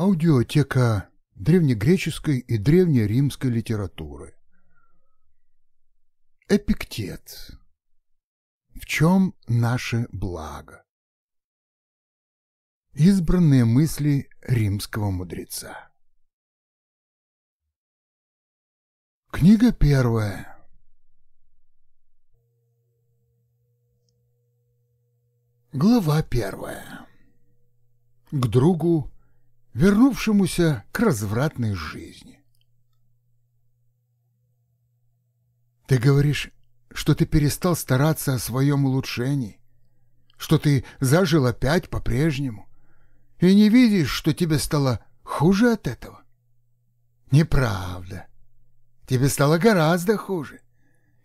Аудиотека древнегреческой и древнеримской литературы. Эпиктет. В чем наше благо? Избранные мысли римского мудреца. Книга первая. Глава первая. К другу вернувшемуся к развратной жизни. Ты говоришь, что ты перестал стараться о своем улучшении, что ты зажил опять по-прежнему, и не видишь, что тебе стало хуже от этого? Неправда. Тебе стало гораздо хуже,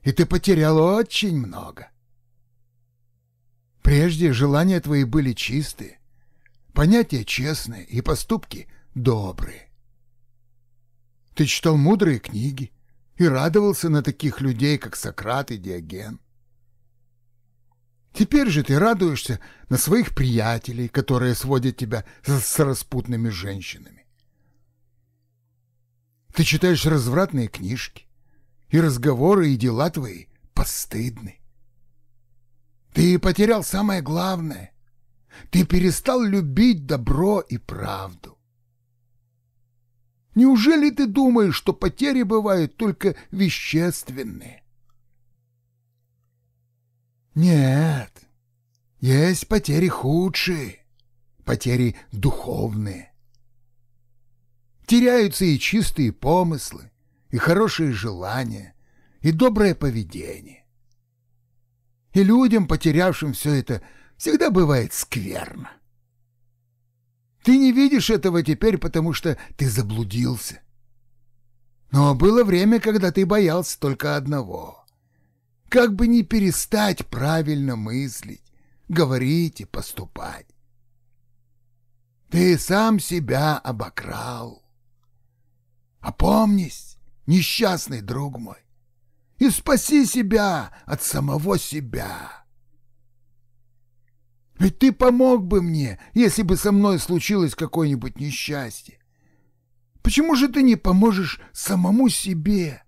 и ты потерял очень много. Прежде желания твои были чистые, Понятия честные и поступки добрые. Ты читал мудрые книги и радовался на таких людей, как Сократ и Диоген. Теперь же ты радуешься на своих приятелей, которые сводят тебя с распутными женщинами. Ты читаешь развратные книжки, и разговоры, и дела твои постыдны. Ты потерял самое главное ты перестал любить добро и правду. Неужели ты думаешь, что потери бывают только вещественные? Нет, есть потери худшие, потери духовные. Теряются и чистые помыслы, и хорошие желания, и доброе поведение. И людям, потерявшим все это, всегда бывает скверно. Ты не видишь этого теперь, потому что ты заблудился. Но было время, когда ты боялся только одного. Как бы не перестать правильно мыслить, говорить и поступать. Ты сам себя обокрал. Опомнись, несчастный друг мой, и спаси себя от самого себя. Ведь ты помог бы мне, если бы со мной случилось какое-нибудь несчастье. Почему же ты не поможешь самому себе?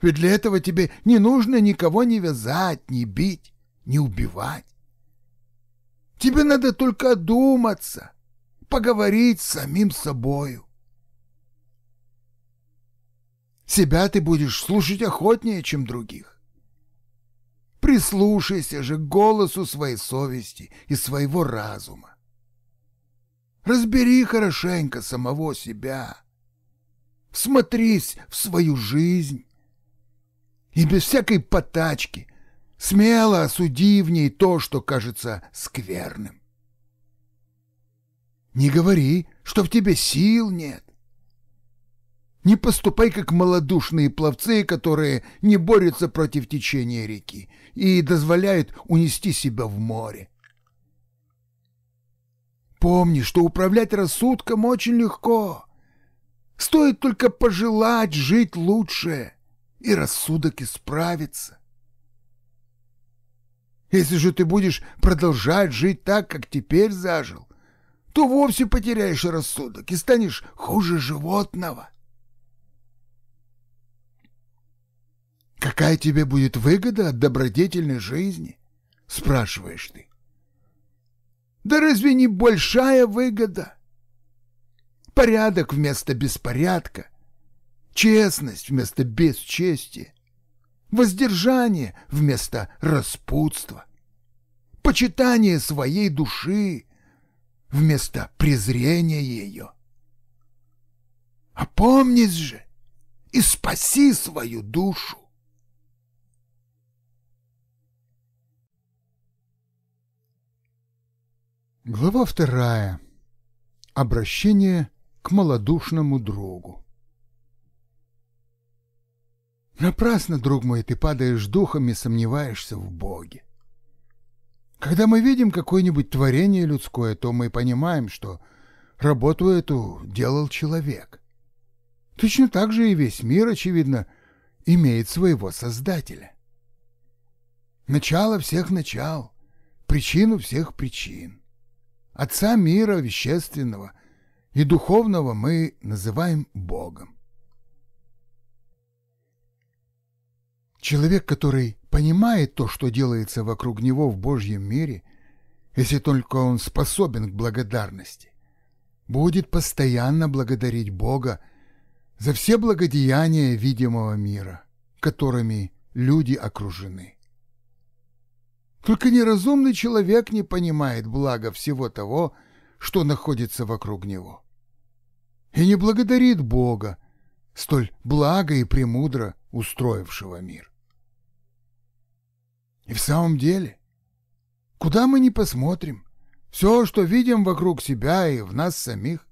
Ведь для этого тебе не нужно никого не вязать, не бить, не убивать. Тебе надо только одуматься, поговорить с самим собою. Себя ты будешь слушать охотнее, чем других. Прислушайся же к голосу своей совести и своего разума. Разбери хорошенько самого себя. Всмотрись в свою жизнь. И без всякой потачки смело осуди в ней то, что кажется скверным. Не говори, что в тебе сил нет. Не поступай, как малодушные пловцы, которые не борются против течения реки, и дозволяет унести себя в море. Помни, что управлять рассудком очень легко. Стоит только пожелать жить лучше, и рассудок исправится. Если же ты будешь продолжать жить так, как теперь зажил, то вовсе потеряешь рассудок и станешь хуже животного. Какая тебе будет выгода от добродетельной жизни? Спрашиваешь ты. Да разве не большая выгода? Порядок вместо беспорядка, честность вместо бесчестия, воздержание вместо распутства, почитание своей души вместо презрения ее. Опомнись же и спаси свою душу. Глава вторая. Обращение к малодушному другу. Напрасно, друг мой, ты падаешь духом и сомневаешься в Боге. Когда мы видим какое-нибудь творение людское, то мы понимаем, что работу эту делал человек. Точно так же и весь мир, очевидно, имеет своего Создателя. Начало всех начал, причину всех причин. Отца мира вещественного и духовного мы называем Богом. Человек, который понимает то, что делается вокруг него в Божьем мире, если только он способен к благодарности, будет постоянно благодарить Бога за все благодеяния видимого мира, которыми люди окружены. Только неразумный человек не понимает блага всего того, что находится вокруг него. И не благодарит Бога, столь благо и премудро устроившего мир. И в самом деле, куда мы ни посмотрим, все, что видим вокруг себя и в нас самих,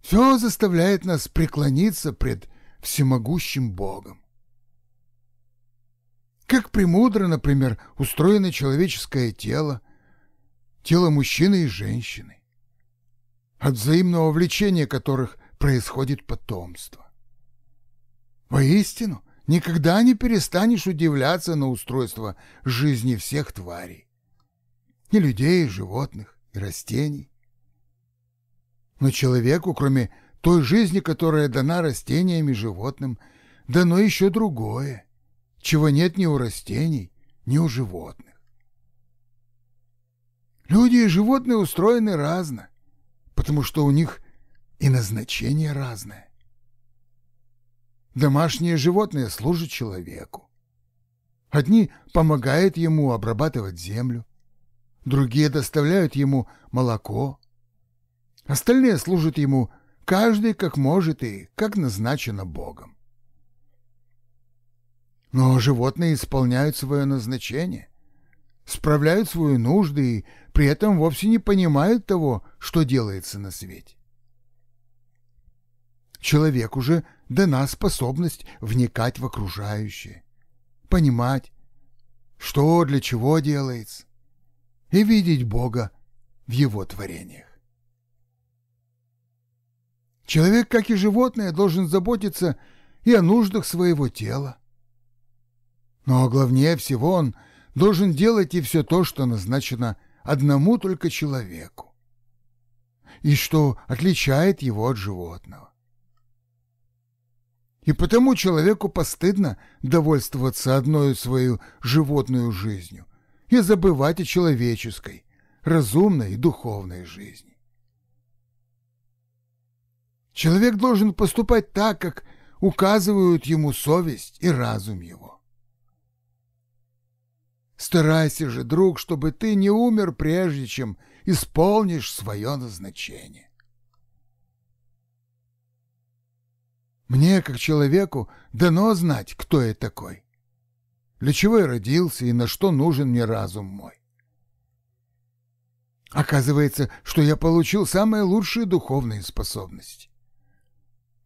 все заставляет нас преклониться пред всемогущим Богом как премудро, например, устроено человеческое тело, тело мужчины и женщины, от взаимного влечения которых происходит потомство. Воистину, никогда не перестанешь удивляться на устройство жизни всех тварей, и людей, и животных, и растений. Но человеку, кроме той жизни, которая дана растениям и животным, дано еще другое — чего нет ни у растений, ни у животных. Люди и животные устроены разно, потому что у них и назначение разное. Домашние животные служат человеку. Одни помогают ему обрабатывать землю, другие доставляют ему молоко, остальные служат ему каждый как может и как назначено Богом. Но животные исполняют свое назначение, справляют свои нужды и при этом вовсе не понимают того, что делается на свете. Человек уже дана способность вникать в окружающее, понимать, что для чего делается, и видеть Бога в его творениях. Человек, как и животное, должен заботиться и о нуждах своего тела, но главнее всего он должен делать и все то, что назначено одному только человеку, и что отличает его от животного. И потому человеку постыдно довольствоваться одной свою животную жизнью и забывать о человеческой, разумной и духовной жизни. Человек должен поступать так, как указывают ему совесть и разум его. Старайся же, друг, чтобы ты не умер, прежде чем исполнишь свое назначение. Мне, как человеку, дано знать, кто я такой, для чего я родился и на что нужен мне разум мой. Оказывается, что я получил самые лучшие духовные способности.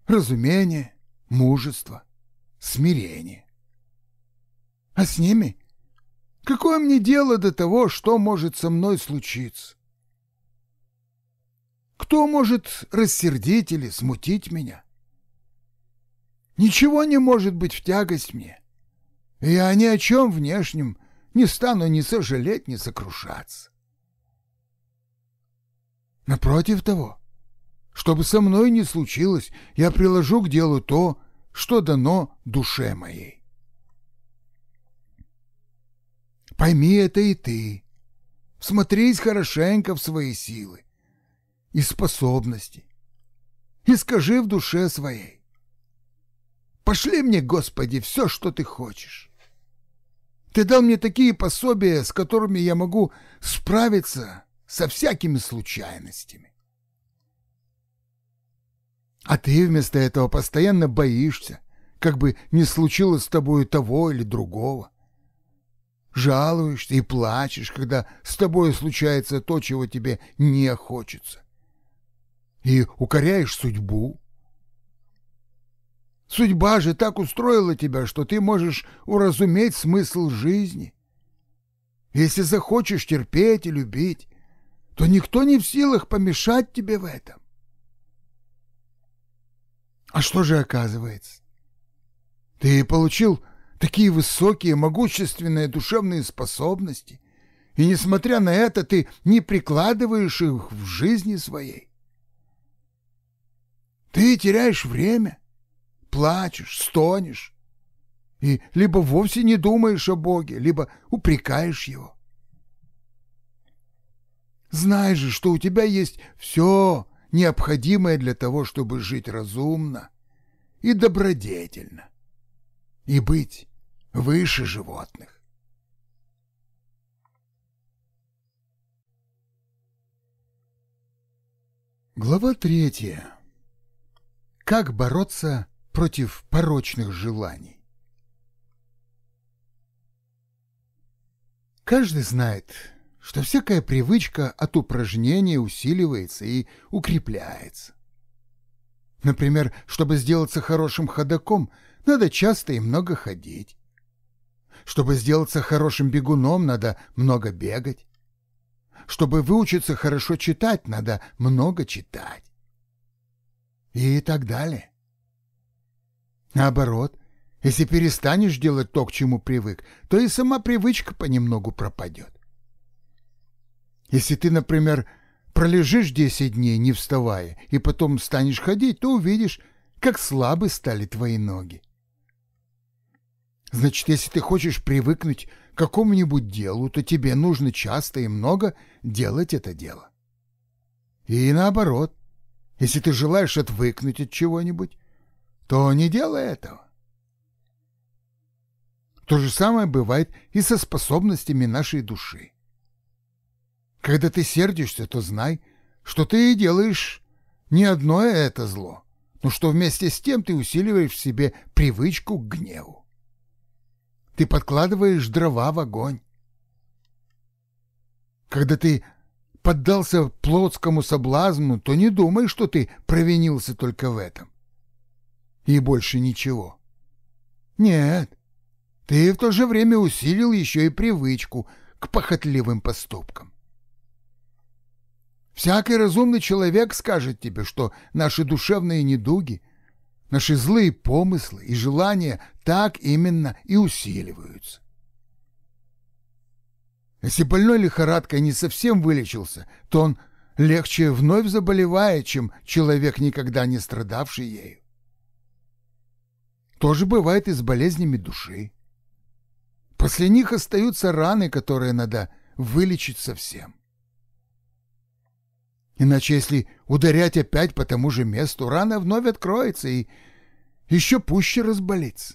Разумение, мужество, смирение. А с ними Какое мне дело до того, что может со мной случиться? Кто может рассердить или смутить меня? Ничего не может быть в тягость мне. Я ни о чем внешнем не стану ни сожалеть, ни сокрушаться. Напротив того, чтобы со мной не случилось, я приложу к делу то, что дано душе моей. Пойми это и ты. Смотрись хорошенько в свои силы и способности. И скажи в душе своей. Пошли мне, Господи, все, что ты хочешь. Ты дал мне такие пособия, с которыми я могу справиться со всякими случайностями. А ты вместо этого постоянно боишься, как бы не случилось с тобой того или другого жалуешься и плачешь, когда с тобой случается то, чего тебе не хочется. И укоряешь судьбу. Судьба же так устроила тебя, что ты можешь уразуметь смысл жизни. Если захочешь терпеть и любить, то никто не в силах помешать тебе в этом. А что же оказывается? Ты получил такие высокие, могущественные душевные способности, и, несмотря на это, ты не прикладываешь их в жизни своей. Ты теряешь время, плачешь, стонешь, и либо вовсе не думаешь о Боге, либо упрекаешь Его. Знай же, что у тебя есть все необходимое для того, чтобы жить разумно и добродетельно и быть выше животных. Глава третья. Как бороться против порочных желаний? Каждый знает, что всякая привычка от упражнения усиливается и укрепляется. Например, чтобы сделаться хорошим ходаком – надо часто и много ходить. Чтобы сделаться хорошим бегуном, надо много бегать. Чтобы выучиться хорошо читать, надо много читать. И так далее. Наоборот, если перестанешь делать то, к чему привык, то и сама привычка понемногу пропадет. Если ты, например, пролежишь десять дней, не вставая, и потом станешь ходить, то увидишь, как слабы стали твои ноги. Значит, если ты хочешь привыкнуть к какому-нибудь делу, то тебе нужно часто и много делать это дело. И наоборот, если ты желаешь отвыкнуть от чего-нибудь, то не делай этого. То же самое бывает и со способностями нашей души. Когда ты сердишься, то знай, что ты и делаешь не одно это зло, но что вместе с тем ты усиливаешь в себе привычку к гневу. Ты подкладываешь дрова в огонь. Когда ты поддался плотскому соблазну, то не думай, что ты провинился только в этом. И больше ничего. Нет, ты в то же время усилил еще и привычку к похотливым поступкам. Всякий разумный человек скажет тебе, что наши душевные недуги — Наши злые помыслы и желания так именно и усиливаются. Если больной лихорадкой не совсем вылечился, то он легче вновь заболевает, чем человек, никогда не страдавший ею. То же бывает и с болезнями души. После них остаются раны, которые надо вылечить совсем. Иначе, если ударять опять по тому же месту, рана вновь откроется и еще пуще разболится.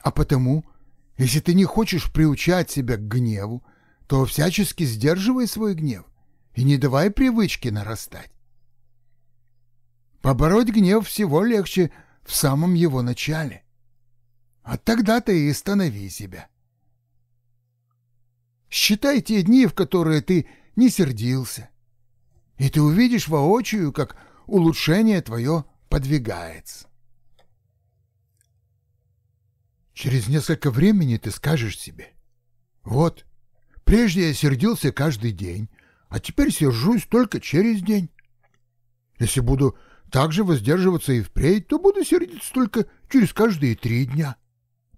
А потому, если ты не хочешь приучать себя к гневу, то всячески сдерживай свой гнев и не давай привычке нарастать. Побороть гнев всего легче в самом его начале. А тогда ты и станови себя. Считай те дни, в которые ты не сердился. И ты увидишь воочию, как улучшение твое подвигается. Через несколько времени ты скажешь себе, вот, прежде я сердился каждый день, а теперь сержусь только через день. Если буду так же воздерживаться и впредь, то буду сердиться только через каждые три дня,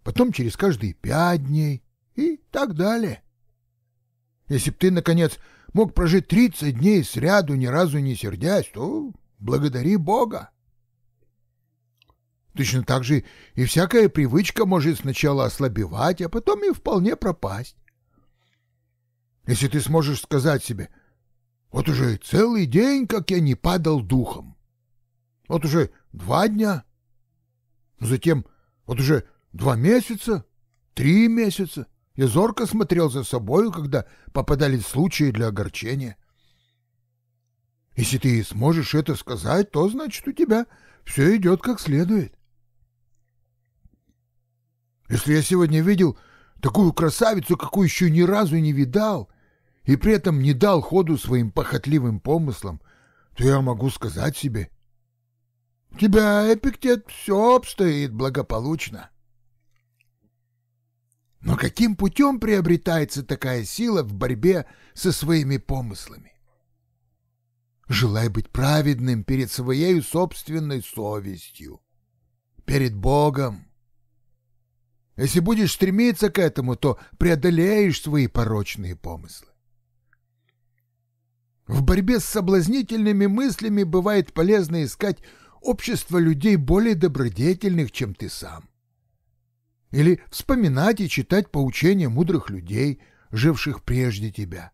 потом через каждые пять дней и так далее. Если б ты, наконец, мог прожить тридцать дней сряду, ни разу не сердясь, то благодари Бога. Точно так же и всякая привычка может сначала ослабевать, а потом и вполне пропасть. Если ты сможешь сказать себе, вот уже целый день, как я не падал духом, вот уже два дня, затем вот уже два месяца, три месяца, и зорко смотрел за собою, когда попадались случаи для огорчения. Если ты сможешь это сказать, то, значит, у тебя все идет как следует. Если я сегодня видел такую красавицу, какую еще ни разу не видал, и при этом не дал ходу своим похотливым помыслам, то я могу сказать себе, у тебя, Эпиктет, все обстоит благополучно. Но каким путем приобретается такая сила в борьбе со своими помыслами? Желай быть праведным перед своей собственной совестью, перед Богом. Если будешь стремиться к этому, то преодолеешь свои порочные помыслы. В борьбе с соблазнительными мыслями бывает полезно искать общество людей более добродетельных, чем ты сам или вспоминать и читать поучения мудрых людей, живших прежде тебя.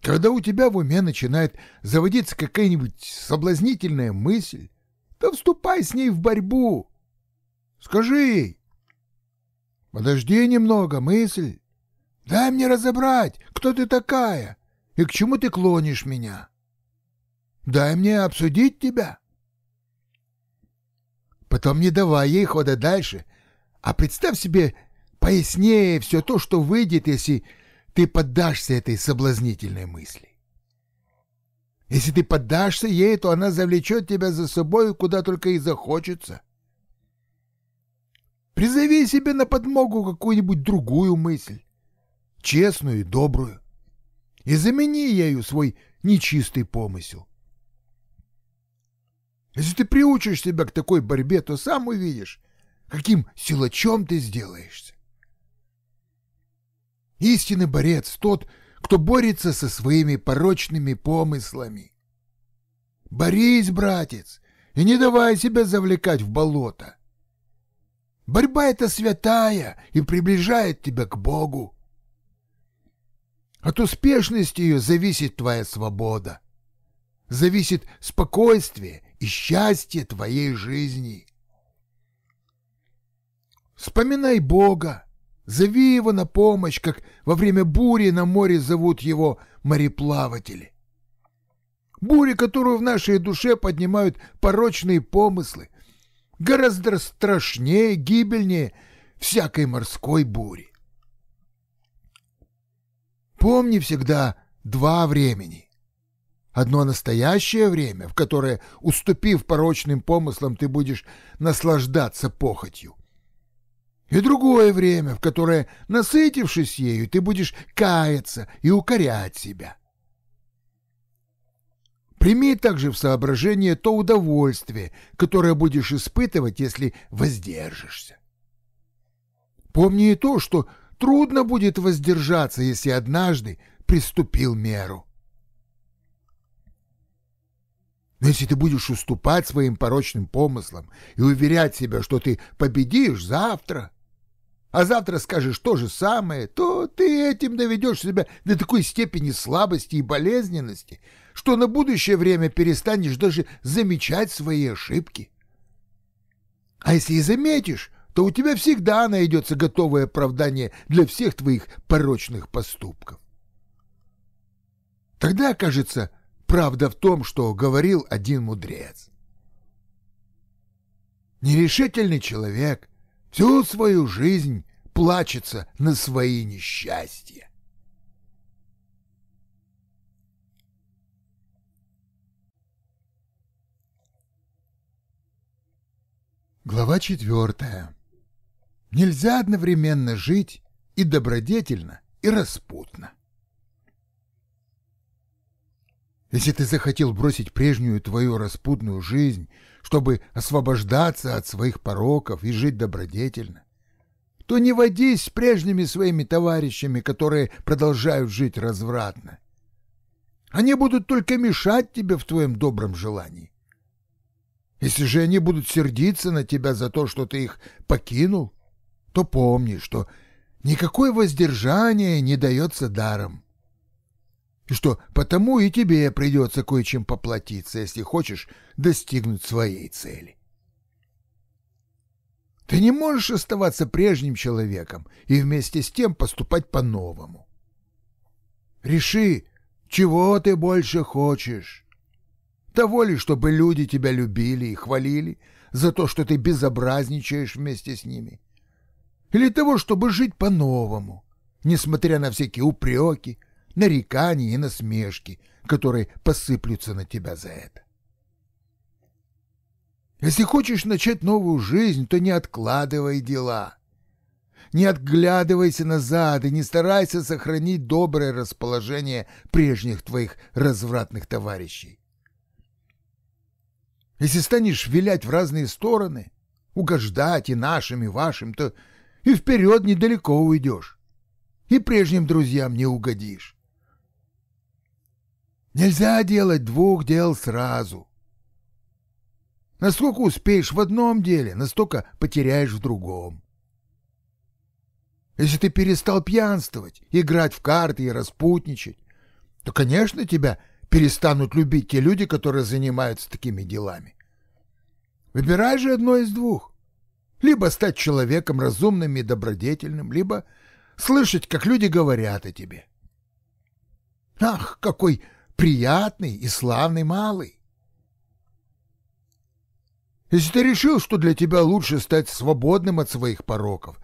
Когда у тебя в уме начинает заводиться какая-нибудь соблазнительная мысль, то вступай с ней в борьбу. Скажи ей, подожди немного, мысль, дай мне разобрать, кто ты такая и к чему ты клонишь меня. Дай мне обсудить тебя потом не давай ей хода дальше, а представь себе пояснее все то, что выйдет, если ты поддашься этой соблазнительной мысли. Если ты поддашься ей, то она завлечет тебя за собой, куда только и захочется. Призови себе на подмогу какую-нибудь другую мысль, честную и добрую, и замени ею свой нечистый помысел. Если ты приучишь себя к такой борьбе, то сам увидишь, каким силачом ты сделаешься. Истинный борец тот, кто борется со своими порочными помыслами. Борись, братец, и не давай себя завлекать в болото. Борьба эта святая и приближает тебя к Богу. От успешности ее зависит твоя свобода. Зависит спокойствие и счастье твоей жизни. Вспоминай Бога, зови Его на помощь, как во время бури на море зовут Его мореплаватели. Бури, которую в нашей душе поднимают порочные помыслы, гораздо страшнее, гибельнее всякой морской бури. Помни всегда два времени. Одно настоящее время, в которое, уступив порочным помыслам, ты будешь наслаждаться похотью. И другое время, в которое, насытившись ею, ты будешь каяться и укорять себя. Прими также в соображение то удовольствие, которое будешь испытывать, если воздержишься. Помни и то, что трудно будет воздержаться, если однажды приступил меру. Но если ты будешь уступать своим порочным помыслам и уверять себя, что ты победишь завтра, а завтра скажешь то же самое, то ты этим доведешь себя до такой степени слабости и болезненности, что на будущее время перестанешь даже замечать свои ошибки. А если и заметишь, то у тебя всегда найдется готовое оправдание для всех твоих порочных поступков. Тогда окажется, Правда в том, что говорил один мудрец. Нерешительный человек всю свою жизнь плачется на свои несчастья. Глава четвертая. Нельзя одновременно жить и добродетельно, и распутно. Если ты захотел бросить прежнюю твою распутную жизнь, чтобы освобождаться от своих пороков и жить добродетельно, то не водись с прежними своими товарищами, которые продолжают жить развратно. Они будут только мешать тебе в твоем добром желании. Если же они будут сердиться на тебя за то, что ты их покинул, то помни, что никакое воздержание не дается даром и что потому и тебе придется кое-чем поплатиться, если хочешь достигнуть своей цели. Ты не можешь оставаться прежним человеком и вместе с тем поступать по-новому. Реши, чего ты больше хочешь. Того ли, чтобы люди тебя любили и хвалили за то, что ты безобразничаешь вместе с ними? Или того, чтобы жить по-новому, несмотря на всякие упреки, нареканий и насмешки, которые посыплются на тебя за это. Если хочешь начать новую жизнь, то не откладывай дела. Не отглядывайся назад и не старайся сохранить доброе расположение прежних твоих развратных товарищей. Если станешь вилять в разные стороны, угождать и нашим, и вашим, то и вперед недалеко уйдешь, и прежним друзьям не угодишь. Нельзя делать двух дел сразу. Насколько успеешь в одном деле, настолько потеряешь в другом. Если ты перестал пьянствовать, играть в карты и распутничать, то, конечно, тебя перестанут любить те люди, которые занимаются такими делами. Выбирай же одно из двух. Либо стать человеком разумным и добродетельным, либо слышать, как люди говорят о тебе. Ах, какой приятный и славный малый. Если ты решил, что для тебя лучше стать свободным от своих пороков,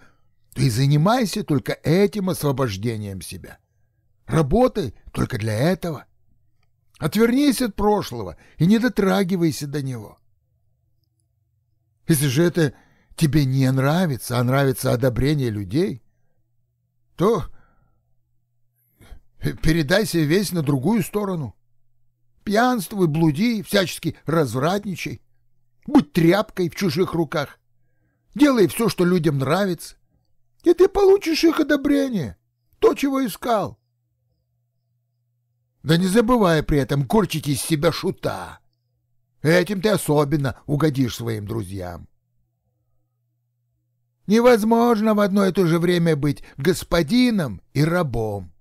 то и занимайся только этим освобождением себя. Работай только для этого. Отвернись от прошлого и не дотрагивайся до него. Если же это тебе не нравится, а нравится одобрение людей, то передайся весь на другую сторону. Пьянствуй, блуди, всячески развратничай. Будь тряпкой в чужих руках. Делай все, что людям нравится. И ты получишь их одобрение, то, чего искал. Да не забывая при этом корчить из себя шута. Этим ты особенно угодишь своим друзьям. Невозможно в одно и то же время быть господином и рабом.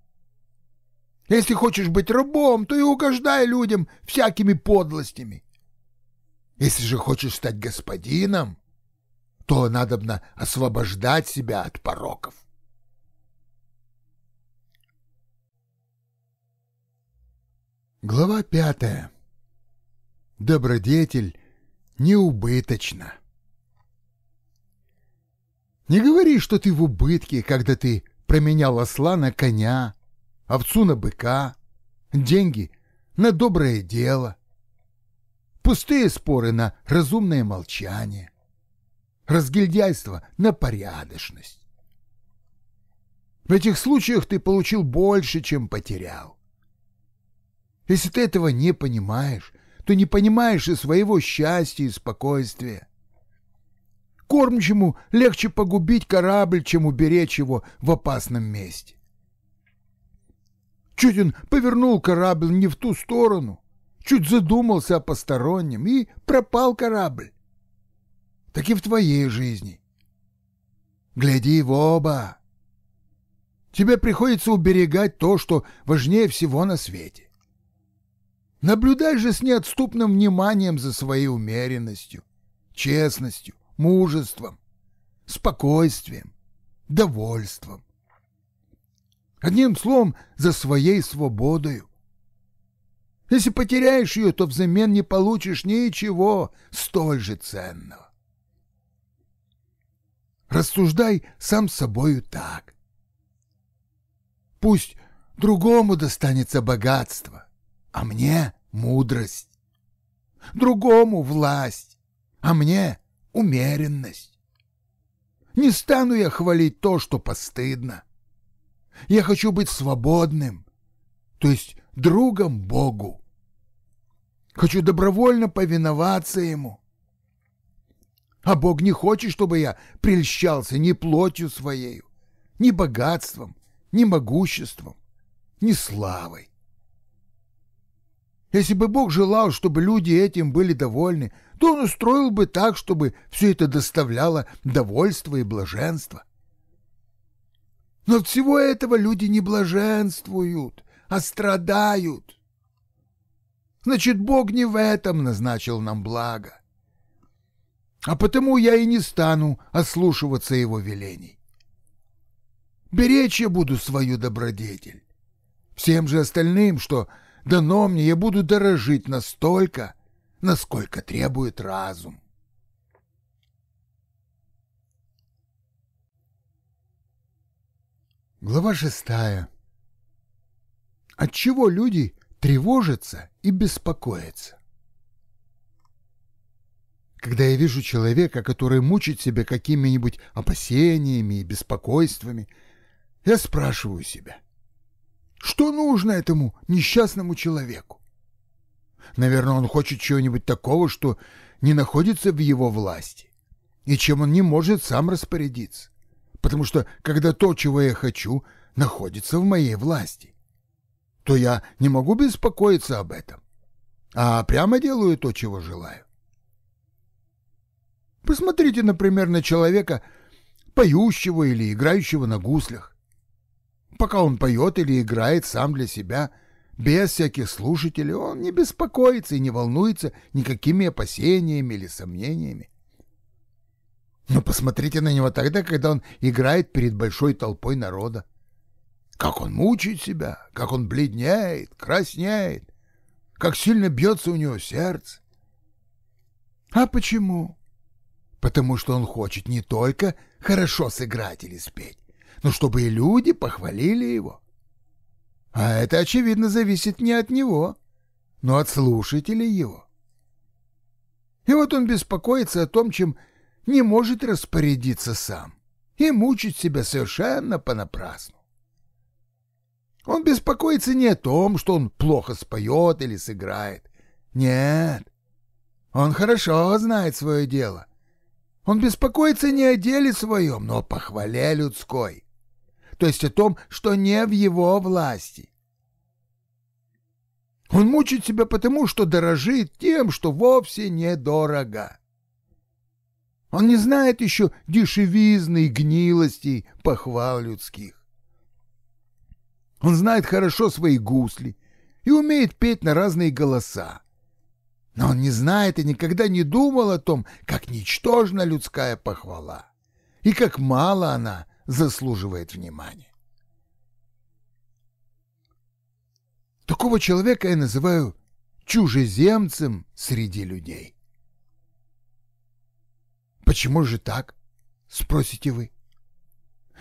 Если хочешь быть рабом, то и угождай людям всякими подлостями. Если же хочешь стать господином, то надобно освобождать себя от пороков. Глава пятая. Добродетель неубыточна. Не говори, что ты в убытке, когда ты променял осла на коня, овцу на быка, деньги на доброе дело, пустые споры на разумное молчание, разгильдяйство на порядочность. В этих случаях ты получил больше, чем потерял. Если ты этого не понимаешь, то не понимаешь и своего счастья и спокойствия. Кормчему легче погубить корабль, чем уберечь его в опасном месте. Чуть он повернул корабль не в ту сторону, чуть задумался о постороннем, и пропал корабль. Так и в твоей жизни. Гляди в оба. Тебе приходится уберегать то, что важнее всего на свете. Наблюдай же с неотступным вниманием за своей умеренностью, честностью, мужеством, спокойствием, довольством. Одним словом, за своей свободою. Если потеряешь ее, то взамен не получишь ничего столь же ценного. Рассуждай сам собою так. Пусть другому достанется богатство, а мне мудрость. Другому власть, а мне умеренность. Не стану я хвалить то, что постыдно. Я хочу быть свободным, то есть другом Богу. Хочу добровольно повиноваться Ему. А Бог не хочет, чтобы я прельщался ни плотью своей, ни богатством, ни могуществом, ни славой. Если бы Бог желал, чтобы люди этим были довольны, то Он устроил бы так, чтобы все это доставляло довольство и блаженство. Но от всего этого люди не блаженствуют, а страдают. Значит, Бог не в этом назначил нам благо. А потому я и не стану ослушиваться его велений. Беречь я буду свою добродетель. Всем же остальным, что дано мне, я буду дорожить настолько, насколько требует разум. Глава шестая. Отчего люди тревожатся и беспокоятся? Когда я вижу человека, который мучит себя какими-нибудь опасениями и беспокойствами, я спрашиваю себя, что нужно этому несчастному человеку? Наверное, он хочет чего-нибудь такого, что не находится в его власти, и чем он не может сам распорядиться потому что когда то, чего я хочу, находится в моей власти, то я не могу беспокоиться об этом, а прямо делаю то, чего желаю. Посмотрите, например, на человека, поющего или играющего на гуслях. Пока он поет или играет сам для себя, без всяких слушателей, он не беспокоится и не волнуется никакими опасениями или сомнениями. Но посмотрите на него тогда, когда он играет перед большой толпой народа. Как он мучает себя, как он бледнеет, краснеет, как сильно бьется у него сердце. А почему? Потому что он хочет не только хорошо сыграть или спеть, но чтобы и люди похвалили его. А это, очевидно, зависит не от него, но от слушателей его. И вот он беспокоится о том, чем не может распорядиться сам и мучить себя совершенно понапрасну. Он беспокоится не о том, что он плохо споет или сыграет. Нет, он хорошо знает свое дело. Он беспокоится не о деле своем, но о похвале людской, то есть о том, что не в его власти. Он мучит себя потому, что дорожит тем, что вовсе недорого. дорого. Он не знает еще дешевизны и гнилостей похвал людских. Он знает хорошо свои гусли и умеет петь на разные голоса. Но он не знает и никогда не думал о том, как ничтожна людская похвала и как мало она заслуживает внимания. Такого человека я называю чужеземцем среди людей. Почему же так? Спросите вы.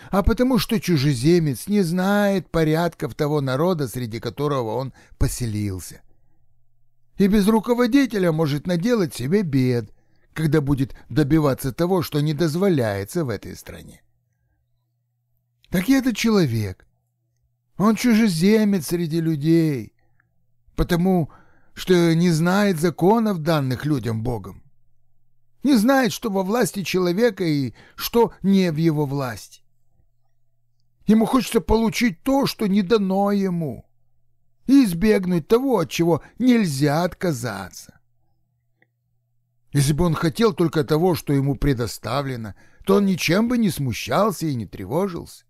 А потому что чужеземец не знает порядков того народа, среди которого он поселился. И без руководителя может наделать себе бед, когда будет добиваться того, что не дозволяется в этой стране. Так и этот человек. Он чужеземец среди людей, потому что не знает законов, данных людям Богом не знает, что во власти человека и что не в его власти. Ему хочется получить то, что не дано ему, и избегнуть того, от чего нельзя отказаться. Если бы он хотел только того, что ему предоставлено, то он ничем бы не смущался и не тревожился.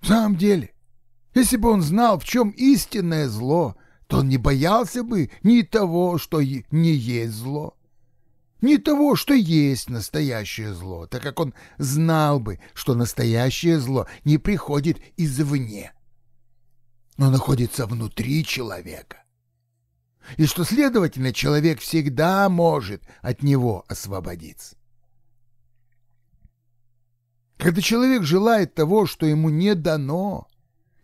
В самом деле, если бы он знал, в чем истинное зло, то он не боялся бы ни того, что не есть зло не того, что есть настоящее зло, так как он знал бы, что настоящее зло не приходит извне, но находится внутри человека, и что, следовательно, человек всегда может от него освободиться. Когда человек желает того, что ему не дано,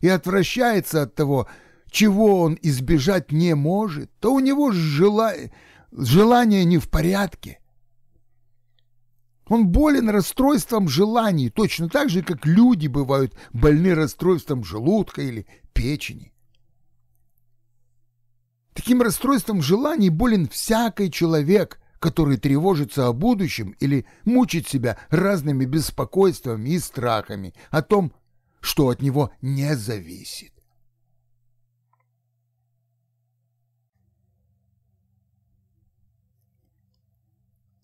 и отвращается от того, чего он избежать не может, то у него желает желание не в порядке. Он болен расстройством желаний, точно так же, как люди бывают больны расстройством желудка или печени. Таким расстройством желаний болен всякий человек, который тревожится о будущем или мучит себя разными беспокойствами и страхами о том, что от него не зависит.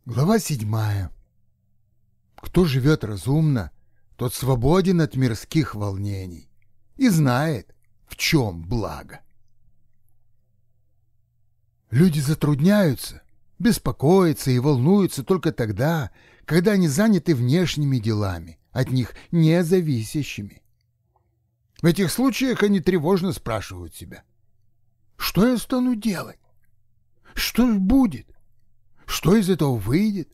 Глава седьмая. Кто живет разумно, тот свободен от мирских волнений и знает, в чем благо. Люди затрудняются, беспокоятся и волнуются только тогда, когда они заняты внешними делами, от них не зависящими. В этих случаях они тревожно спрашивают себя, что я стану делать? Что будет? Что из этого выйдет?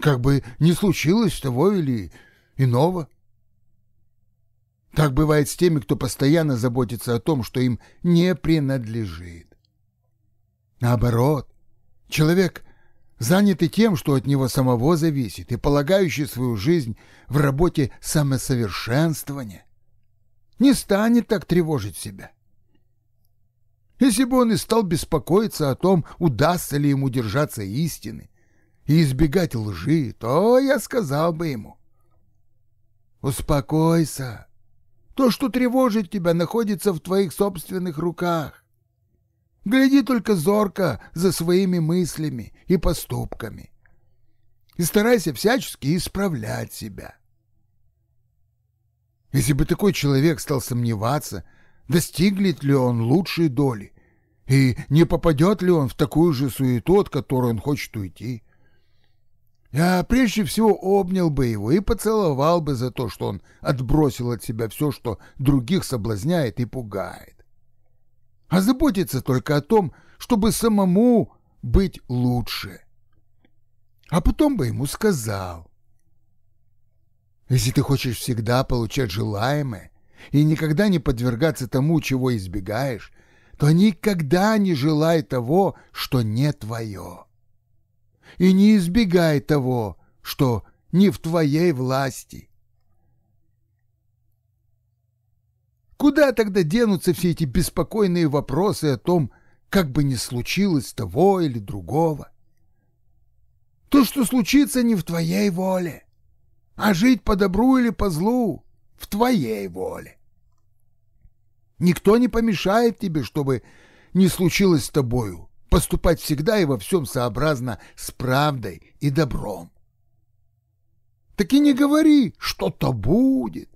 Как бы не случилось того или иного. Так бывает с теми, кто постоянно заботится о том, что им не принадлежит. Наоборот, человек, занятый тем, что от него самого зависит, и полагающий свою жизнь в работе самосовершенствования, не станет так тревожить себя если бы он и стал беспокоиться о том, удастся ли ему держаться истины и избегать лжи, то я сказал бы ему. «Успокойся. То, что тревожит тебя, находится в твоих собственных руках. Гляди только зорко за своими мыслями и поступками и старайся всячески исправлять себя». Если бы такой человек стал сомневаться – достигнет ли он лучшей доли, и не попадет ли он в такую же суету, от которой он хочет уйти. Я прежде всего обнял бы его и поцеловал бы за то, что он отбросил от себя все, что других соблазняет и пугает. А заботиться только о том, чтобы самому быть лучше. А потом бы ему сказал, если ты хочешь всегда получать желаемое, и никогда не подвергаться тому, чего избегаешь, то никогда не желай того, что не твое. И не избегай того, что не в твоей власти. Куда тогда денутся все эти беспокойные вопросы о том, как бы ни случилось того или другого? То, что случится, не в твоей воле. А жить по добру или по злу в твоей воле. Никто не помешает тебе, чтобы не случилось с тобою, поступать всегда и во всем сообразно с правдой и добром. Так и не говори, что-то будет.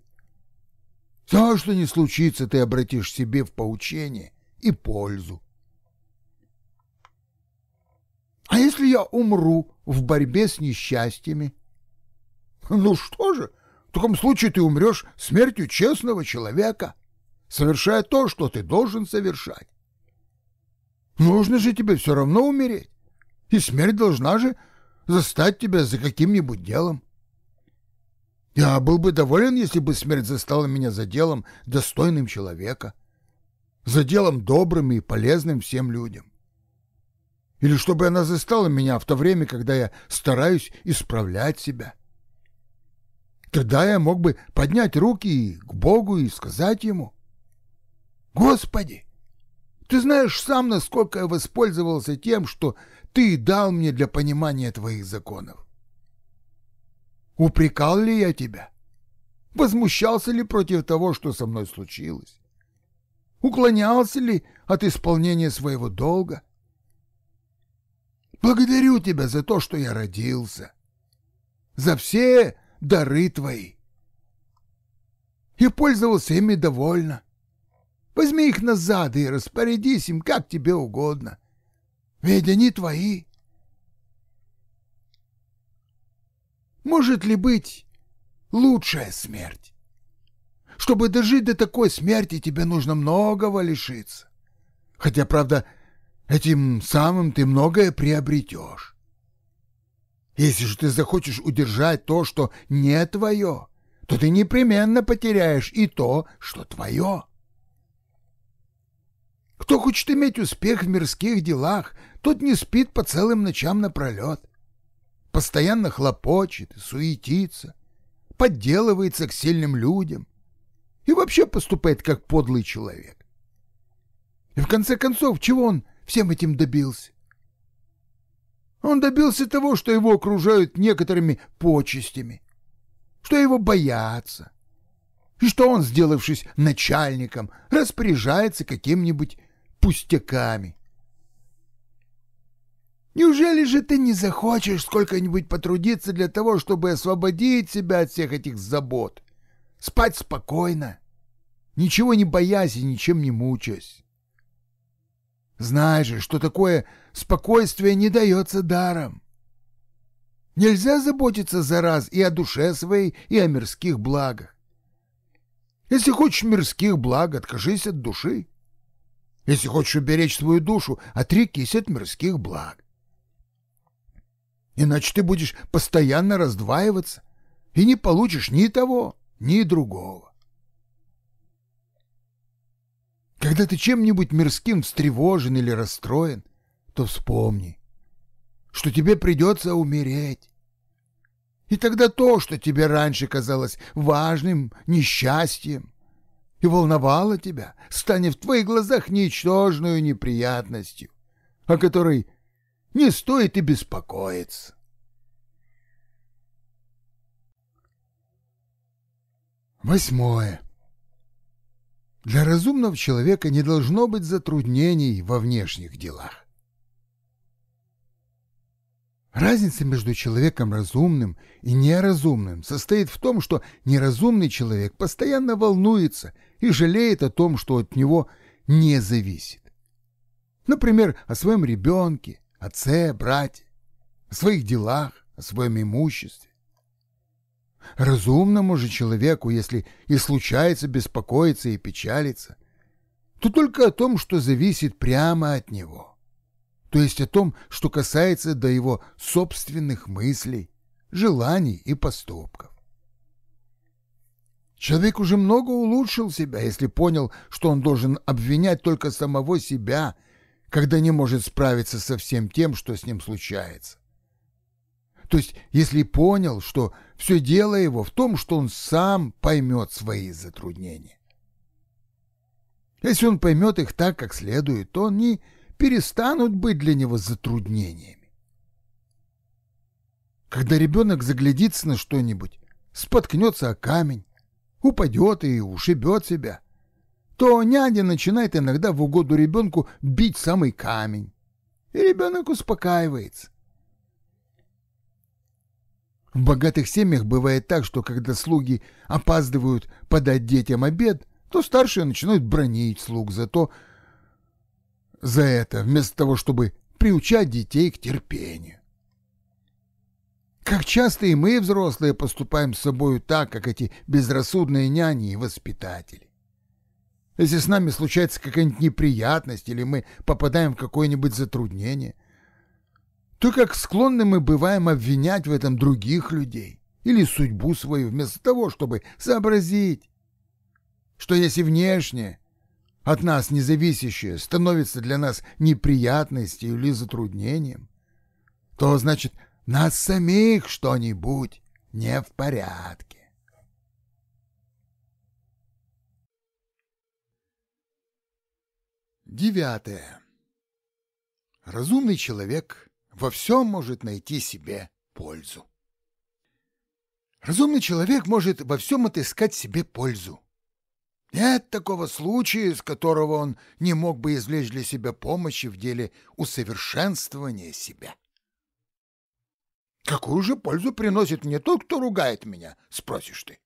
Все, что не случится, ты обратишь себе в поучение и пользу. А если я умру в борьбе с несчастьями? Ну что же, — в таком случае ты умрешь смертью честного человека, совершая то, что ты должен совершать. Нужно же тебе все равно умереть, и смерть должна же застать тебя за каким-нибудь делом. Я был бы доволен, если бы смерть застала меня за делом, достойным человека, за делом добрым и полезным всем людям. Или чтобы она застала меня в то время, когда я стараюсь исправлять себя. — Тогда я мог бы поднять руки к Богу и сказать Ему, «Господи, ты знаешь сам, насколько я воспользовался тем, что ты дал мне для понимания твоих законов. Упрекал ли я тебя? Возмущался ли против того, что со мной случилось? Уклонялся ли от исполнения своего долга? Благодарю тебя за то, что я родился, за все дары твои. И пользовался ими довольно. Возьми их назад и распорядись им, как тебе угодно. Ведь они твои. Может ли быть лучшая смерть? Чтобы дожить до такой смерти, тебе нужно многого лишиться. Хотя, правда, этим самым ты многое приобретешь. Если же ты захочешь удержать то, что не твое, то ты непременно потеряешь и то, что твое. Кто хочет иметь успех в мирских делах, тот не спит по целым ночам напролет. Постоянно хлопочет и суетится, подделывается к сильным людям и вообще поступает как подлый человек. И в конце концов, чего он всем этим добился? Он добился того, что его окружают некоторыми почестями, что его боятся, и что он, сделавшись начальником, распоряжается каким-нибудь пустяками. Неужели же ты не захочешь сколько-нибудь потрудиться для того, чтобы освободить себя от всех этих забот? Спать спокойно, ничего не боясь и ничем не мучаясь. Знаешь же, что такое спокойствие не дается даром. Нельзя заботиться за раз и о душе своей, и о мирских благах. Если хочешь мирских благ, откажись от души. Если хочешь уберечь свою душу, отрекись от мирских благ. Иначе ты будешь постоянно раздваиваться и не получишь ни того, ни другого. Когда ты чем-нибудь мирским встревожен или расстроен, то вспомни, что тебе придется умереть. И тогда то, что тебе раньше казалось важным, несчастьем, и волновало тебя, станет в твоих глазах ничтожную неприятностью, о которой не стоит и беспокоиться. Восьмое. Для разумного человека не должно быть затруднений во внешних делах. Разница между человеком разумным и неразумным состоит в том, что неразумный человек постоянно волнуется и жалеет о том, что от него не зависит. Например, о своем ребенке, отце, брате, о своих делах, о своем имуществе. Разумному же человеку, если и случается беспокоиться и печалиться, то только о том, что зависит прямо от него – то есть о том, что касается до его собственных мыслей, желаний и поступков. Человек уже много улучшил себя, если понял, что он должен обвинять только самого себя, когда не может справиться со всем тем, что с ним случается. То есть, если понял, что все дело его в том, что он сам поймет свои затруднения. Если он поймет их так, как следует, то он ни перестанут быть для него затруднениями. Когда ребенок заглядится на что-нибудь, споткнется о камень, упадет и ушибет себя, то няня начинает иногда в угоду ребенку бить самый камень, и ребенок успокаивается. В богатых семьях бывает так, что когда слуги опаздывают подать детям обед, то старшие начинают бронить слуг за то, за это, вместо того, чтобы приучать детей к терпению. Как часто и мы, взрослые, поступаем с собою так, как эти безрассудные няни и воспитатели. Если с нами случается какая-нибудь неприятность или мы попадаем в какое-нибудь затруднение, то как склонны мы бываем обвинять в этом других людей или судьбу свою, вместо того, чтобы сообразить, что если внешне от нас независящее становится для нас неприятностью или затруднением, то, значит, нас самих что-нибудь не в порядке. Девятое. Разумный человек во всем может найти себе пользу. Разумный человек может во всем отыскать себе пользу. Нет такого случая, из которого он не мог бы извлечь для себя помощи в деле усовершенствования себя. «Какую же пользу приносит мне тот, кто ругает меня?» — спросишь ты.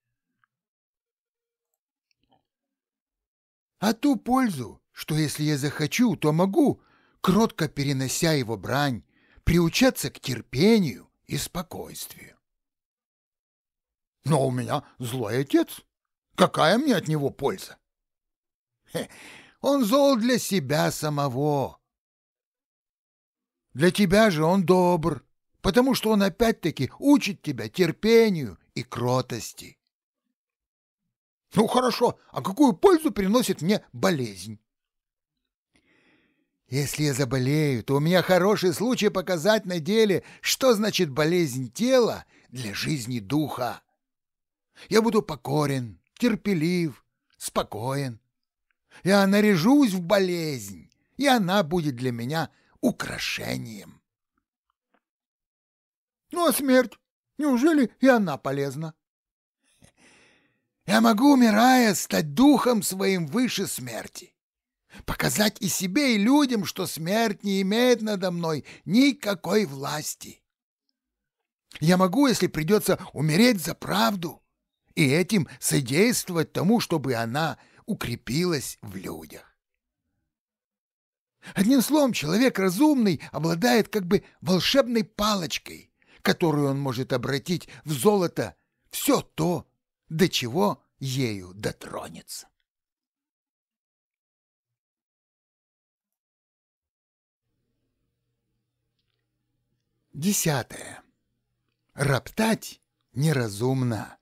«А ту пользу, что если я захочу, то могу, кротко перенося его брань, приучаться к терпению и спокойствию». «Но у меня злой отец», Какая мне от него польза? он зол для себя самого. Для тебя же он добр, потому что он опять-таки учит тебя терпению и кротости. Ну хорошо, а какую пользу приносит мне болезнь? Если я заболею, то у меня хороший случай показать на деле, что значит болезнь тела для жизни духа. Я буду покорен, терпелив, спокоен. Я наряжусь в болезнь, и она будет для меня украшением. Ну а смерть? Неужели и она полезна? Я могу, умирая, стать духом своим выше смерти. Показать и себе, и людям, что смерть не имеет надо мной никакой власти. Я могу, если придется, умереть за правду, и этим содействовать тому, чтобы она укрепилась в людях. Одним словом, человек разумный обладает как бы волшебной палочкой, которую он может обратить в золото все то, до чего ею дотронется. Десятое. Роптать неразумно.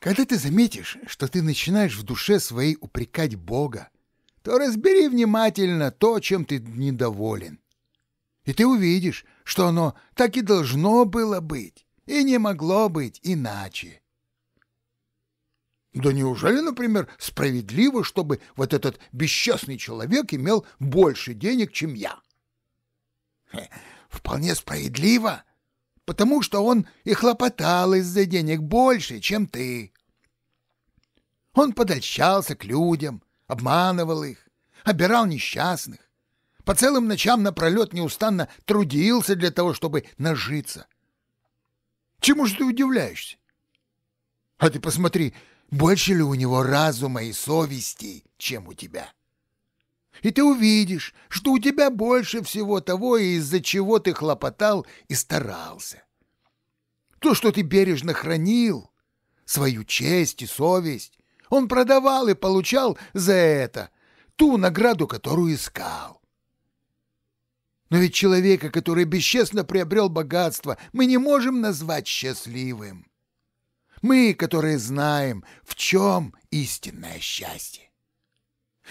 Когда ты заметишь, что ты начинаешь в душе своей упрекать Бога, то разбери внимательно то, чем ты недоволен. И ты увидишь, что оно так и должно было быть, и не могло быть иначе. Да неужели, например, справедливо, чтобы вот этот бесчестный человек имел больше денег, чем я? вполне справедливо, потому что он и хлопотал из-за денег больше, чем ты. Он подольщался к людям, обманывал их, обирал несчастных, по целым ночам напролет неустанно трудился для того, чтобы нажиться. Чему же ты удивляешься? А ты посмотри, больше ли у него разума и совести, чем у тебя?» и ты увидишь, что у тебя больше всего того, из-за чего ты хлопотал и старался. То, что ты бережно хранил, свою честь и совесть, он продавал и получал за это ту награду, которую искал. Но ведь человека, который бесчестно приобрел богатство, мы не можем назвать счастливым. Мы, которые знаем, в чем истинное счастье.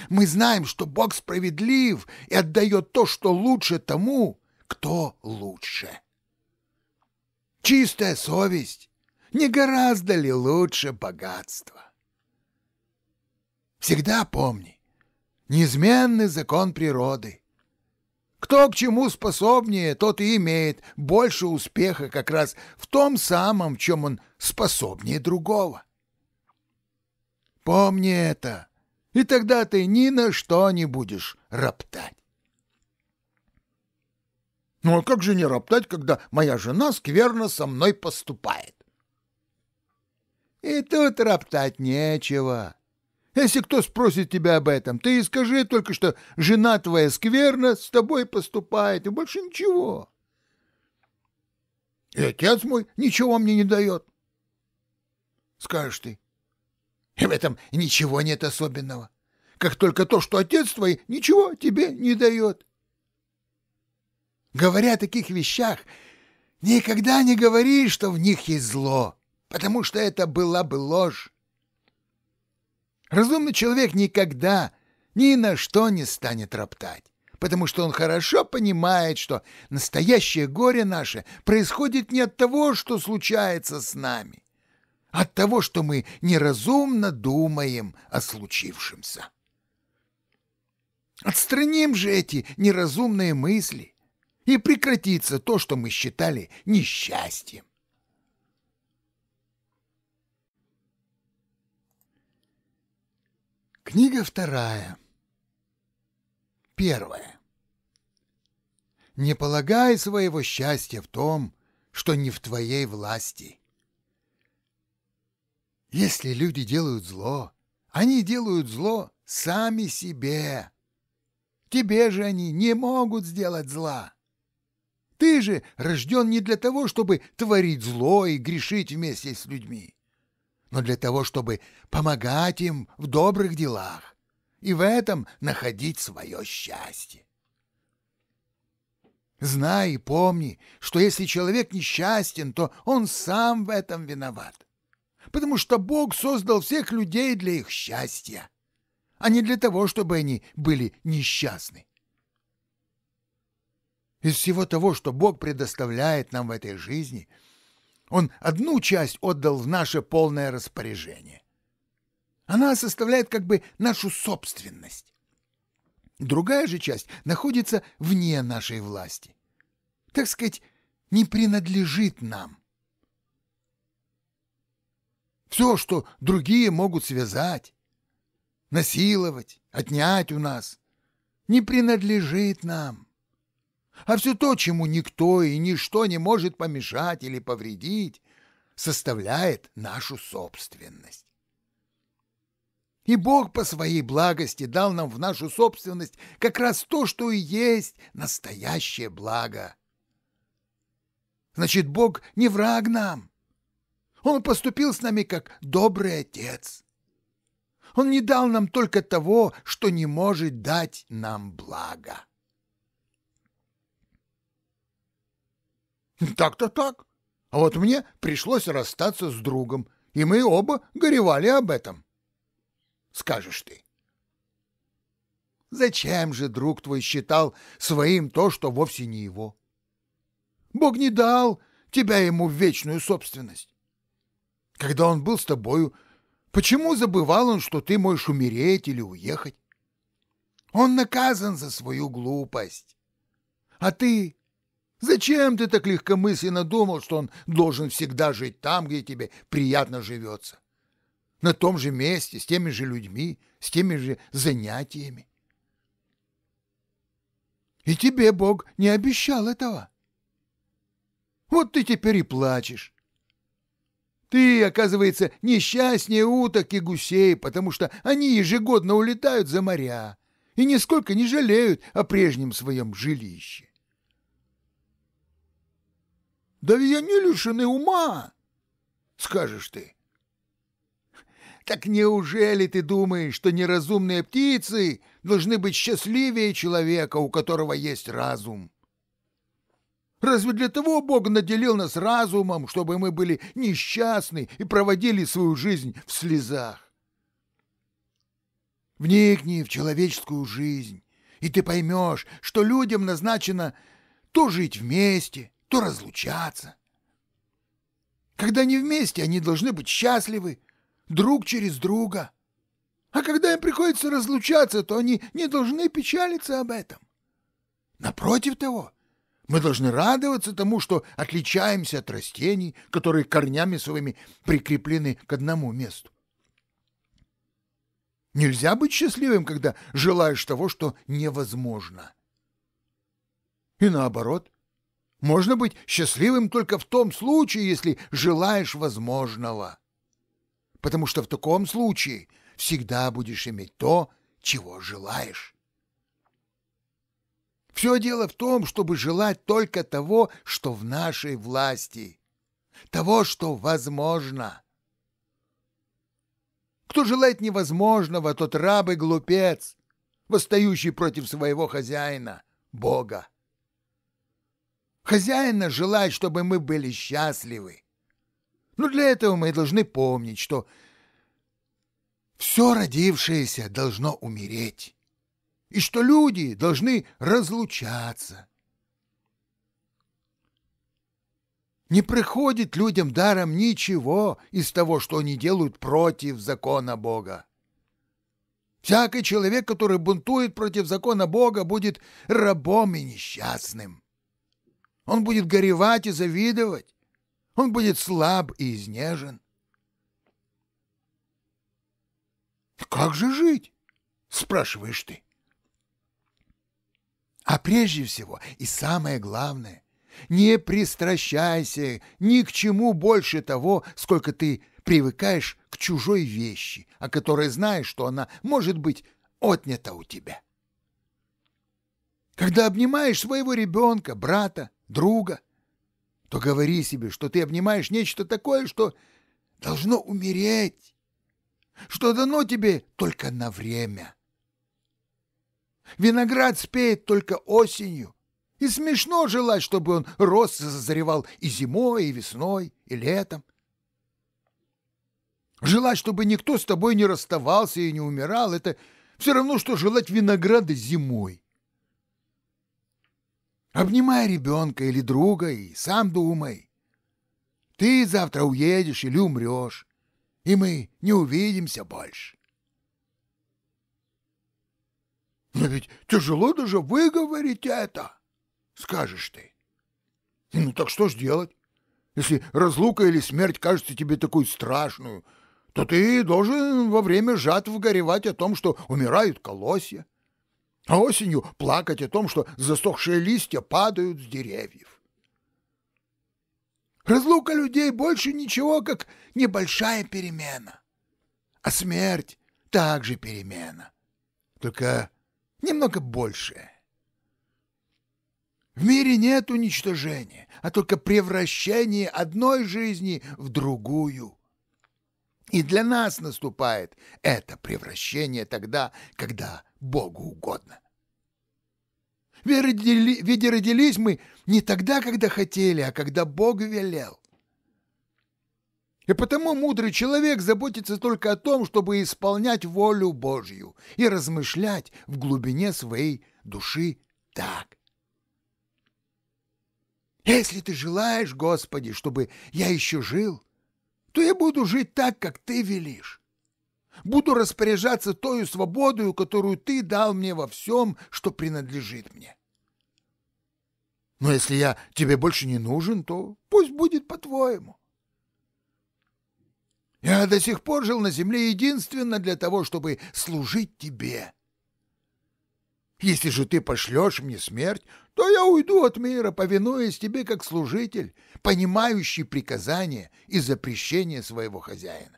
Мы знаем, что Бог справедлив и отдает то, что лучше тому, кто лучше. Чистая совесть не гораздо ли лучше богатства? Всегда помни, неизменный закон природы. Кто к чему способнее, тот и имеет больше успеха как раз в том самом, в чем он способнее другого. Помни это и тогда ты ни на что не будешь роптать. Ну а как же не роптать, когда моя жена скверно со мной поступает? И тут роптать нечего. Если кто спросит тебя об этом, ты и скажи только, что жена твоя скверно с тобой поступает, и больше ничего. И отец мой ничего мне не дает. Скажешь ты, и в этом ничего нет особенного. Как только то, что отец твой ничего тебе не дает. Говоря о таких вещах, никогда не говори, что в них есть зло, потому что это была бы ложь. Разумный человек никогда ни на что не станет роптать, потому что он хорошо понимает, что настоящее горе наше происходит не от того, что случается с нами, от того, что мы неразумно думаем о случившемся. Отстраним же эти неразумные мысли, и прекратится то, что мы считали несчастьем. Книга вторая. Первая. Не полагай своего счастья в том, что не в твоей власти. Если люди делают зло, они делают зло сами себе. Тебе же они не могут сделать зла. Ты же рожден не для того, чтобы творить зло и грешить вместе с людьми, но для того, чтобы помогать им в добрых делах и в этом находить свое счастье. Знай и помни, что если человек несчастен, то он сам в этом виноват потому что Бог создал всех людей для их счастья, а не для того, чтобы они были несчастны. Из всего того, что Бог предоставляет нам в этой жизни, Он одну часть отдал в наше полное распоряжение. Она составляет как бы нашу собственность. Другая же часть находится вне нашей власти. Так сказать, не принадлежит нам. Все, что другие могут связать, насиловать, отнять у нас, не принадлежит нам. А все то, чему никто и ничто не может помешать или повредить, составляет нашу собственность. И Бог по своей благости дал нам в нашу собственность как раз то, что и есть настоящее благо. Значит, Бог не враг нам, он поступил с нами как добрый отец. Он не дал нам только того, что не может дать нам благо. Так-то так. А вот мне пришлось расстаться с другом, и мы оба горевали об этом. Скажешь ты. Зачем же друг твой считал своим то, что вовсе не его? Бог не дал тебя ему в вечную собственность когда он был с тобою, почему забывал он, что ты можешь умереть или уехать? Он наказан за свою глупость. А ты... Зачем ты так легкомысленно думал, что он должен всегда жить там, где тебе приятно живется? На том же месте, с теми же людьми, с теми же занятиями. И тебе Бог не обещал этого. Вот ты теперь и плачешь. Ты, оказывается, несчастнее уток и гусей, потому что они ежегодно улетают за моря и нисколько не жалеют о прежнем своем жилище. «Да ведь не лишены ума!» — скажешь ты. «Так неужели ты думаешь, что неразумные птицы должны быть счастливее человека, у которого есть разум?» Разве для того Бог наделил нас разумом, чтобы мы были несчастны и проводили свою жизнь в слезах? Вникни в человеческую жизнь, и ты поймешь, что людям назначено то жить вместе, то разлучаться. Когда они вместе, они должны быть счастливы, друг через друга. А когда им приходится разлучаться, то они не должны печалиться об этом. Напротив того — мы должны радоваться тому, что отличаемся от растений, которые корнями своими прикреплены к одному месту. Нельзя быть счастливым, когда желаешь того, что невозможно. И наоборот, можно быть счастливым только в том случае, если желаешь возможного. Потому что в таком случае всегда будешь иметь то, чего желаешь. Все дело в том, чтобы желать только того, что в нашей власти, того, что возможно. Кто желает невозможного, тот раб и глупец, восстающий против своего хозяина, Бога. Хозяина желает, чтобы мы были счастливы. Но для этого мы должны помнить, что все родившееся должно умереть и что люди должны разлучаться. Не приходит людям даром ничего из того, что они делают против закона Бога. Всякий человек, который бунтует против закона Бога, будет рабом и несчастным. Он будет горевать и завидовать. Он будет слаб и изнежен. «Как же жить?» — спрашиваешь ты. А прежде всего и самое главное, не пристращайся ни к чему больше того, сколько ты привыкаешь к чужой вещи, о которой знаешь, что она может быть отнята у тебя. Когда обнимаешь своего ребенка, брата, друга, то говори себе, что ты обнимаешь нечто такое, что должно умереть, что дано тебе только на время. Виноград спеет только осенью. И смешно желать, чтобы он рос и зазревал и зимой, и весной, и летом. Желать, чтобы никто с тобой не расставался и не умирал, это все равно, что желать винограда зимой. Обнимай ребенка или друга и сам думай. Ты завтра уедешь или умрешь, и мы не увидимся больше. Но ведь тяжело даже выговорить это, скажешь ты. Ну так что ж делать? Если разлука или смерть кажется тебе такой страшную, то ты должен во время жатв горевать о том, что умирают колосья, а осенью плакать о том, что засохшие листья падают с деревьев. Разлука людей больше ничего, как небольшая перемена. А смерть также перемена. Только немного больше. В мире нет уничтожения, а только превращение одной жизни в другую. И для нас наступает это превращение тогда, когда Богу угодно. Ведь родились мы не тогда, когда хотели, а когда Бог велел. И потому мудрый человек заботится только о том, чтобы исполнять волю Божью и размышлять в глубине своей души так. Если ты желаешь, Господи, чтобы я еще жил, то я буду жить так, как ты велишь. Буду распоряжаться той свободою, которую ты дал мне во всем, что принадлежит мне. Но если я тебе больше не нужен, то пусть будет по-твоему. Я до сих пор жил на земле единственно для того, чтобы служить тебе. Если же ты пошлешь мне смерть, то я уйду от мира, повинуясь тебе как служитель, понимающий приказания и запрещения своего хозяина.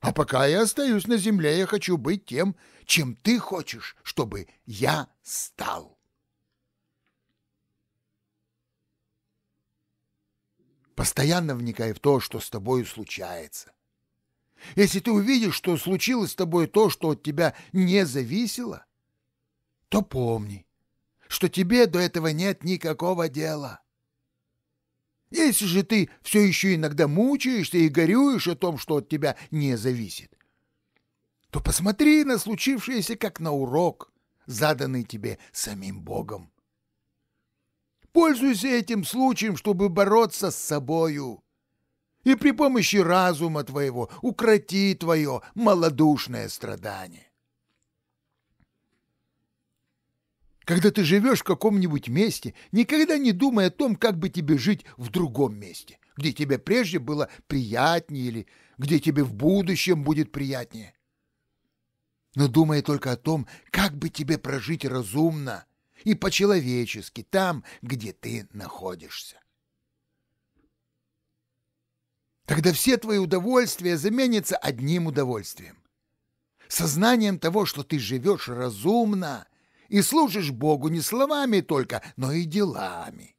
А пока я остаюсь на земле, я хочу быть тем, чем ты хочешь, чтобы я стал. постоянно вникай в то, что с тобой случается. Если ты увидишь, что случилось с тобой то, что от тебя не зависело, то помни, что тебе до этого нет никакого дела. Если же ты все еще иногда мучаешься и горюешь о том, что от тебя не зависит, то посмотри на случившееся как на урок, заданный тебе самим Богом. Пользуйся этим случаем, чтобы бороться с собою. И при помощи разума твоего укроти твое малодушное страдание. Когда ты живешь в каком-нибудь месте, никогда не думай о том, как бы тебе жить в другом месте, где тебе прежде было приятнее или где тебе в будущем будет приятнее. Но думай только о том, как бы тебе прожить разумно – и по-человечески там, где ты находишься. Тогда все твои удовольствия заменятся одним удовольствием. Сознанием того, что ты живешь разумно и служишь Богу не словами только, но и делами.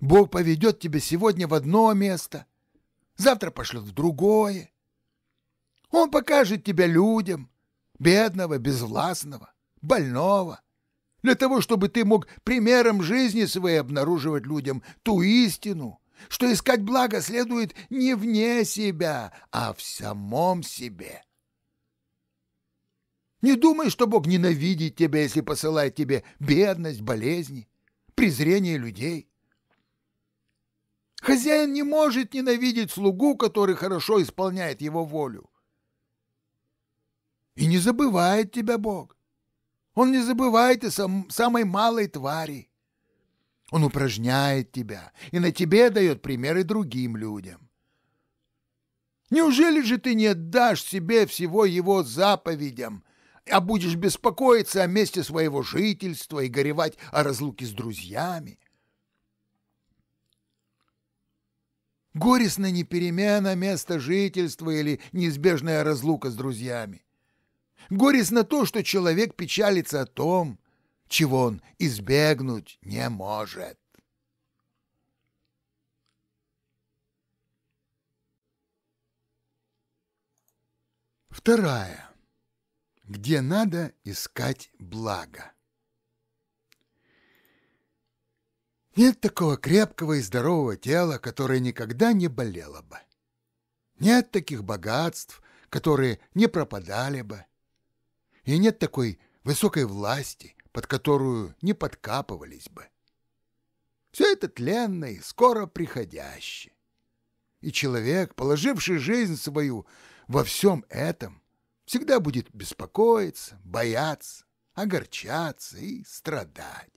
Бог поведет тебя сегодня в одно место, завтра пошлет в другое. Он покажет тебя людям, бедного, безвластного больного, для того, чтобы ты мог примером жизни своей обнаруживать людям ту истину, что искать благо следует не вне себя, а в самом себе. Не думай, что Бог ненавидит тебя, если посылает тебе бедность, болезни, презрение людей. Хозяин не может ненавидеть слугу, который хорошо исполняет его волю. И не забывает тебя Бог. Он не забывает и сам, самой малой твари. Он упражняет тебя и на тебе дает примеры другим людям. Неужели же ты не отдашь себе всего его заповедям, а будешь беспокоиться о месте своего жительства и горевать о разлуке с друзьями? Горестно не перемена места жительства или неизбежная разлука с друзьями горестно то, что человек печалится о том, чего он избегнуть не может. Вторая. Где надо искать благо. Нет такого крепкого и здорового тела, которое никогда не болело бы. Нет таких богатств, которые не пропадали бы и нет такой высокой власти, под которую не подкапывались бы. Все это тленно и скоро приходяще. И человек, положивший жизнь свою во всем этом, всегда будет беспокоиться, бояться, огорчаться и страдать.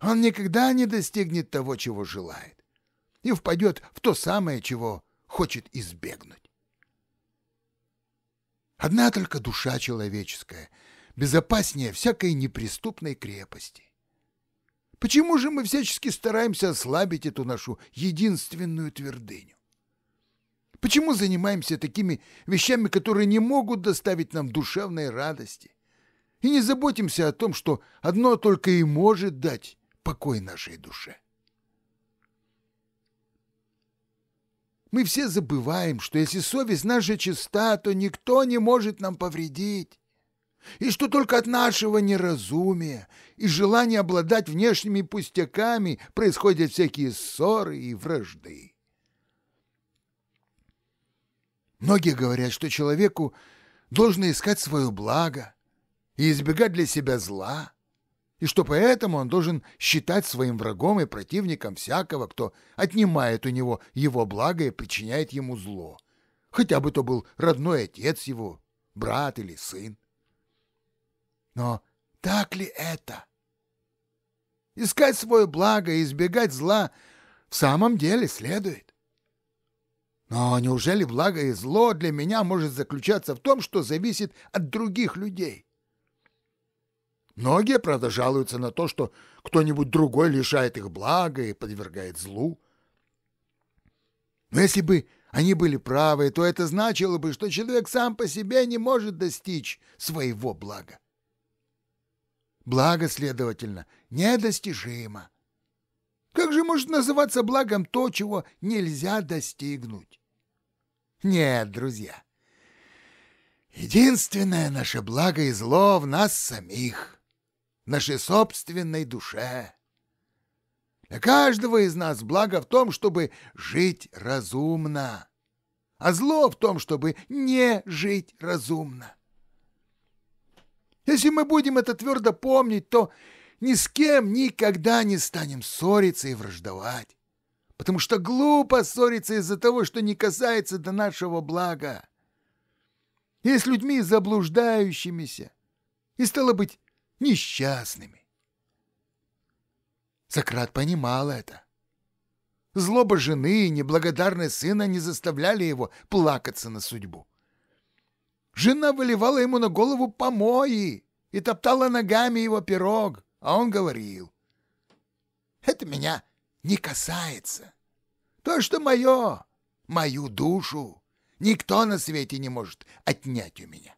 Он никогда не достигнет того, чего желает, и впадет в то самое, чего хочет избегнуть. Одна только душа человеческая, безопаснее всякой неприступной крепости. Почему же мы всячески стараемся ослабить эту нашу единственную твердыню? Почему занимаемся такими вещами, которые не могут доставить нам душевной радости? И не заботимся о том, что одно только и может дать покой нашей душе. Мы все забываем, что если совесть наша чиста, то никто не может нам повредить. И что только от нашего неразумия и желания обладать внешними пустяками происходят всякие ссоры и вражды. Многие говорят, что человеку должно искать свое благо и избегать для себя зла – и что поэтому он должен считать своим врагом и противником всякого, кто отнимает у него его благо и причиняет ему зло, хотя бы то был родной отец его, брат или сын. Но так ли это? Искать свое благо и избегать зла в самом деле следует. Но неужели благо и зло для меня может заключаться в том, что зависит от других людей? Многие, правда, жалуются на то, что кто-нибудь другой лишает их блага и подвергает злу. Но если бы они были правы, то это значило бы, что человек сам по себе не может достичь своего блага. Благо, следовательно, недостижимо. Как же может называться благом то, чего нельзя достигнуть? Нет, друзья, единственное наше благо и зло в нас самих нашей собственной душе. Для каждого из нас благо в том, чтобы жить разумно, а зло в том, чтобы не жить разумно. Если мы будем это твердо помнить, то ни с кем никогда не станем ссориться и враждовать, потому что глупо ссориться из-за того, что не касается до нашего блага. И с людьми заблуждающимися, и, стало быть, несчастными. Сократ понимал это. Злоба жены и неблагодарный сына не заставляли его плакаться на судьбу. Жена выливала ему на голову помои и топтала ногами его пирог, а он говорил. «Это меня не касается. То, что мое, мою душу, никто на свете не может отнять у меня».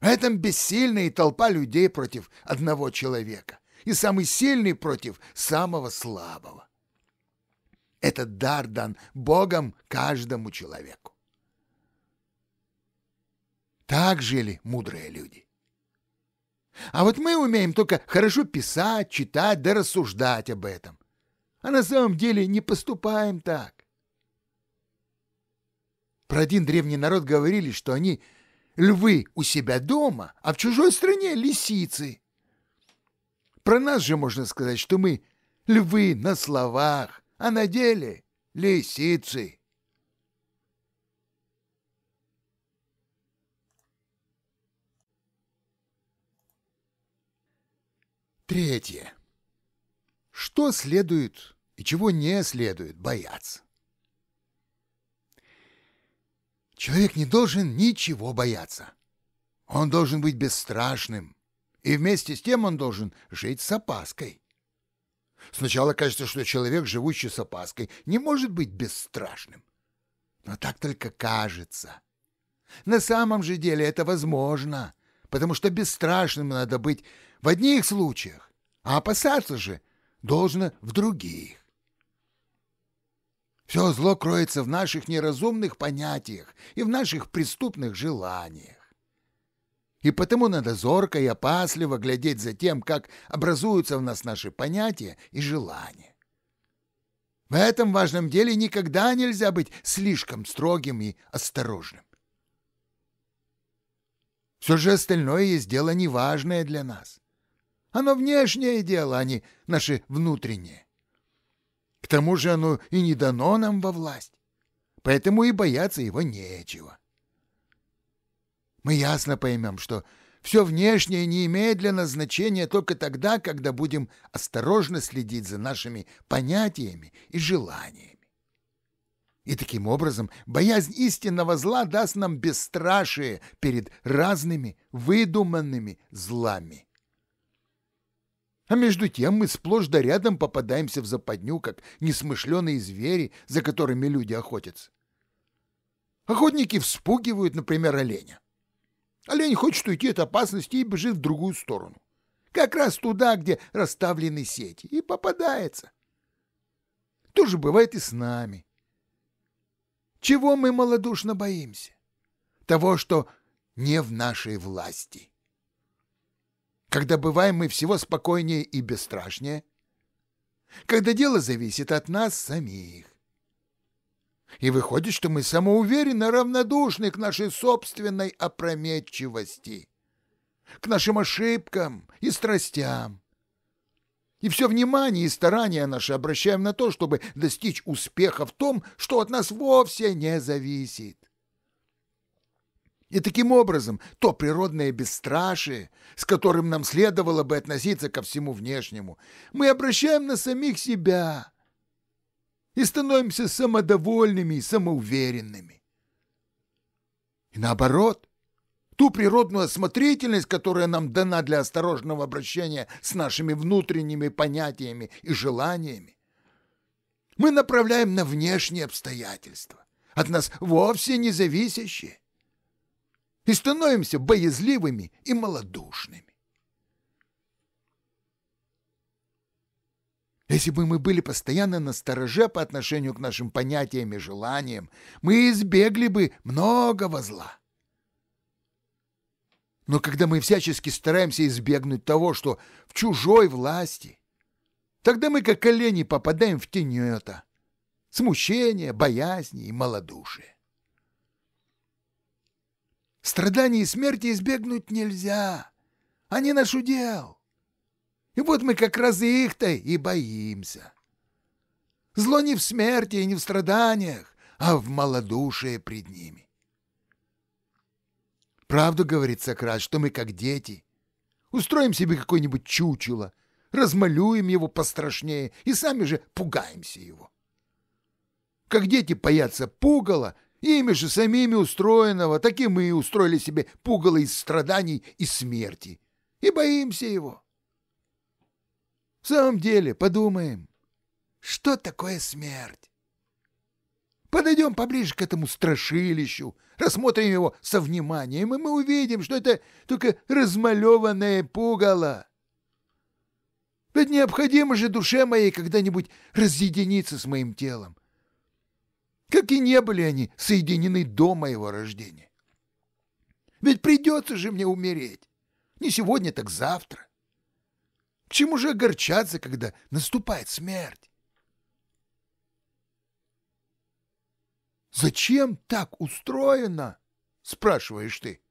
А это бессильная толпа людей против одного человека. И самый сильный против самого слабого. Этот дар дан Богом каждому человеку. Так жили мудрые люди. А вот мы умеем только хорошо писать, читать да рассуждать об этом. А на самом деле не поступаем так. Про один древний народ говорили, что они львы у себя дома, а в чужой стране лисицы. Про нас же можно сказать, что мы львы на словах, а на деле лисицы. Третье. Что следует и чего не следует бояться? Человек не должен ничего бояться. Он должен быть бесстрашным, и вместе с тем он должен жить с опаской. Сначала кажется, что человек, живущий с опаской, не может быть бесстрашным. Но так только кажется. На самом же деле это возможно, потому что бесстрашным надо быть в одних случаях, а опасаться же должно в других. Все зло кроется в наших неразумных понятиях и в наших преступных желаниях. И потому надо зорко и опасливо глядеть за тем, как образуются в нас наши понятия и желания. В этом важном деле никогда нельзя быть слишком строгим и осторожным. Все же остальное есть дело неважное для нас. Оно внешнее дело, а не наше внутреннее. К тому же оно и не дано нам во власть, поэтому и бояться его нечего. Мы ясно поймем, что все внешнее не имеет для нас значения только тогда, когда будем осторожно следить за нашими понятиями и желаниями. И таким образом боязнь истинного зла даст нам бесстрашие перед разными выдуманными злами. А между тем мы сплошь да рядом попадаемся в западню, как несмышленые звери, за которыми люди охотятся. Охотники вспугивают, например, оленя. Олень хочет уйти от опасности и бежит в другую сторону. Как раз туда, где расставлены сети, и попадается. То же бывает и с нами. Чего мы малодушно боимся? Того, что не в нашей власти когда бываем мы всего спокойнее и бесстрашнее, когда дело зависит от нас самих. И выходит, что мы самоуверенно равнодушны к нашей собственной опрометчивости, к нашим ошибкам и страстям. И все внимание и старания наши обращаем на то, чтобы достичь успеха в том, что от нас вовсе не зависит. И таким образом то природное бесстрашие, с которым нам следовало бы относиться ко всему внешнему, мы обращаем на самих себя и становимся самодовольными и самоуверенными. И наоборот, ту природную осмотрительность, которая нам дана для осторожного обращения с нашими внутренними понятиями и желаниями, мы направляем на внешние обстоятельства, от нас вовсе не зависящие и становимся боязливыми и малодушными. Если бы мы были постоянно на стороже по отношению к нашим понятиям и желаниям, мы избегли бы многого зла. Но когда мы всячески стараемся избегнуть того, что в чужой власти, тогда мы, как олени, попадаем в тень тенета, смущение, боязни и малодушие. Страданий и смерти избегнуть нельзя. Они наш удел. И вот мы как раз их-то и боимся. Зло не в смерти и не в страданиях, а в малодушие пред ними. Правду говорит Сократ, что мы как дети. Устроим себе какое-нибудь чучело, размалюем его пострашнее и сами же пугаемся его. Как дети боятся пугала — Ими же самими устроенного, таким мы и устроили себе пугало из страданий и смерти. И боимся его. В самом деле, подумаем, что такое смерть? Подойдем поближе к этому страшилищу, рассмотрим его со вниманием, и мы увидим, что это только размалеванное пугало. Ведь необходимо же душе моей когда-нибудь разъединиться с моим телом, как и не были они соединены до моего рождения. Ведь придется же мне умереть. Не сегодня, так завтра. К чему же огорчаться, когда наступает смерть? «Зачем так устроено?» — спрашиваешь ты.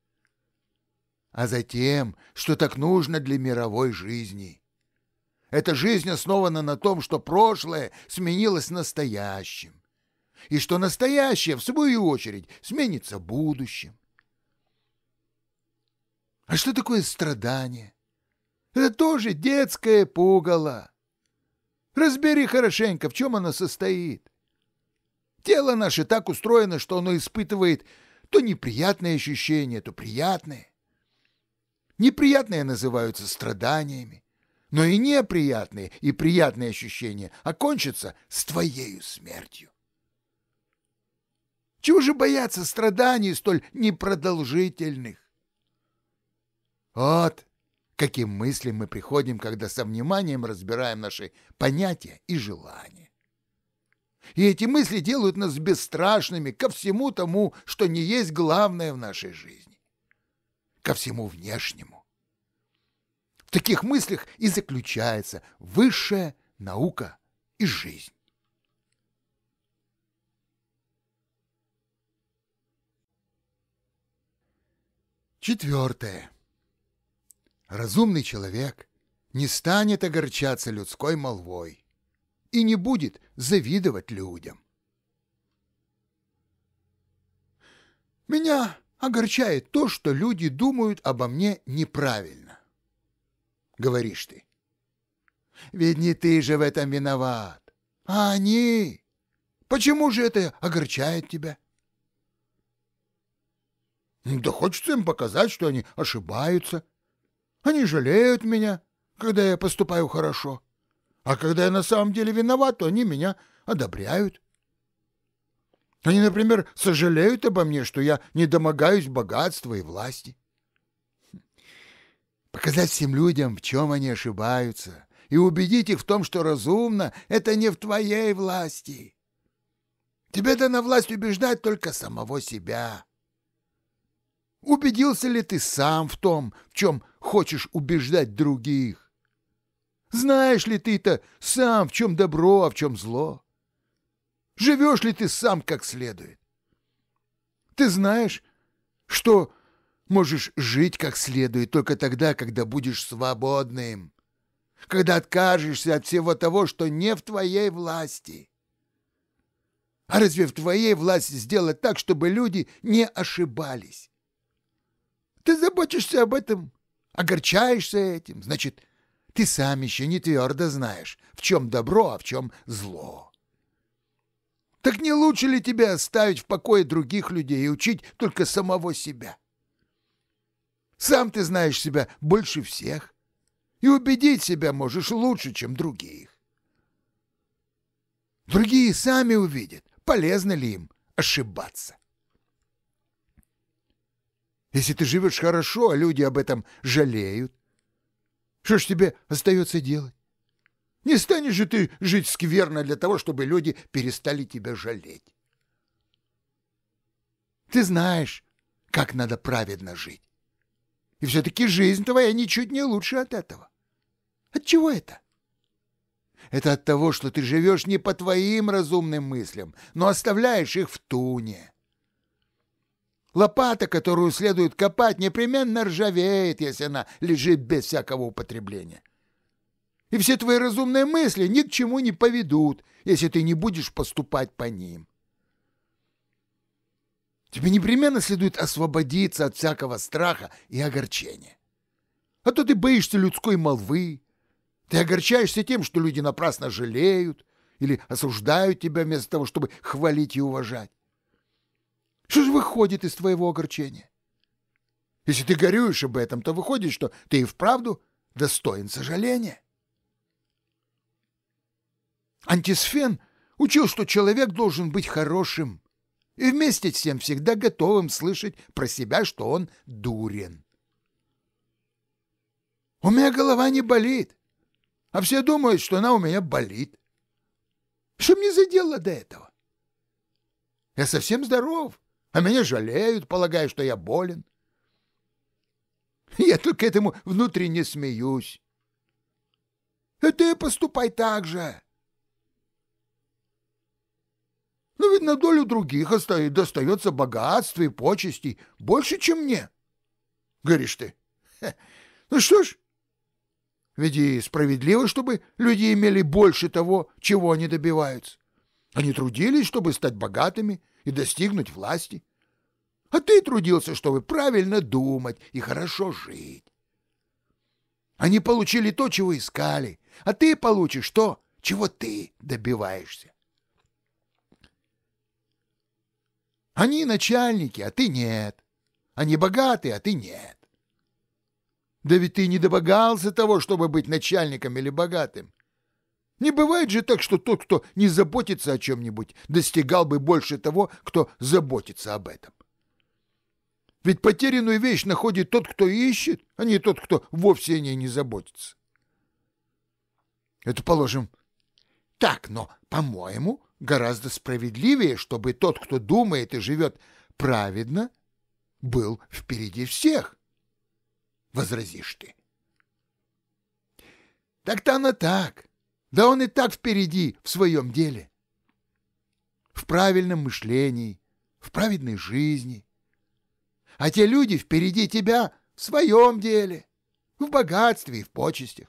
«А затем, что так нужно для мировой жизни. Эта жизнь основана на том, что прошлое сменилось настоящим и что настоящее, в свою очередь, сменится будущим. А что такое страдание? Это тоже детское пугало. Разбери хорошенько, в чем оно состоит. Тело наше так устроено, что оно испытывает то неприятные ощущения, то приятные. Неприятные называются страданиями, но и неприятные и приятные ощущения окончатся с твоею смертью. Чего же бояться страданий столь непродолжительных? Вот каким мыслям мы приходим, когда со вниманием разбираем наши понятия и желания. И эти мысли делают нас бесстрашными ко всему тому, что не есть главное в нашей жизни, ко всему внешнему. В таких мыслях и заключается высшая наука и жизнь. Четвертое. Разумный человек не станет огорчаться людской молвой и не будет завидовать людям. Меня огорчает то, что люди думают обо мне неправильно. Говоришь ты. Ведь не ты же в этом виноват, а они. Почему же это огорчает тебя? Да хочется им показать, что они ошибаются. Они жалеют меня, когда я поступаю хорошо. А когда я на самом деле виноват, то они меня одобряют. Они, например, сожалеют обо мне, что я не домогаюсь богатства и власти. Показать всем людям, в чем они ошибаются, и убедить их в том, что разумно, это не в твоей власти. Тебе дана власть убеждать только самого себя. Убедился ли ты сам в том, в чем хочешь убеждать других? Знаешь ли ты-то сам, в чем добро, а в чем зло? Живешь ли ты сам как следует? Ты знаешь, что можешь жить как следует только тогда, когда будешь свободным, когда откажешься от всего того, что не в твоей власти. А разве в твоей власти сделать так, чтобы люди не ошибались? Ты заботишься об этом, огорчаешься этим. Значит, ты сам еще не твердо знаешь, в чем добро, а в чем зло. Так не лучше ли тебе оставить в покое других людей и учить только самого себя? Сам ты знаешь себя больше всех, и убедить себя можешь лучше, чем других. Другие сами увидят, полезно ли им ошибаться. Если ты живешь хорошо, а люди об этом жалеют, что ж тебе остается делать? Не станешь же ты жить скверно для того, чтобы люди перестали тебя жалеть. Ты знаешь, как надо праведно жить. И все-таки жизнь твоя ничуть не лучше от этого. От чего это? Это от того, что ты живешь не по твоим разумным мыслям, но оставляешь их в туне. Лопата, которую следует копать, непременно ржавеет, если она лежит без всякого употребления. И все твои разумные мысли ни к чему не поведут, если ты не будешь поступать по ним. Тебе непременно следует освободиться от всякого страха и огорчения. А то ты боишься людской молвы, ты огорчаешься тем, что люди напрасно жалеют или осуждают тебя вместо того, чтобы хвалить и уважать. Что же выходит из твоего огорчения? Если ты горюешь об этом, то выходит, что ты и вправду достоин сожаления. Антисфен учил, что человек должен быть хорошим и вместе с тем всегда готовым слышать про себя, что он дурен. У меня голова не болит, а все думают, что она у меня болит. Что мне за дело до этого? Я совсем здоров а меня жалеют, полагая, что я болен. Я только этому внутренне смеюсь. А ты поступай так же. Но ну, ведь на долю других достается богатство и почестей больше, чем мне. Говоришь ты. Ну что ж, ведь и справедливо, чтобы люди имели больше того, чего они добиваются. Они трудились, чтобы стать богатыми и достигнуть власти. А ты трудился, чтобы правильно думать и хорошо жить. Они получили то, чего искали, а ты получишь то, чего ты добиваешься. Они начальники, а ты нет. Они богаты, а ты нет. Да ведь ты не добогался того, чтобы быть начальником или богатым. Не бывает же так, что тот, кто не заботится о чем-нибудь, достигал бы больше того, кто заботится об этом. Ведь потерянную вещь находит тот, кто ищет, а не тот, кто вовсе о ней не заботится. Это положим так, но, по-моему, гораздо справедливее, чтобы тот, кто думает и живет праведно, был впереди всех, возразишь ты. Так-то оно так. Да он и так впереди в своем деле. В правильном мышлении, в праведной жизни, а те люди впереди тебя в своем деле, в богатстве и в почестях.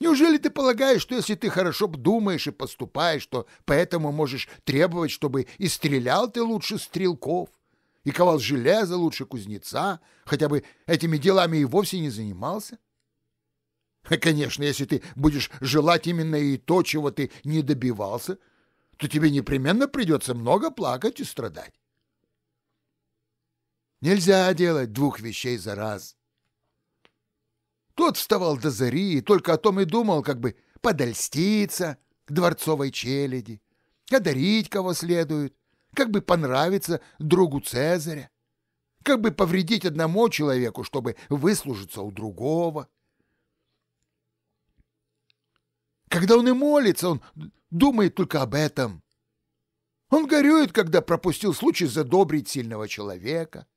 Неужели ты полагаешь, что если ты хорошо думаешь и поступаешь, то поэтому можешь требовать, чтобы и стрелял ты лучше стрелков, и ковал железо лучше кузнеца, хотя бы этими делами и вовсе не занимался? А, конечно, если ты будешь желать именно и то, чего ты не добивался, то тебе непременно придется много плакать и страдать. Нельзя делать двух вещей за раз. Тот вставал до зари и только о том и думал, как бы подольститься к дворцовой челяди, одарить кого следует, как бы понравиться другу Цезаря, как бы повредить одному человеку, чтобы выслужиться у другого. Когда он и молится, он думает только об этом. Он горюет, когда пропустил случай задобрить сильного человека —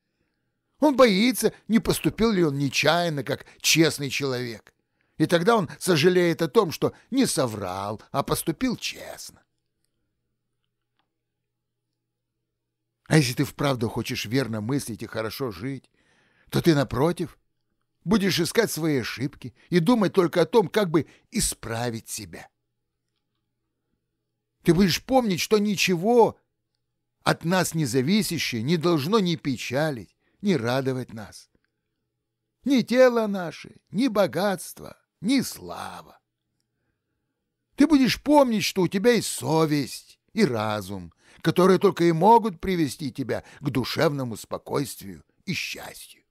он боится, не поступил ли он нечаянно, как честный человек. И тогда он сожалеет о том, что не соврал, а поступил честно. А если ты вправду хочешь верно мыслить и хорошо жить, то ты, напротив, будешь искать свои ошибки и думать только о том, как бы исправить себя. Ты будешь помнить, что ничего от нас независящее не должно ни печалить, не радовать нас. Ни тело наше, ни богатство, ни слава. Ты будешь помнить, что у тебя и совесть и разум, которые только и могут привести тебя к душевному спокойствию и счастью.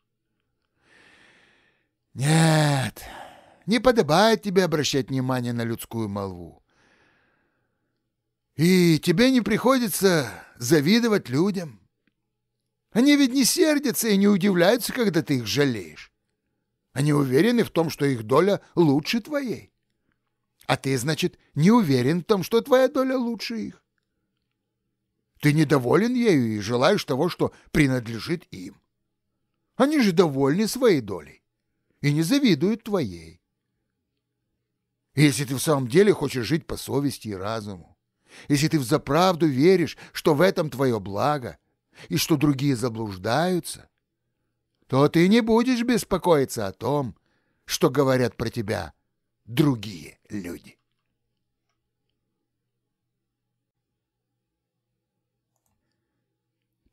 Нет, не подобает тебе обращать внимание на людскую молву. И тебе не приходится завидовать людям. Они ведь не сердятся и не удивляются, когда ты их жалеешь. Они уверены в том, что их доля лучше твоей. А ты, значит, не уверен в том, что твоя доля лучше их. Ты недоволен ею и желаешь того, что принадлежит им. Они же довольны своей долей и не завидуют твоей. Если ты в самом деле хочешь жить по совести и разуму, если ты в заправду веришь, что в этом твое благо, и что другие заблуждаются, то ты не будешь беспокоиться о том, что говорят про тебя другие люди.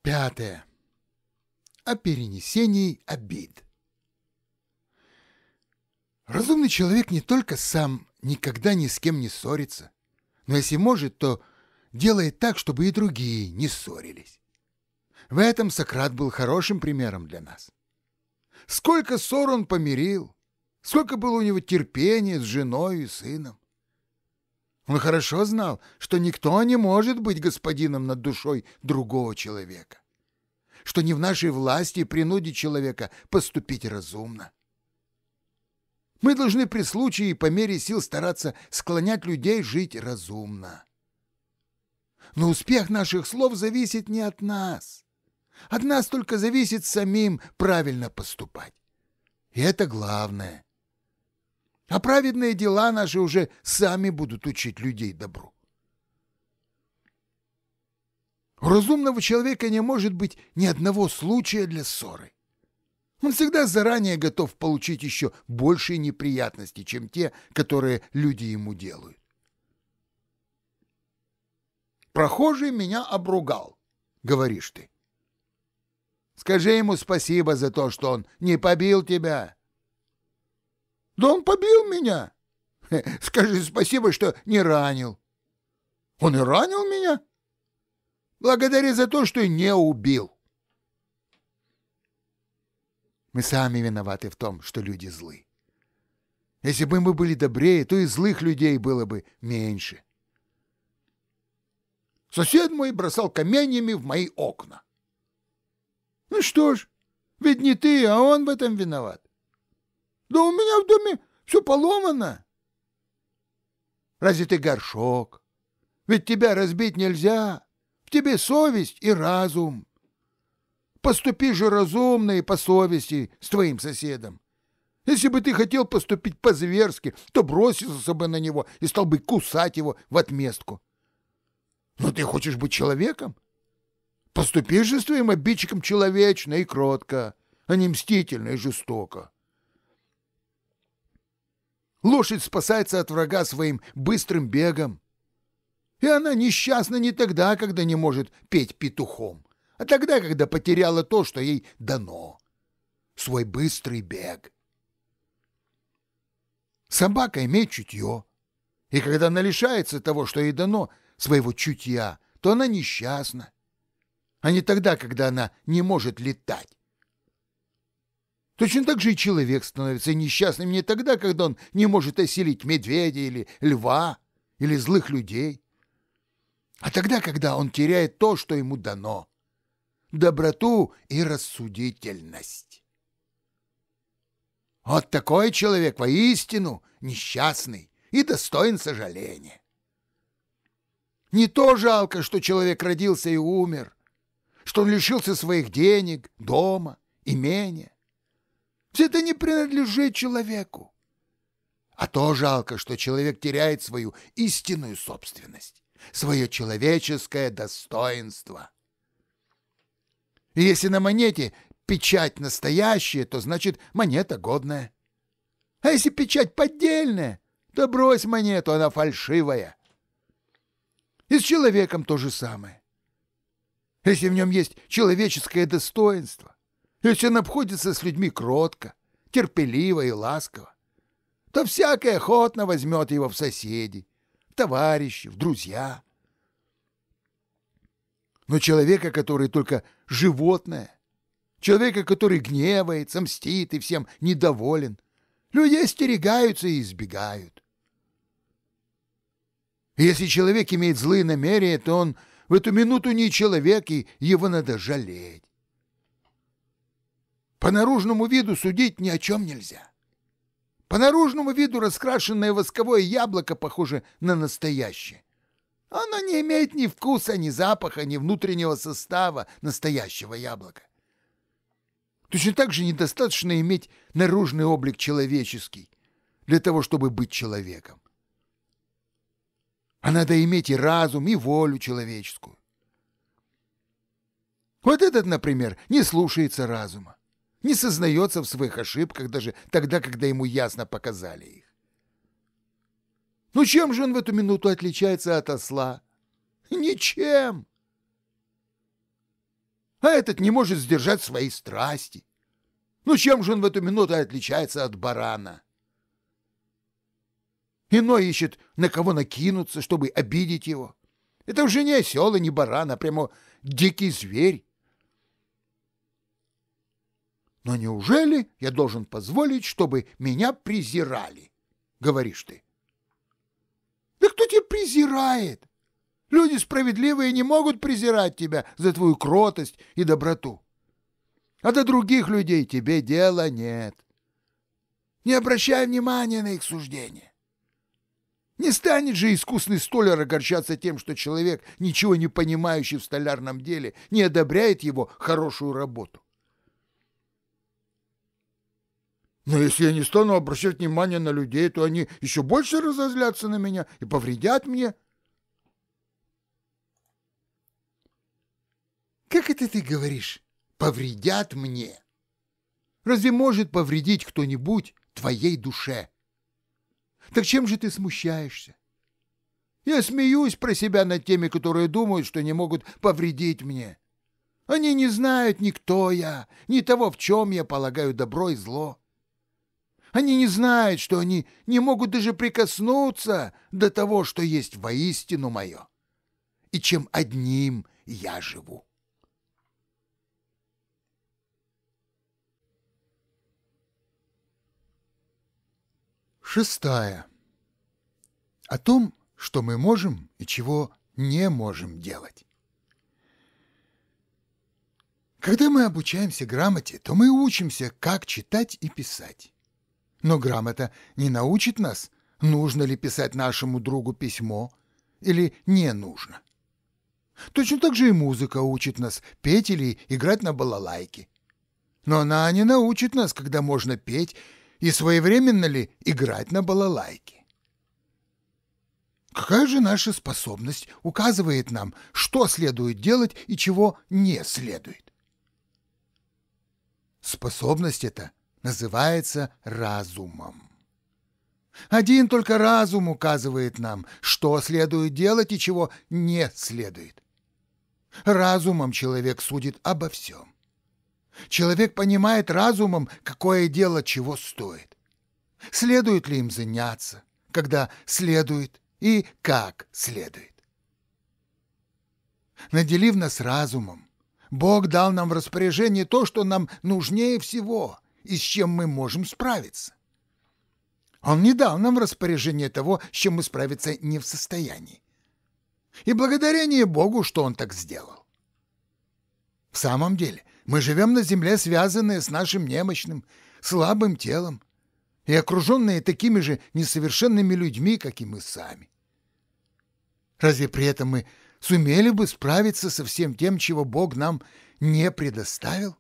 Пятое. О перенесении обид. Разумный человек не только сам никогда ни с кем не ссорится, но если может, то делает так, чтобы и другие не ссорились. В этом Сократ был хорошим примером для нас. Сколько ссор он помирил, сколько было у него терпения с женой и сыном. Он хорошо знал, что никто не может быть господином над душой другого человека, что не в нашей власти принудить человека поступить разумно. Мы должны при случае и по мере сил стараться склонять людей жить разумно. Но успех наших слов зависит не от нас. От нас только зависит самим правильно поступать. И это главное. А праведные дела наши уже сами будут учить людей добру. У разумного человека не может быть ни одного случая для ссоры. Он всегда заранее готов получить еще большие неприятности, чем те, которые люди ему делают. Прохожий меня обругал, говоришь ты. Скажи ему спасибо за то, что он не побил тебя. Да он побил меня. Скажи спасибо, что не ранил. Он и ранил меня. Благодари за то, что не убил. Мы сами виноваты в том, что люди злы. Если бы мы были добрее, то и злых людей было бы меньше. Сосед мой бросал каменями в мои окна. Ну что ж, ведь не ты, а он в этом виноват. Да у меня в доме все поломано. Разве ты горшок? Ведь тебя разбить нельзя. В тебе совесть и разум. Поступи же разумно и по совести с твоим соседом. Если бы ты хотел поступить по-зверски, то бросился бы на него и стал бы кусать его в отместку. Но ты хочешь быть человеком? Поступи же с твоим обидчиком человечно и кротко, а не мстительно и жестоко. Лошадь спасается от врага своим быстрым бегом. И она несчастна не тогда, когда не может петь петухом, а тогда, когда потеряла то, что ей дано — свой быстрый бег. Собака имеет чутье, и когда она лишается того, что ей дано, своего чутья, то она несчастна а не тогда, когда она не может летать. Точно так же и человек становится несчастным не тогда, когда он не может осилить медведя или льва или злых людей, а тогда, когда он теряет то, что ему дано — доброту и рассудительность. Вот такой человек воистину несчастный и достоин сожаления. Не то жалко, что человек родился и умер, что он лишился своих денег, дома, имения. Все это не принадлежит человеку. А то жалко, что человек теряет свою истинную собственность, свое человеческое достоинство. И если на монете печать настоящая, то значит монета годная. А если печать поддельная, то брось монету, она фальшивая. И с человеком то же самое если в нем есть человеческое достоинство, если он обходится с людьми кротко, терпеливо и ласково, то всякий охотно возьмет его в соседи, в товарищи, в друзья. Но человека, который только животное, человека, который гневается, мстит и всем недоволен, люди стерегаются и избегают. Если человек имеет злые намерения, то он – в эту минуту не человек, и его надо жалеть. По наружному виду судить ни о чем нельзя. По наружному виду раскрашенное восковое яблоко похоже на настоящее. Оно не имеет ни вкуса, ни запаха, ни внутреннего состава настоящего яблока. Точно так же недостаточно иметь наружный облик человеческий для того, чтобы быть человеком а надо иметь и разум, и волю человеческую. Вот этот, например, не слушается разума, не сознается в своих ошибках даже тогда, когда ему ясно показали их. Ну чем же он в эту минуту отличается от осла? Ничем! А этот не может сдержать свои страсти. Ну чем же он в эту минуту отличается от барана? — Иной ищет, на кого накинуться, чтобы обидеть его. Это уже не осел и не баран, а прямо дикий зверь. Но неужели я должен позволить, чтобы меня презирали? Говоришь ты. Да кто тебя презирает? Люди справедливые не могут презирать тебя за твою кротость и доброту. А до других людей тебе дела нет. Не обращай внимания на их суждения. Не станет же искусный столяр огорчаться тем, что человек, ничего не понимающий в столярном деле, не одобряет его хорошую работу. Но если я не стану обращать внимание на людей, то они еще больше разозлятся на меня и повредят мне. Как это ты говоришь? Повредят мне? Разве может повредить кто-нибудь твоей душе? Так чем же ты смущаешься? Я смеюсь про себя над теми, которые думают, что не могут повредить мне. Они не знают ни кто я, ни того, в чем я полагаю добро и зло. Они не знают, что они не могут даже прикоснуться до того, что есть воистину мое, и чем одним я живу. Шестая. О том, что мы можем и чего не можем делать. Когда мы обучаемся грамоте, то мы учимся, как читать и писать. Но грамота не научит нас, нужно ли писать нашему другу письмо или не нужно. Точно так же и музыка учит нас петь или играть на балалайке. Но она не научит нас, когда можно петь и своевременно ли играть на балалайке. Какая же наша способность указывает нам, что следует делать и чего не следует? Способность эта называется разумом. Один только разум указывает нам, что следует делать и чего не следует. Разумом человек судит обо всем. Человек понимает разумом, какое дело чего стоит. Следует ли им заняться, когда следует и как следует. Наделив нас разумом, Бог дал нам в распоряжение то, что нам нужнее всего и с чем мы можем справиться. Он не дал нам в распоряжение того, с чем мы справиться не в состоянии. И благодарение Богу, что Он так сделал. В самом деле – мы живем на земле, связанные с нашим немощным, слабым телом и окруженные такими же несовершенными людьми, как и мы сами. Разве при этом мы сумели бы справиться со всем тем, чего Бог нам не предоставил?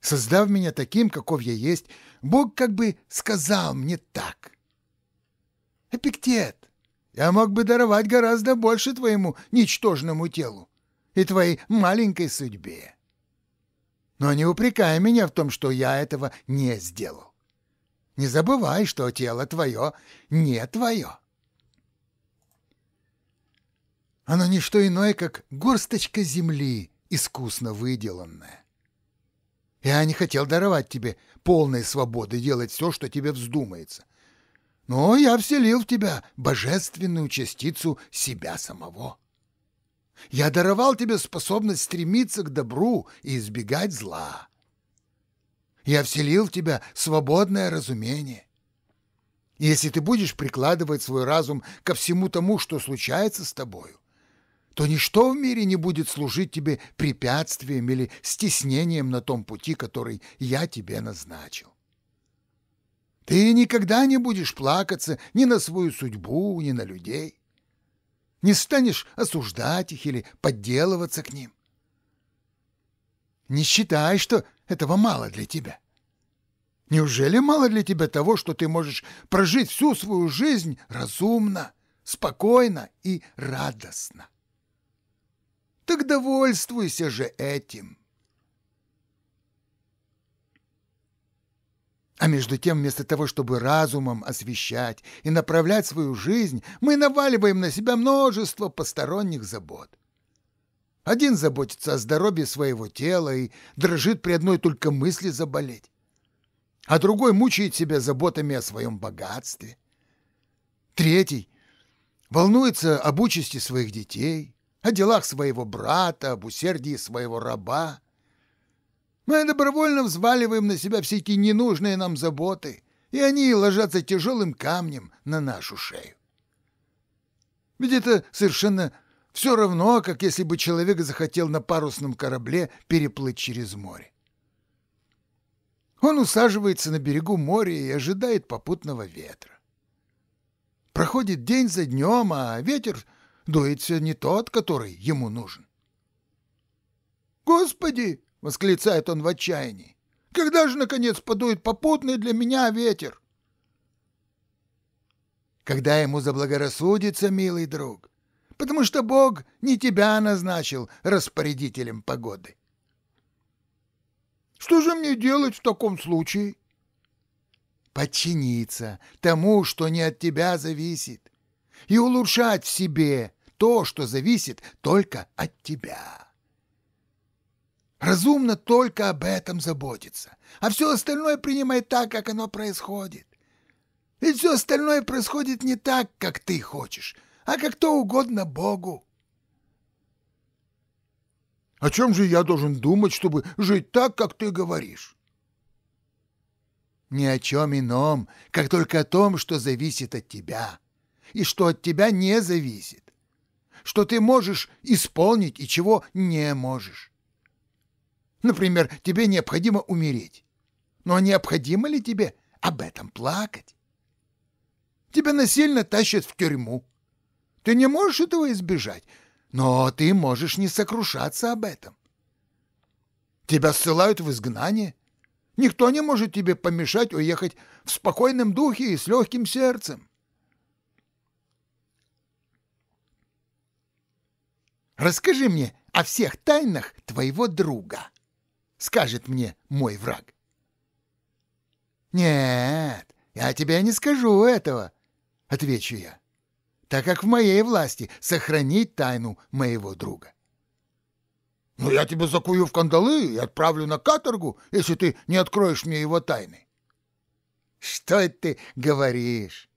Создав меня таким, каков я есть, Бог как бы сказал мне так. Эпиктет, я мог бы даровать гораздо больше твоему ничтожному телу и твоей маленькой судьбе. Но не упрекай меня в том, что я этого не сделал. Не забывай, что тело твое не твое. Оно не что иное, как горсточка земли, искусно выделанная. Я не хотел даровать тебе полной свободы делать все, что тебе вздумается. Но я вселил в тебя божественную частицу себя самого. Я даровал тебе способность стремиться к добру и избегать зла. Я вселил в тебя свободное разумение. если ты будешь прикладывать свой разум ко всему тому, что случается с тобою, то ничто в мире не будет служить тебе препятствием или стеснением на том пути, который я тебе назначил. Ты никогда не будешь плакаться ни на свою судьбу, ни на людей не станешь осуждать их или подделываться к ним. Не считай, что этого мало для тебя. Неужели мало для тебя того, что ты можешь прожить всю свою жизнь разумно, спокойно и радостно? Так довольствуйся же этим. А между тем, вместо того, чтобы разумом освещать и направлять свою жизнь, мы наваливаем на себя множество посторонних забот. Один заботится о здоровье своего тела и дрожит при одной только мысли заболеть, а другой мучает себя заботами о своем богатстве. Третий волнуется об участи своих детей, о делах своего брата, об усердии своего раба. Мы добровольно взваливаем на себя все эти ненужные нам заботы, и они ложатся тяжелым камнем на нашу шею. Ведь это совершенно все равно, как если бы человек захотел на парусном корабле переплыть через море. Он усаживается на берегу моря и ожидает попутного ветра. Проходит день за днем, а ветер дует все не тот, который ему нужен. «Господи!» восклицает он в отчаянии. Когда же, наконец, подует попутный для меня ветер? Когда ему заблагорассудится, милый друг, потому что Бог не тебя назначил распорядителем погоды. Что же мне делать в таком случае? Подчиниться тому, что не от тебя зависит, и улучшать в себе то, что зависит только от тебя. Разумно только об этом заботиться, а все остальное принимай так, как оно происходит. Ведь все остальное происходит не так, как ты хочешь, а как то угодно Богу. О чем же я должен думать, чтобы жить так, как ты говоришь? Ни о чем ином, как только о том, что зависит от тебя, и что от тебя не зависит, что ты можешь исполнить и чего не можешь. Например, тебе необходимо умереть. Но необходимо ли тебе об этом плакать? Тебя насильно тащат в тюрьму. Ты не можешь этого избежать, но ты можешь не сокрушаться об этом. Тебя ссылают в изгнание. Никто не может тебе помешать уехать в спокойном духе и с легким сердцем. Расскажи мне о всех тайнах твоего друга скажет мне мой враг. «Нет, я тебе не скажу этого», — отвечу я, «так как в моей власти сохранить тайну моего друга». «Но «Ну, я тебя закую в кандалы и отправлю на каторгу, если ты не откроешь мне его тайны». «Что это ты говоришь?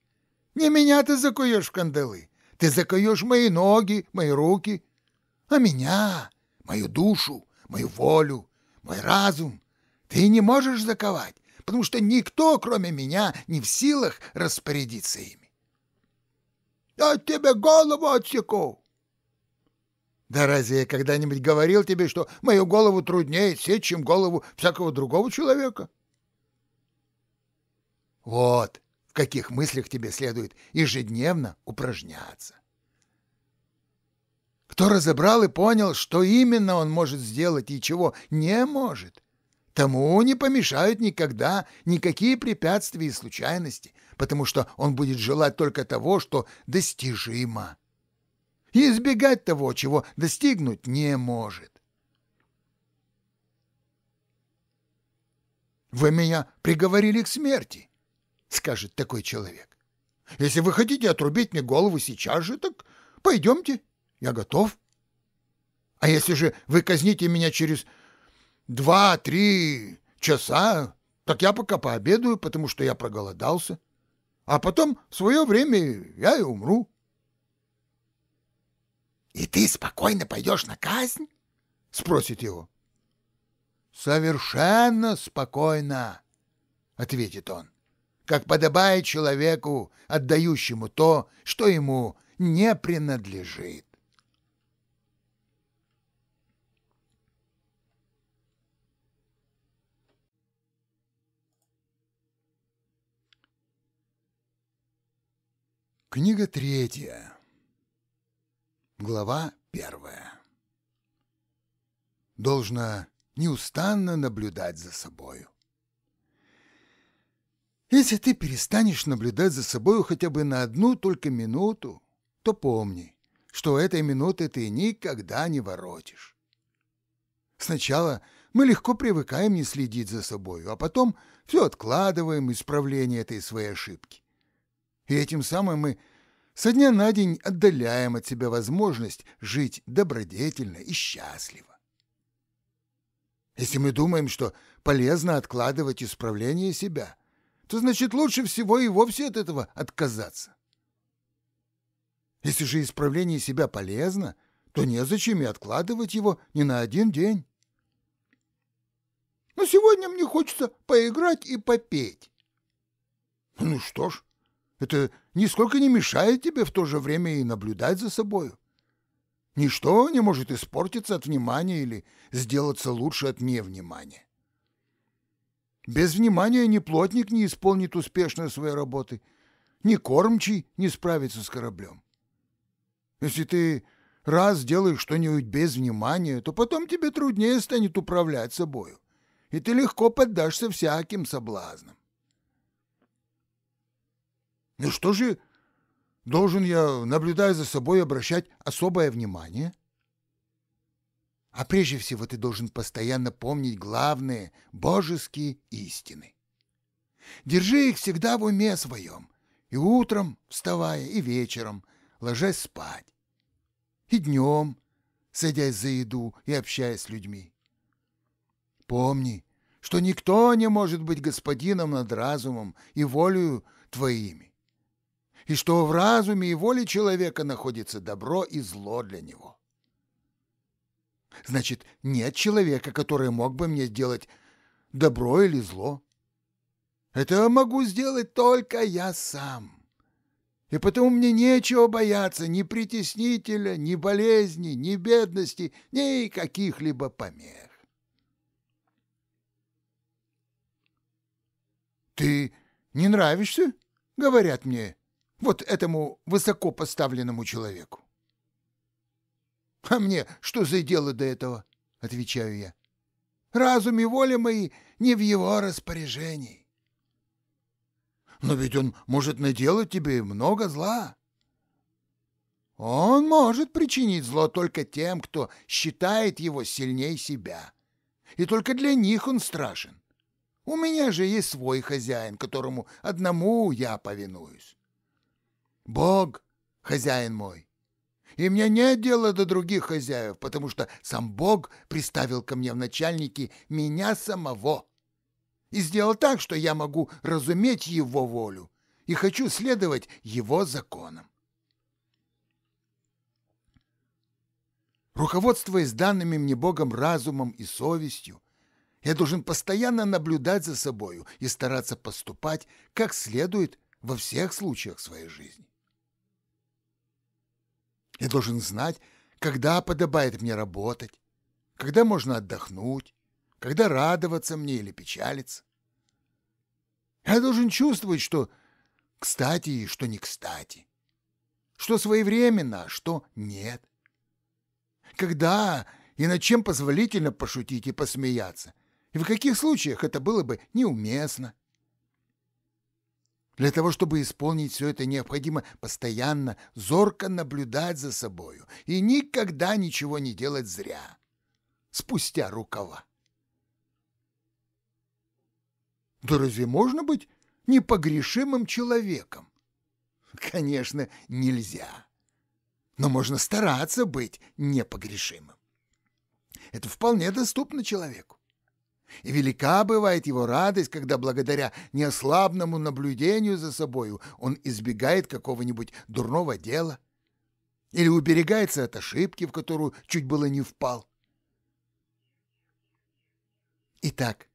Не меня ты закуешь в кандалы, ты закуешь мои ноги, мои руки, а меня, мою душу, мою волю, мой разум ты не можешь заковать, потому что никто, кроме меня, не в силах распорядиться ими. Я тебе голову отсеку. Да разве я когда-нибудь говорил тебе, что мою голову труднее сечь, чем голову всякого другого человека? Вот в каких мыслях тебе следует ежедневно упражняться. Кто разобрал и понял, что именно он может сделать и чего не может, тому не помешают никогда никакие препятствия и случайности, потому что он будет желать только того, что достижимо, и избегать того, чего достигнуть не может. «Вы меня приговорили к смерти», — скажет такой человек. «Если вы хотите отрубить мне голову сейчас же, так пойдемте, я готов. А если же вы казните меня через два-три часа, так я пока пообедаю, потому что я проголодался. А потом в свое время я и умру. — И ты спокойно пойдешь на казнь? — спросит его. — Совершенно спокойно, — ответит он, — как подобает человеку, отдающему то, что ему не принадлежит. Книга третья. Глава первая. Должно неустанно наблюдать за собою. Если ты перестанешь наблюдать за собою хотя бы на одну только минуту, то помни, что этой минуты ты никогда не воротишь. Сначала мы легко привыкаем не следить за собою, а потом все откладываем исправление этой своей ошибки. И этим самым мы со дня на день отдаляем от себя возможность жить добродетельно и счастливо. Если мы думаем, что полезно откладывать исправление себя, то значит лучше всего и вовсе от этого отказаться. Если же исправление себя полезно, то незачем и откладывать его ни на один день. Но сегодня мне хочется поиграть и попеть. Ну что ж, это нисколько не мешает тебе в то же время и наблюдать за собою. Ничто не может испортиться от внимания или сделаться лучше от невнимания. Без внимания ни плотник не исполнит успешно своей работы, ни кормчий не справится с кораблем. Если ты раз делаешь что-нибудь без внимания, то потом тебе труднее станет управлять собою, и ты легко поддашься всяким соблазнам. Ну что же, должен я, наблюдая за собой, обращать особое внимание? А прежде всего ты должен постоянно помнить главные божеские истины. Держи их всегда в уме своем, и утром вставая, и вечером, ложась спать, и днем, садясь за еду и общаясь с людьми. Помни, что никто не может быть господином над разумом и волею твоими и что в разуме и воле человека находится добро и зло для него. Значит, нет человека, который мог бы мне сделать добро или зло. Это могу сделать только я сам. И потому мне нечего бояться ни притеснителя, ни болезни, ни бедности, ни каких-либо помех. «Ты не нравишься?» — говорят мне. Вот этому высоко поставленному человеку. «А мне что за дело до этого?» — отвечаю я. «Разум и воля мои не в его распоряжении». «Но ведь он может наделать тебе много зла». «Он может причинить зло только тем, кто считает его сильнее себя. И только для них он страшен. У меня же есть свой хозяин, которому одному я повинуюсь. Бог — хозяин мой. И мне нет дела до других хозяев, потому что сам Бог приставил ко мне в начальники меня самого и сделал так, что я могу разуметь его волю и хочу следовать его законам. Руководствуясь данными мне Богом разумом и совестью, я должен постоянно наблюдать за собою и стараться поступать как следует во всех случаях своей жизни. Я должен знать, когда подобает мне работать, когда можно отдохнуть, когда радоваться мне или печалиться. Я должен чувствовать, что кстати и что не кстати, что своевременно, а что нет. Когда и над чем позволительно пошутить и посмеяться, и в каких случаях это было бы неуместно. Для того, чтобы исполнить все это, необходимо постоянно, зорко наблюдать за собою и никогда ничего не делать зря, спустя рукава. Да разве можно быть непогрешимым человеком? Конечно, нельзя. Но можно стараться быть непогрешимым. Это вполне доступно человеку. И велика бывает его радость, когда благодаря неослабному наблюдению за собою он избегает какого-нибудь дурного дела или уберегается от ошибки, в которую чуть было не впал. Итак,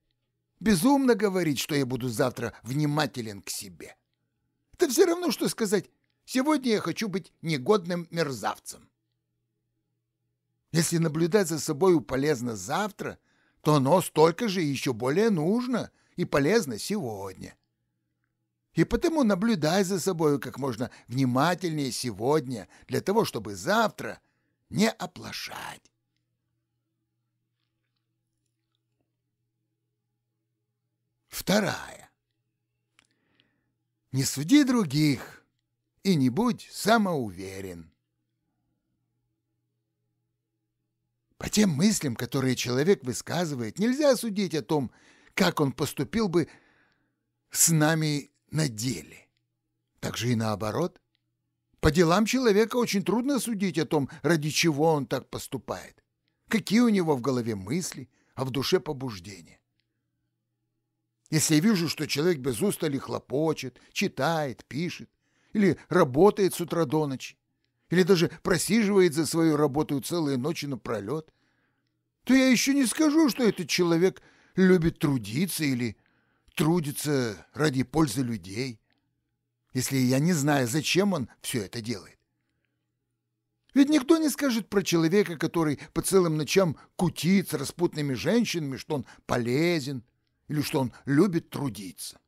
безумно говорить, что я буду завтра внимателен к себе. Это все равно, что сказать «сегодня я хочу быть негодным мерзавцем». Если наблюдать за собою полезно завтра – то оно столько же и еще более нужно и полезно сегодня. И потому наблюдай за собой как можно внимательнее сегодня, для того, чтобы завтра не оплошать. Вторая. Не суди других и не будь самоуверен. По тем мыслям, которые человек высказывает, нельзя судить о том, как он поступил бы с нами на деле. Так же и наоборот. По делам человека очень трудно судить о том, ради чего он так поступает, какие у него в голове мысли, а в душе побуждения. Если я вижу, что человек без устали хлопочет, читает, пишет или работает с утра до ночи, или даже просиживает за свою работу целые ночи напролет, то я еще не скажу, что этот человек любит трудиться или трудится ради пользы людей, если я не знаю, зачем он все это делает. Ведь никто не скажет про человека, который по целым ночам кутит с распутными женщинами, что он полезен или что он любит трудиться.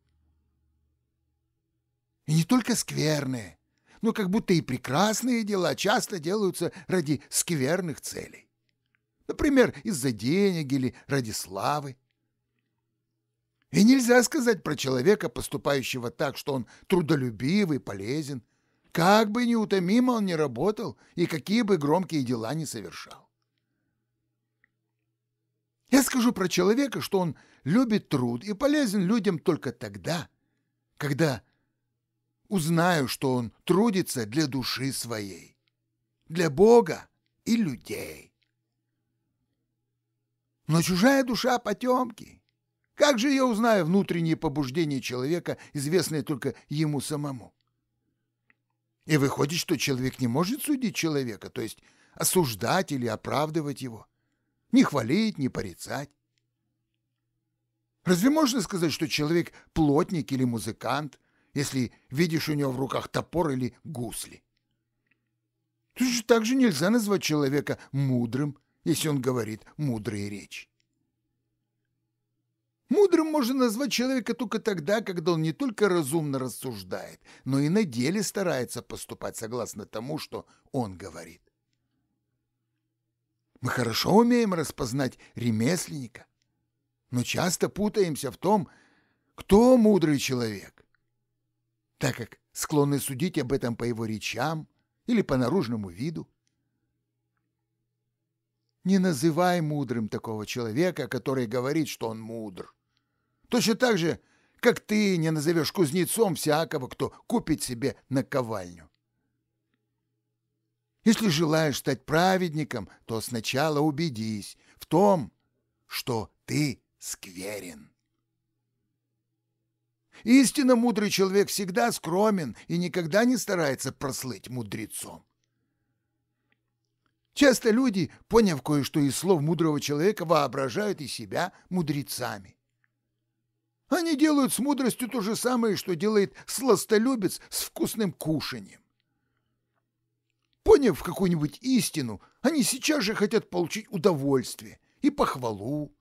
И не только скверные, но ну, как будто и прекрасные дела часто делаются ради скверных целей. Например, из-за денег или ради славы. И нельзя сказать про человека, поступающего так, что он трудолюбивый, полезен, как бы неутомимо он ни работал и какие бы громкие дела ни совершал. Я скажу про человека, что он любит труд и полезен людям только тогда, когда Узнаю, что он трудится для души своей, для Бога и людей. Но чужая душа потемки. Как же я узнаю внутренние побуждения человека, известные только ему самому? И выходит, что человек не может судить человека, то есть осуждать или оправдывать его, не хвалить, не порицать. Разве можно сказать, что человек плотник или музыкант, если видишь у него в руках топор или гусли. Точно так же нельзя назвать человека мудрым, если он говорит мудрые речи. Мудрым можно назвать человека только тогда, когда он не только разумно рассуждает, но и на деле старается поступать согласно тому, что он говорит. Мы хорошо умеем распознать ремесленника, но часто путаемся в том, кто мудрый человек так как склонны судить об этом по его речам или по наружному виду. Не называй мудрым такого человека, который говорит, что он мудр. Точно так же, как ты не назовешь кузнецом всякого, кто купит себе наковальню. Если желаешь стать праведником, то сначала убедись в том, что ты скверен. Истинно мудрый человек всегда скромен и никогда не старается прослыть мудрецом. Часто люди, поняв кое-что из слов мудрого человека, воображают и себя мудрецами. Они делают с мудростью то же самое, что делает сластолюбец с вкусным кушанием. Поняв какую-нибудь истину, они сейчас же хотят получить удовольствие и похвалу,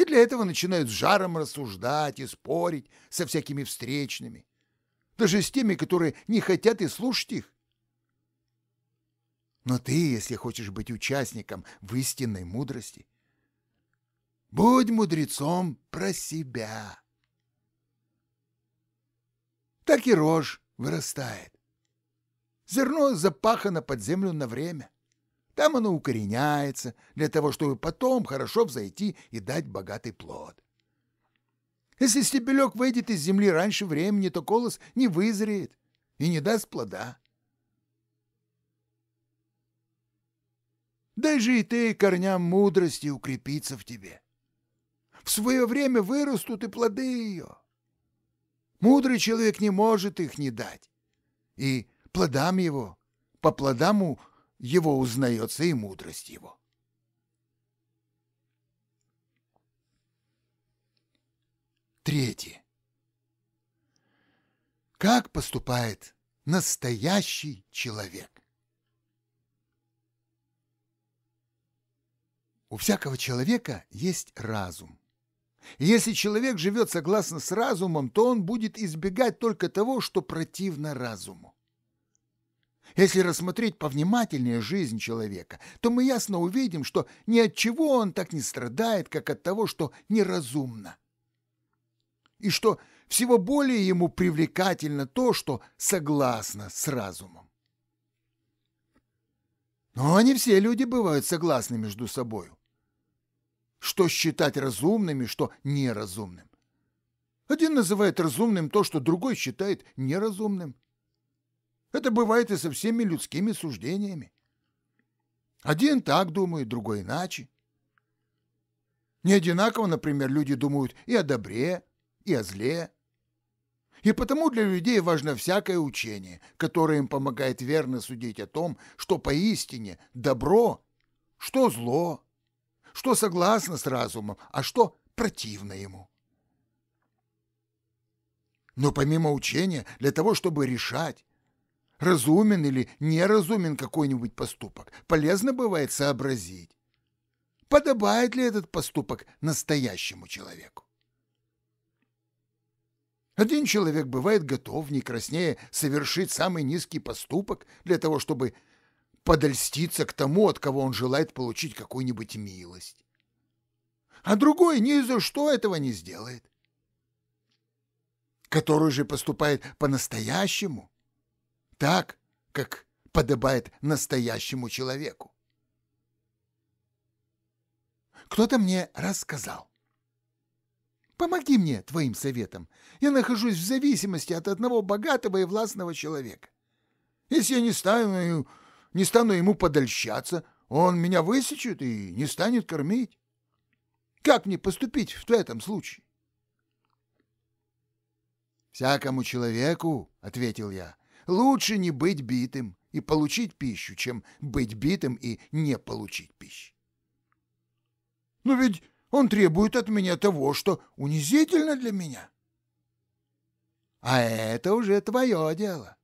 и для этого начинают с жаром рассуждать и спорить со всякими встречными. Даже с теми, которые не хотят и слушать их. Но ты, если хочешь быть участником в истинной мудрости, будь мудрецом про себя. Так и рожь вырастает. Зерно запахано под землю на время. — там оно укореняется для того, чтобы потом хорошо взойти и дать богатый плод. Если стебелек выйдет из земли раньше времени, то колос не вызреет и не даст плода. Дай же и ты корням мудрости укрепиться в тебе. В свое время вырастут и плоды ее. Мудрый человек не может их не дать, и плодам его, по плодам его узнается и мудрость его. Третье. Как поступает настоящий человек? У всякого человека есть разум. И если человек живет согласно с разумом, то он будет избегать только того, что противно разуму. Если рассмотреть повнимательнее жизнь человека, то мы ясно увидим, что ни от чего он так не страдает, как от того, что неразумно. И что всего более ему привлекательно то, что согласно с разумом. Но не все люди бывают согласны между собою. Что считать разумными, что неразумным. Один называет разумным то, что другой считает неразумным. Это бывает и со всеми людскими суждениями. Один так думает, другой иначе. Не одинаково, например, люди думают и о добре, и о зле. И потому для людей важно всякое учение, которое им помогает верно судить о том, что поистине добро, что зло, что согласно с разумом, а что противно ему. Но помимо учения, для того, чтобы решать, разумен или неразумен какой-нибудь поступок, полезно бывает сообразить, подобает ли этот поступок настоящему человеку. Один человек бывает готов, не краснее, совершить самый низкий поступок для того, чтобы подольститься к тому, от кого он желает получить какую-нибудь милость. А другой ни за что этого не сделает. Который же поступает по-настоящему, так, как подобает настоящему человеку. Кто-то мне рассказал. Помоги мне твоим советом. Я нахожусь в зависимости от одного богатого и властного человека. Если я не стану, не стану ему подольщаться, он меня высечет и не станет кормить. Как мне поступить в этом случае? «Всякому человеку, — ответил я, Лучше не быть битым и получить пищу, чем быть битым и не получить пищу. Но ведь он требует от меня того, что унизительно для меня. А это уже твое дело.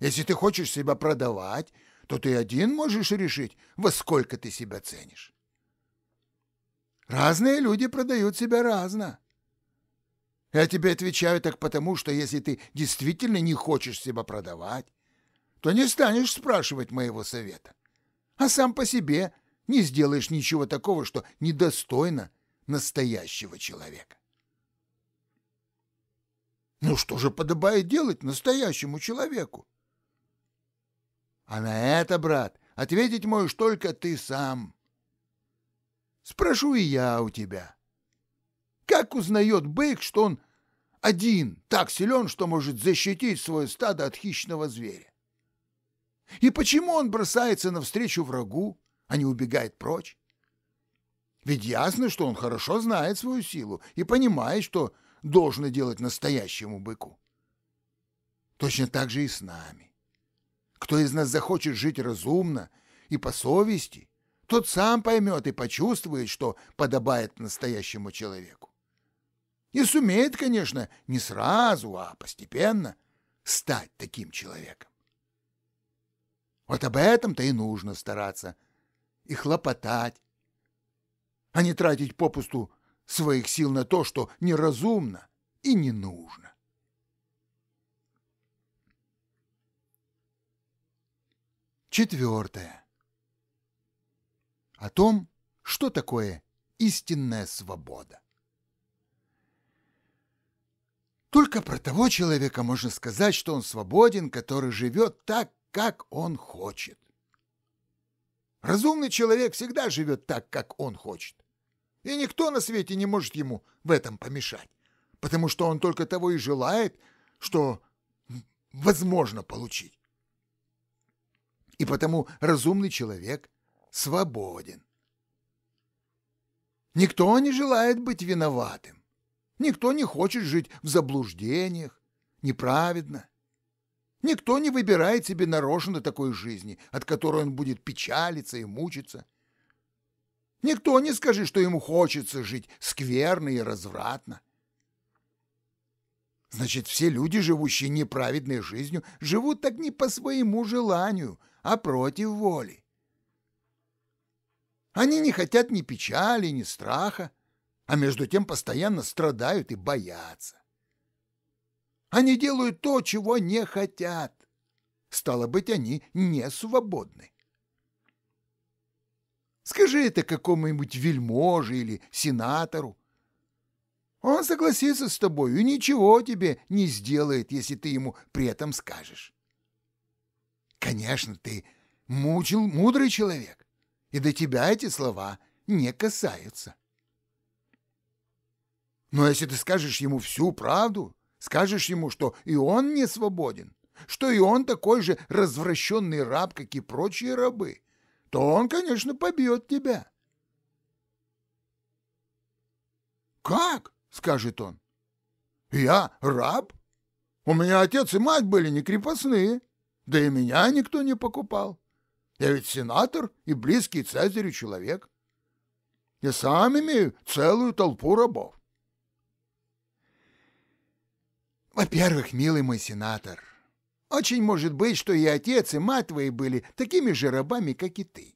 Если ты хочешь себя продавать, то ты один можешь решить, во сколько ты себя ценишь. Разные люди продают себя разно. Я тебе отвечаю так потому, что если ты действительно не хочешь себя продавать, то не станешь спрашивать моего совета. А сам по себе не сделаешь ничего такого, что недостойно настоящего человека. Ну что же подобает делать настоящему человеку? А на это, брат, ответить можешь только ты сам. Спрошу и я у тебя. — как узнает бык, что он один так силен, что может защитить свое стадо от хищного зверя? И почему он бросается навстречу врагу, а не убегает прочь? Ведь ясно, что он хорошо знает свою силу и понимает, что должно делать настоящему быку. Точно так же и с нами. Кто из нас захочет жить разумно и по совести, тот сам поймет и почувствует, что подобает настоящему человеку. И сумеет, конечно, не сразу, а постепенно стать таким человеком. Вот об этом-то и нужно стараться и хлопотать, а не тратить попусту своих сил на то, что неразумно и не нужно. Четвертое. О том, что такое истинная свобода. Только про того человека можно сказать, что он свободен, который живет так, как он хочет. Разумный человек всегда живет так, как он хочет. И никто на свете не может ему в этом помешать, потому что он только того и желает, что возможно получить. И потому разумный человек свободен. Никто не желает быть виноватым. Никто не хочет жить в заблуждениях. Неправедно. Никто не выбирает себе нарочно такой жизни, от которой он будет печалиться и мучиться. Никто не скажет, что ему хочется жить скверно и развратно. Значит, все люди, живущие неправедной жизнью, живут так не по своему желанию, а против воли. Они не хотят ни печали, ни страха а между тем постоянно страдают и боятся. Они делают то, чего не хотят. Стало быть, они не свободны. Скажи это какому-нибудь вельможе или сенатору. Он согласится с тобой и ничего тебе не сделает, если ты ему при этом скажешь. Конечно, ты мучил мудрый человек, и до тебя эти слова не касаются. Но если ты скажешь ему всю правду, скажешь ему, что и он не свободен, что и он такой же развращенный раб, как и прочие рабы, то он, конечно, побьет тебя. «Как?» — скажет он. «Я раб? У меня отец и мать были не крепостные, да и меня никто не покупал. Я ведь сенатор и близкий цезарю человек. Я сам имею целую толпу рабов. Во-первых, милый мой сенатор, очень может быть, что и отец, и мать твои были такими же рабами, как и ты.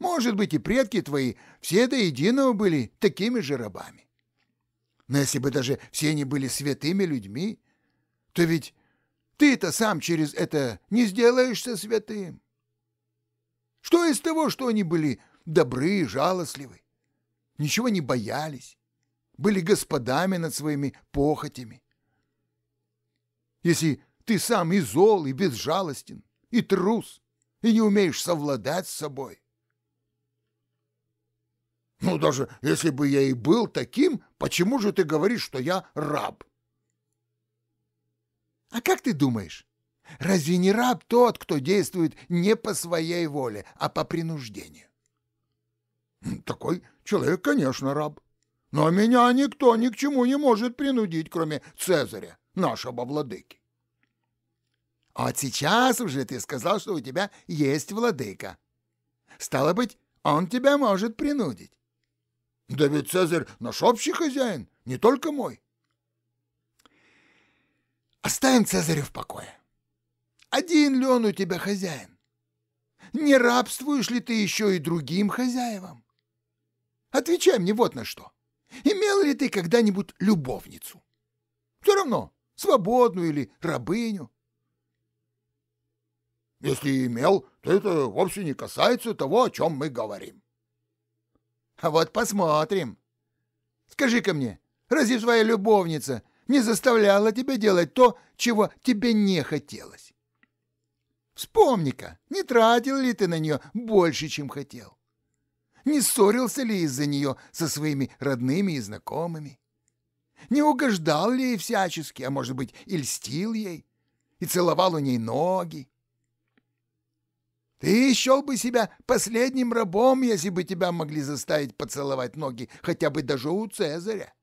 Может быть, и предки твои все до единого были такими же рабами. Но если бы даже все они были святыми людьми, то ведь ты-то сам через это не сделаешься святым. Что из того, что они были добры и жалостливы, ничего не боялись, были господами над своими похотями? если ты сам и зол, и безжалостен, и трус, и не умеешь совладать с собой? Ну, даже если бы я и был таким, почему же ты говоришь, что я раб? А как ты думаешь, разве не раб тот, кто действует не по своей воле, а по принуждению? Такой человек, конечно, раб. Но меня никто ни к чему не может принудить, кроме Цезаря нашего владыки. А вот сейчас уже ты сказал, что у тебя есть владыка. Стало быть, он тебя может принудить. Да ведь Цезарь наш общий хозяин, не только мой. Оставим Цезаря в покое. Один ли он у тебя хозяин? Не рабствуешь ли ты еще и другим хозяевам? Отвечай мне вот на что. Имел ли ты когда-нибудь любовницу? Все равно, свободную или рабыню. Если имел, то это вовсе не касается того, о чем мы говорим. А вот посмотрим. Скажи-ка мне, разве твоя любовница не заставляла тебя делать то, чего тебе не хотелось? Вспомни-ка, не тратил ли ты на нее больше, чем хотел? Не ссорился ли из-за нее со своими родными и знакомыми? не угождал ли ей всячески, а, может быть, и льстил ей, и целовал у ней ноги. Ты счел бы себя последним рабом, если бы тебя могли заставить поцеловать ноги хотя бы даже у Цезаря.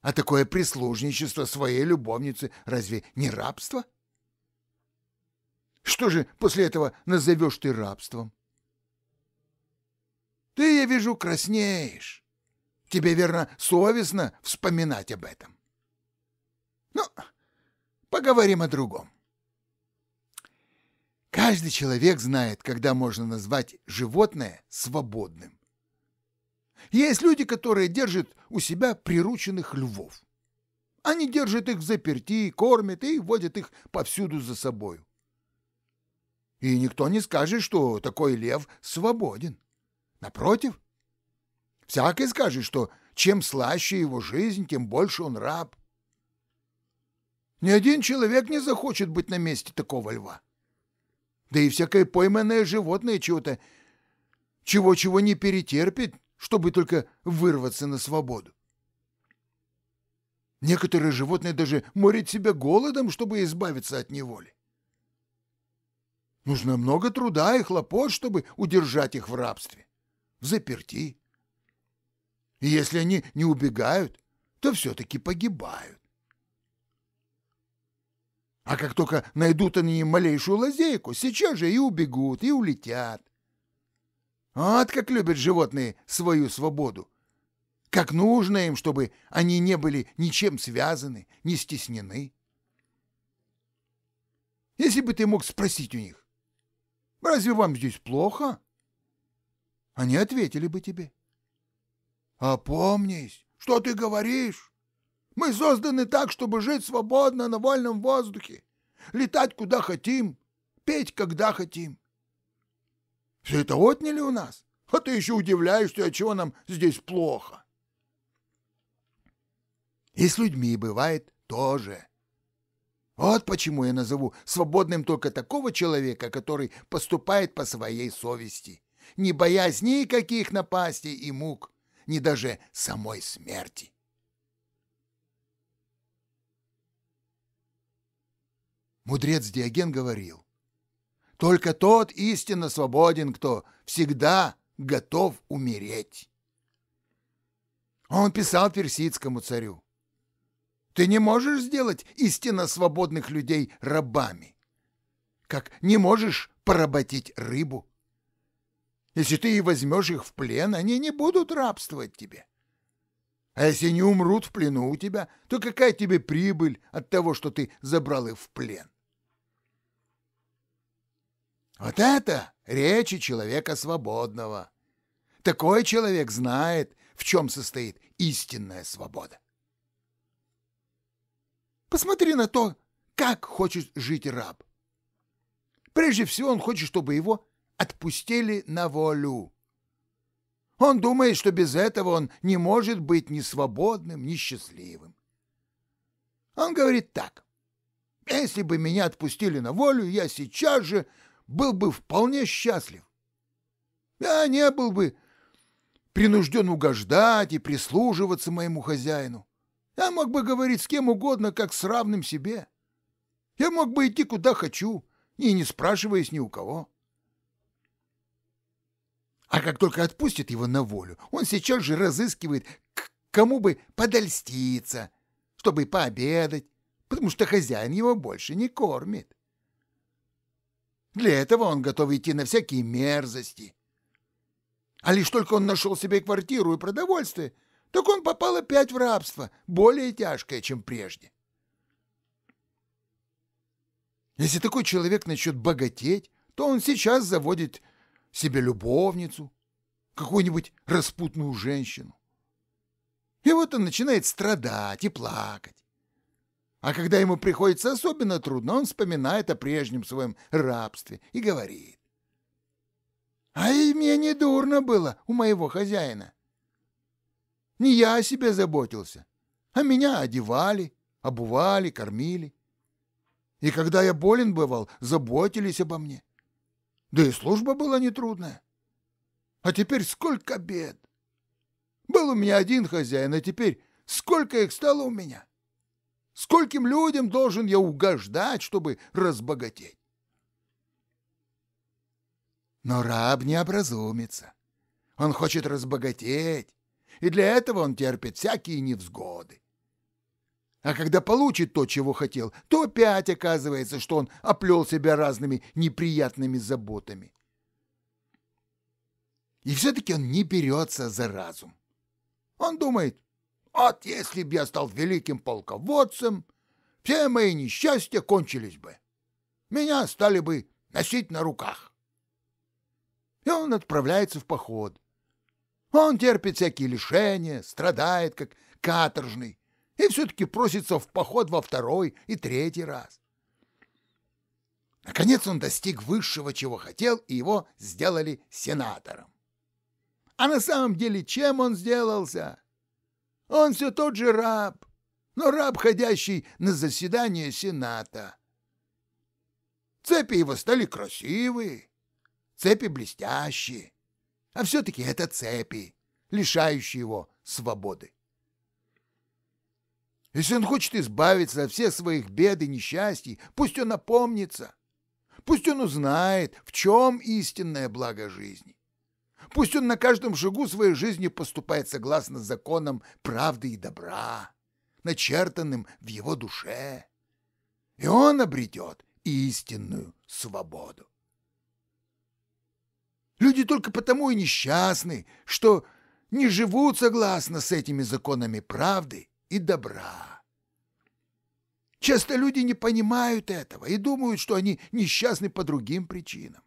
А такое прислужничество своей любовницы разве не рабство? Что же после этого назовешь ты рабством? Ты, я вижу, краснеешь. Тебе, верно, совестно вспоминать об этом. Ну, поговорим о другом. Каждый человек знает, когда можно назвать животное свободным. Есть люди, которые держат у себя прирученных львов. Они держат их в заперти, кормят и водят их повсюду за собою. И никто не скажет, что такой лев свободен. Напротив, Всякий скажет, что чем слаще его жизнь, тем больше он раб. Ни один человек не захочет быть на месте такого льва. Да и всякое пойманное животное чего-то, чего-чего не перетерпит, чтобы только вырваться на свободу. Некоторые животные даже морят себя голодом, чтобы избавиться от неволи. Нужно много труда и хлопот, чтобы удержать их в рабстве, в заперти. И если они не убегают, то все-таки погибают. А как только найдут они малейшую лазейку, сейчас же и убегут, и улетят. Вот как любят животные свою свободу. Как нужно им, чтобы они не были ничем связаны, не стеснены. Если бы ты мог спросить у них, разве вам здесь плохо? Они ответили бы тебе. «Опомнись! Что ты говоришь? Мы созданы так, чтобы жить свободно на вольном воздухе, летать куда хотим, петь когда хотим. Все это отняли у нас, а ты еще удивляешься, чего нам здесь плохо». И с людьми бывает тоже. Вот почему я назову свободным только такого человека, который поступает по своей совести, не боясь никаких напастей и мук ни даже самой смерти. Мудрец Диоген говорил, «Только тот истинно свободен, кто всегда готов умереть». Он писал персидскому царю, «Ты не можешь сделать истинно свободных людей рабами, как не можешь поработить рыбу». Если ты и возьмешь их в плен, они не будут рабствовать тебе. А если не умрут в плену у тебя, то какая тебе прибыль от того, что ты забрал их в плен? Вот это речи человека свободного. Такой человек знает, в чем состоит истинная свобода. Посмотри на то, как хочет жить раб. Прежде всего он хочет, чтобы его отпустили на волю. Он думает, что без этого он не может быть ни свободным, ни счастливым. Он говорит так. Если бы меня отпустили на волю, я сейчас же был бы вполне счастлив. Я не был бы принужден угождать и прислуживаться моему хозяину. Я мог бы говорить с кем угодно, как с равным себе. Я мог бы идти куда хочу, и не спрашиваясь ни у кого. А как только отпустят его на волю, он сейчас же разыскивает, к кому бы подольститься, чтобы пообедать, потому что хозяин его больше не кормит. Для этого он готов идти на всякие мерзости. А лишь только он нашел себе квартиру и продовольствие, так он попал опять в рабство, более тяжкое, чем прежде. Если такой человек начнет богатеть, то он сейчас заводит себе любовницу, какую-нибудь распутную женщину. И вот он начинает страдать и плакать. А когда ему приходится особенно трудно, он вспоминает о прежнем своем рабстве и говорит. «А и мне не дурно было у моего хозяина. Не я о себе заботился, а меня одевали, обували, кормили. И когда я болен бывал, заботились обо мне. Да и служба была нетрудная. А теперь сколько бед! Был у меня один хозяин, а теперь сколько их стало у меня? Скольким людям должен я угождать, чтобы разбогатеть? Но раб не образумится. Он хочет разбогатеть, и для этого он терпит всякие невзгоды. А когда получит то, чего хотел, то опять оказывается, что он оплел себя разными неприятными заботами. И все-таки он не берется за разум. Он думает, вот если б я стал великим полководцем, все мои несчастья кончились бы. Меня стали бы носить на руках. И он отправляется в поход. Он терпит всякие лишения, страдает, как каторжный, и все-таки просится в поход во второй и третий раз. Наконец он достиг высшего, чего хотел, и его сделали сенатором. А на самом деле чем он сделался? Он все тот же раб, но раб, ходящий на заседание сената. Цепи его стали красивые, цепи блестящие, а все-таки это цепи, лишающие его свободы. Если он хочет избавиться от всех своих бед и несчастий, пусть он напомнится, Пусть он узнает, в чем истинное благо жизни. Пусть он на каждом шагу своей жизни поступает согласно законам правды и добра, начертанным в его душе. И он обретет истинную свободу. Люди только потому и несчастны, что не живут согласно с этими законами правды и добра. Часто люди не понимают этого и думают, что они несчастны по другим причинам.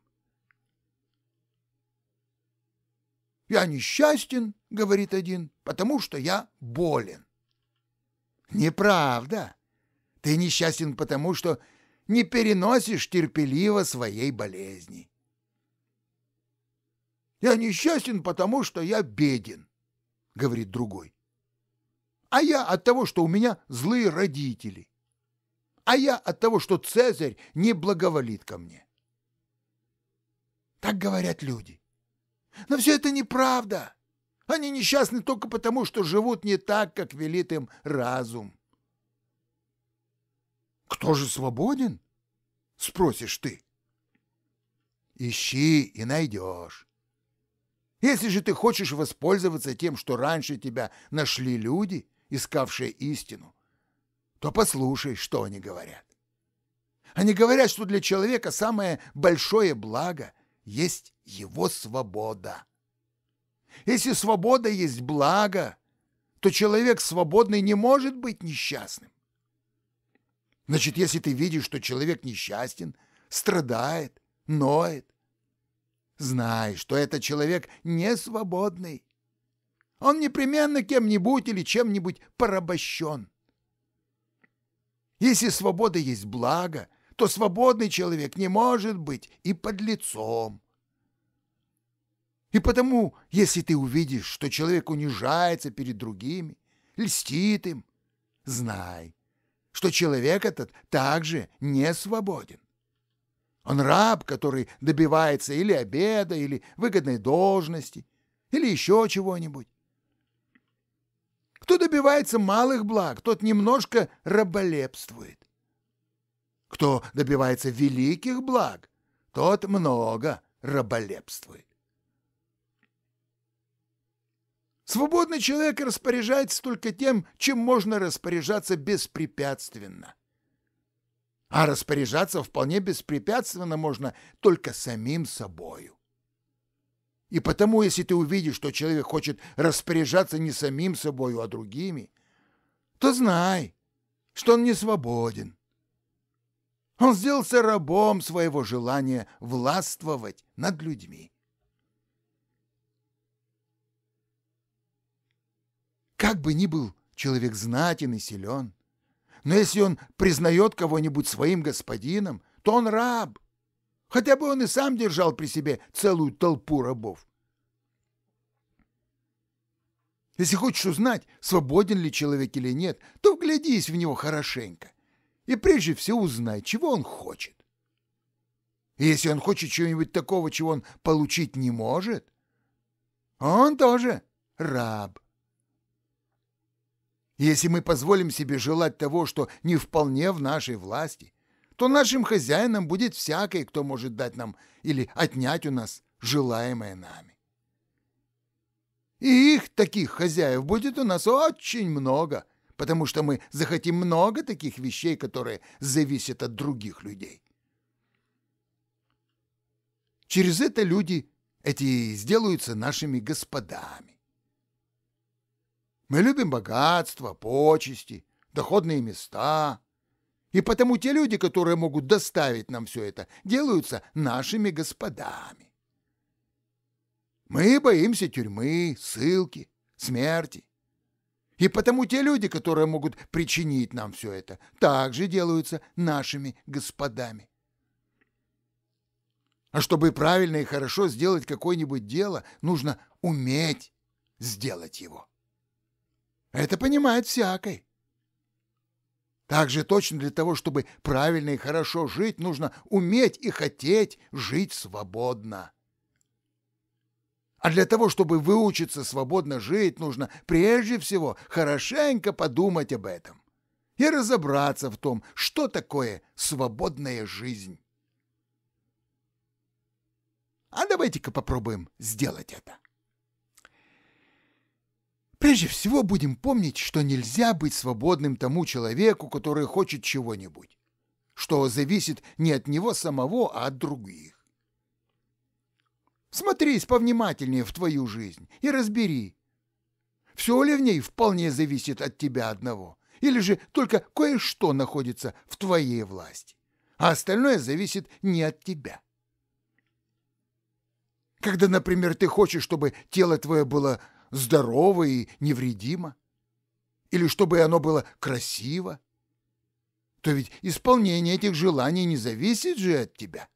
«Я несчастен», — говорит один, — «потому что я болен». Неправда. Ты несчастен потому, что не переносишь терпеливо своей болезни. «Я несчастен, потому что я беден», — говорит другой а я от того, что у меня злые родители, а я от того, что Цезарь не благоволит ко мне. Так говорят люди. Но все это неправда. Они несчастны только потому, что живут не так, как велит им разум. «Кто же свободен?» — спросишь ты. «Ищи и найдешь. Если же ты хочешь воспользоваться тем, что раньше тебя нашли люди, искавшие истину, то послушай, что они говорят. Они говорят, что для человека самое большое благо есть его свобода. Если свобода есть благо, то человек свободный не может быть несчастным. Значит, если ты видишь, что человек несчастен, страдает, ноет, знай, что этот человек не свободный. Он непременно кем-нибудь или чем-нибудь порабощен. Если свобода есть благо, то свободный человек не может быть и под лицом. И потому, если ты увидишь, что человек унижается перед другими, льстит им, знай, что человек этот также не свободен. Он раб, который добивается или обеда, или выгодной должности, или еще чего-нибудь. Кто добивается малых благ, тот немножко раболепствует. Кто добивается великих благ, тот много раболепствует. Свободный человек распоряжается только тем, чем можно распоряжаться беспрепятственно. А распоряжаться вполне беспрепятственно можно только самим собою. И потому, если ты увидишь, что человек хочет распоряжаться не самим собою, а другими, то знай, что он не свободен. Он сделался рабом своего желания властвовать над людьми. Как бы ни был человек знатен и силен, но если он признает кого-нибудь своим господином, то он раб – Хотя бы он и сам держал при себе целую толпу рабов. Если хочешь узнать, свободен ли человек или нет, то вглядись в него хорошенько. И прежде всего узнай, чего он хочет. И если он хочет чего-нибудь такого, чего он получить не может, он тоже раб. Если мы позволим себе желать того, что не вполне в нашей власти, то нашим хозяином будет всякий, кто может дать нам или отнять у нас желаемое нами. И их, таких хозяев, будет у нас очень много, потому что мы захотим много таких вещей, которые зависят от других людей. Через это люди эти сделаются нашими господами. Мы любим богатство, почести, доходные места – и потому те люди, которые могут доставить нам все это, делаются нашими господами. Мы боимся тюрьмы, ссылки, смерти. И потому те люди, которые могут причинить нам все это, также делаются нашими господами. А чтобы правильно и хорошо сделать какое-нибудь дело, нужно уметь сделать его. Это понимает всякой. Также точно для того, чтобы правильно и хорошо жить, нужно уметь и хотеть жить свободно. А для того, чтобы выучиться свободно жить, нужно прежде всего хорошенько подумать об этом и разобраться в том, что такое свободная жизнь. А давайте-ка попробуем сделать это. Прежде всего будем помнить, что нельзя быть свободным тому человеку, который хочет чего-нибудь, что зависит не от него самого, а от других. Смотрись повнимательнее в твою жизнь и разбери, все ли в ней вполне зависит от тебя одного, или же только кое-что находится в твоей власти, а остальное зависит не от тебя. Когда, например, ты хочешь, чтобы тело твое было здорово и невредимо, или чтобы оно было красиво, то ведь исполнение этих желаний не зависит же от тебя.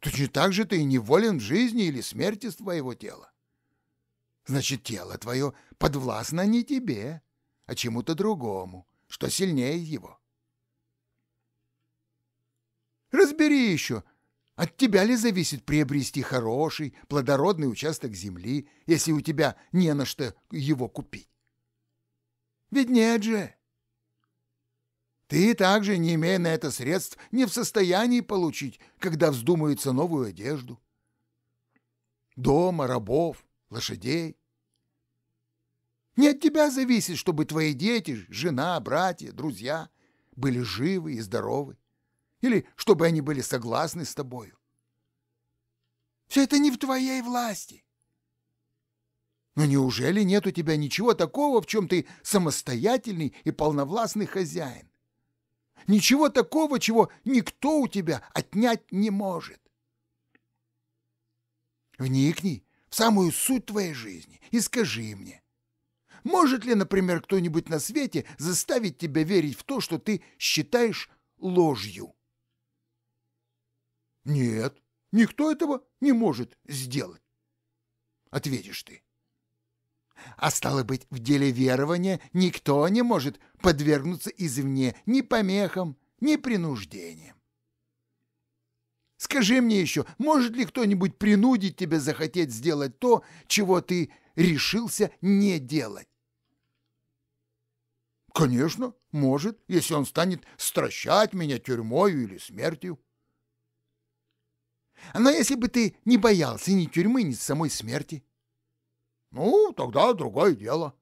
Точно так же ты и неволен в жизни или смерти твоего тела. Значит, тело твое подвластно не тебе, а чему-то другому, что сильнее его. Разбери еще, от тебя ли зависит приобрести хороший, плодородный участок земли, если у тебя не на что его купить? Ведь нет же. Ты также, не имея на это средств, не в состоянии получить, когда вздумается новую одежду. Дома, рабов, лошадей. Не от тебя зависит, чтобы твои дети, жена, братья, друзья были живы и здоровы или чтобы они были согласны с тобою. Все это не в твоей власти. Но неужели нет у тебя ничего такого, в чем ты самостоятельный и полновластный хозяин? Ничего такого, чего никто у тебя отнять не может. Вникни в самую суть твоей жизни и скажи мне, может ли, например, кто-нибудь на свете заставить тебя верить в то, что ты считаешь ложью? Нет, никто этого не может сделать. Ответишь ты. А стало быть, в деле верования никто не может подвергнуться извне ни помехам, ни принуждениям. Скажи мне еще, может ли кто-нибудь принудить тебя захотеть сделать то, чего ты решился не делать? Конечно, может, если он станет стращать меня тюрьмою или смертью. Но если бы ты не боялся ни тюрьмы, ни самой смерти. Ну, тогда другое дело.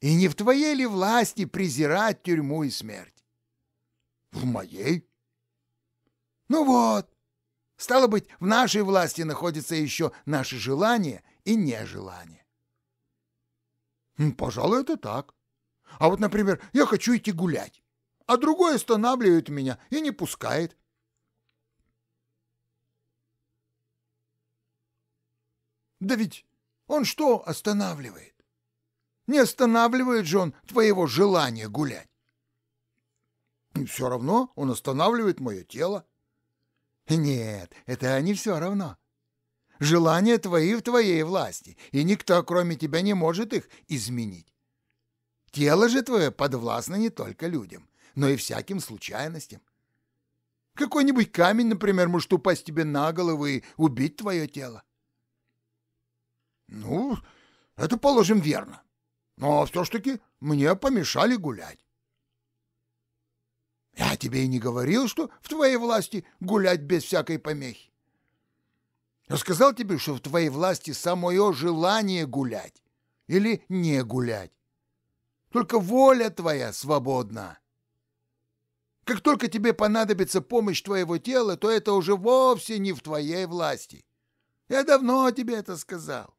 И не в твоей ли власти презирать тюрьму и смерть? В моей. Ну вот. Стало быть, в нашей власти находится еще наше желание и нежелание. Пожалуй, это так. А вот, например, я хочу идти гулять, а другой останавливает меня и не пускает. Да ведь он что останавливает? Не останавливает же он твоего желания гулять. И все равно он останавливает мое тело. Нет, это не все равно. Желания твои в твоей власти, и никто, кроме тебя, не может их изменить. Тело же твое подвластно не только людям, но и всяким случайностям. Какой-нибудь камень, например, может упасть тебе на голову и убить твое тело. Ну, это, положим, верно. Но все ж таки мне помешали гулять. Я тебе и не говорил, что в твоей власти гулять без всякой помехи. Я сказал тебе, что в твоей власти самое желание гулять или не гулять. Только воля твоя свободна. Как только тебе понадобится помощь твоего тела, то это уже вовсе не в твоей власти. Я давно тебе это сказал.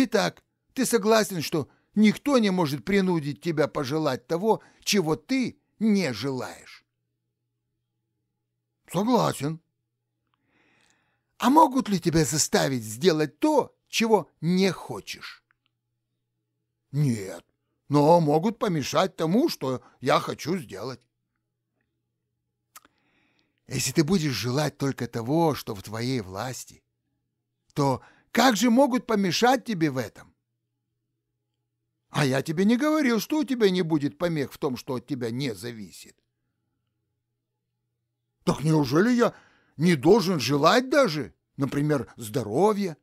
Итак, ты согласен, что никто не может принудить тебя пожелать того, чего ты не желаешь? Согласен. А могут ли тебя заставить сделать то, чего не хочешь? Нет, но могут помешать тому, что я хочу сделать. Если ты будешь желать только того, что в твоей власти, то как же могут помешать тебе в этом? А я тебе не говорил, что у тебя не будет помех в том, что от тебя не зависит. Так неужели я не должен желать даже, например, здоровья?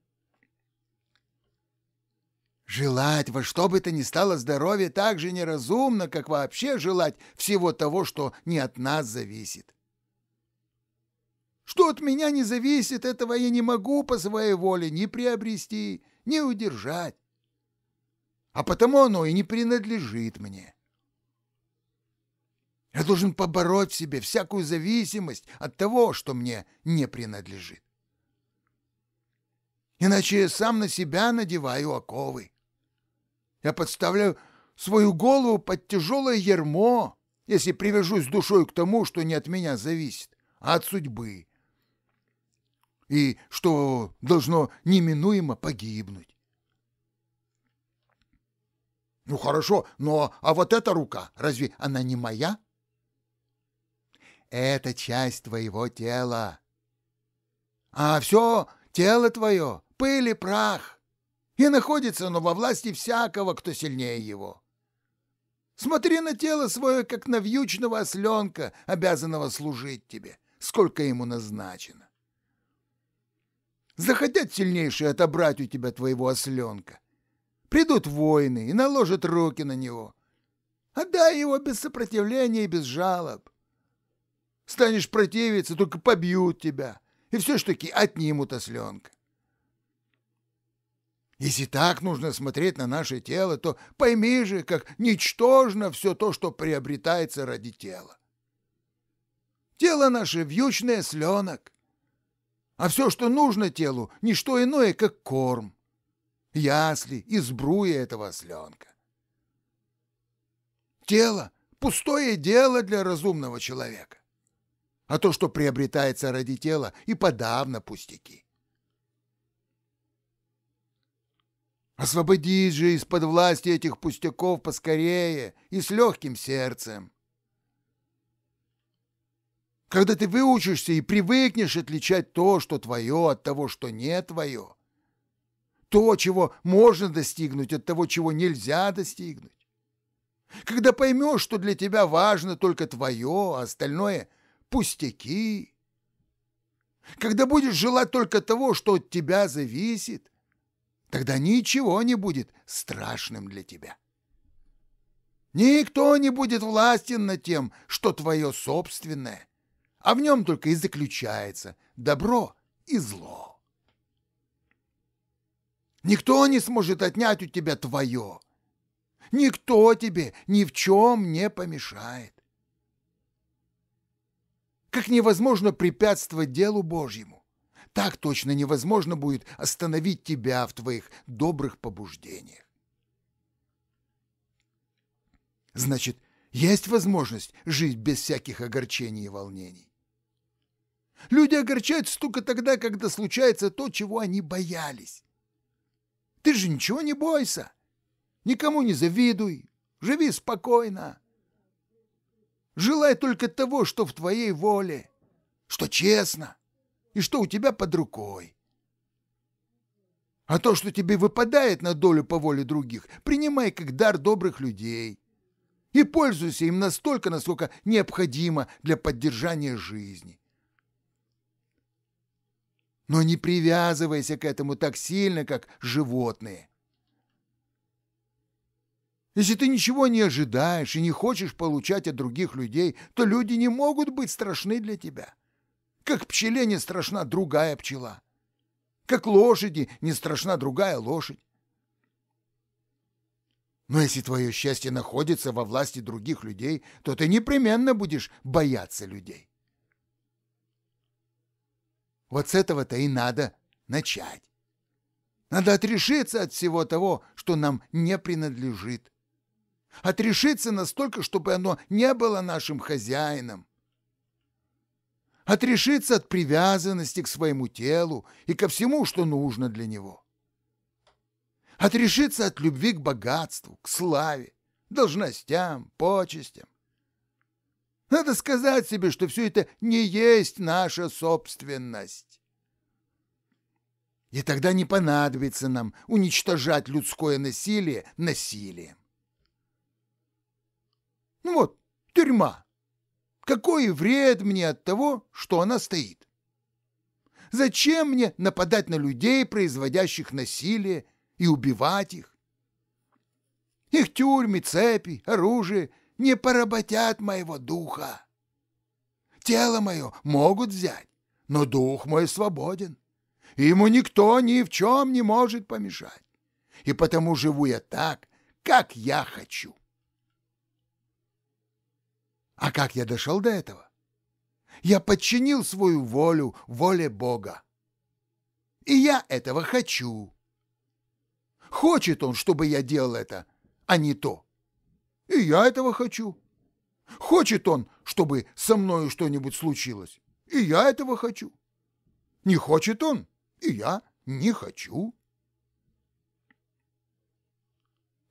Желать во что бы то ни стало здоровья так же неразумно, как вообще желать всего того, что не от нас зависит. Что от меня не зависит, этого я не могу по своей воле ни приобрести, ни удержать. А потому оно и не принадлежит мне. Я должен побороть в себе всякую зависимость от того, что мне не принадлежит. Иначе я сам на себя надеваю оковы. Я подставляю свою голову под тяжелое ермо, если привяжусь душой к тому, что не от меня зависит, а от судьбы, и что должно неминуемо погибнуть. Ну хорошо, но а вот эта рука, разве она не моя? Это часть твоего тела. А все тело твое, пыль и прах. И находится оно во власти всякого, кто сильнее его. Смотри на тело свое, как на вьючного осленка, обязанного служить тебе, сколько ему назначено. Захотят сильнейшие отобрать у тебя твоего осленка. Придут воины и наложат руки на него. Отдай его без сопротивления и без жалоб. Станешь противиться, только побьют тебя. И все ж таки отнимут осленка. Если так нужно смотреть на наше тело, то пойми же, как ничтожно все то, что приобретается ради тела. Тело наше вьючное сленок. А все, что нужно телу, не что иное, как корм. Ясли и сбруя этого осленка. Тело — пустое дело для разумного человека. А то, что приобретается ради тела, и подавно пустяки. Освободись же из-под власти этих пустяков поскорее и с легким сердцем когда ты выучишься и привыкнешь отличать то, что твое, от того, что не твое, то, чего можно достигнуть, от того, чего нельзя достигнуть, когда поймешь, что для тебя важно только твое, а остальное – пустяки, когда будешь желать только того, что от тебя зависит, тогда ничего не будет страшным для тебя. Никто не будет властен над тем, что твое собственное – а в нем только и заключается добро и зло. Никто не сможет отнять у тебя твое. Никто тебе ни в чем не помешает. Как невозможно препятствовать делу Божьему, так точно невозможно будет остановить тебя в твоих добрых побуждениях. Значит, есть возможность жить без всяких огорчений и волнений. Люди огорчаются только тогда, когда случается то, чего они боялись. Ты же ничего не бойся. Никому не завидуй. Живи спокойно. Желай только того, что в твоей воле, что честно и что у тебя под рукой. А то, что тебе выпадает на долю по воле других, принимай как дар добрых людей и пользуйся им настолько, насколько необходимо для поддержания жизни но не привязывайся к этому так сильно, как животные. Если ты ничего не ожидаешь и не хочешь получать от других людей, то люди не могут быть страшны для тебя. Как пчеле не страшна другая пчела. Как лошади не страшна другая лошадь. Но если твое счастье находится во власти других людей, то ты непременно будешь бояться людей. Вот с этого-то и надо начать. Надо отрешиться от всего того, что нам не принадлежит. Отрешиться настолько, чтобы оно не было нашим хозяином. Отрешиться от привязанности к своему телу и ко всему, что нужно для него. Отрешиться от любви к богатству, к славе, должностям, почестям. Надо сказать себе, что все это не есть наша собственность. И тогда не понадобится нам уничтожать людское насилие насилием. Ну вот, тюрьма. Какой вред мне от того, что она стоит? Зачем мне нападать на людей, производящих насилие, и убивать их? Их тюрьмы, цепи, оружие — не поработят моего духа. Тело мое могут взять, но дух мой свободен. ему никто ни в чем не может помешать. И потому живу я так, как я хочу. А как я дошел до этого? Я подчинил свою волю воле Бога. И я этого хочу. Хочет он, чтобы я делал это, а не то. И я этого хочу. Хочет он, чтобы со мною что-нибудь случилось. И я этого хочу. Не хочет он, и я не хочу.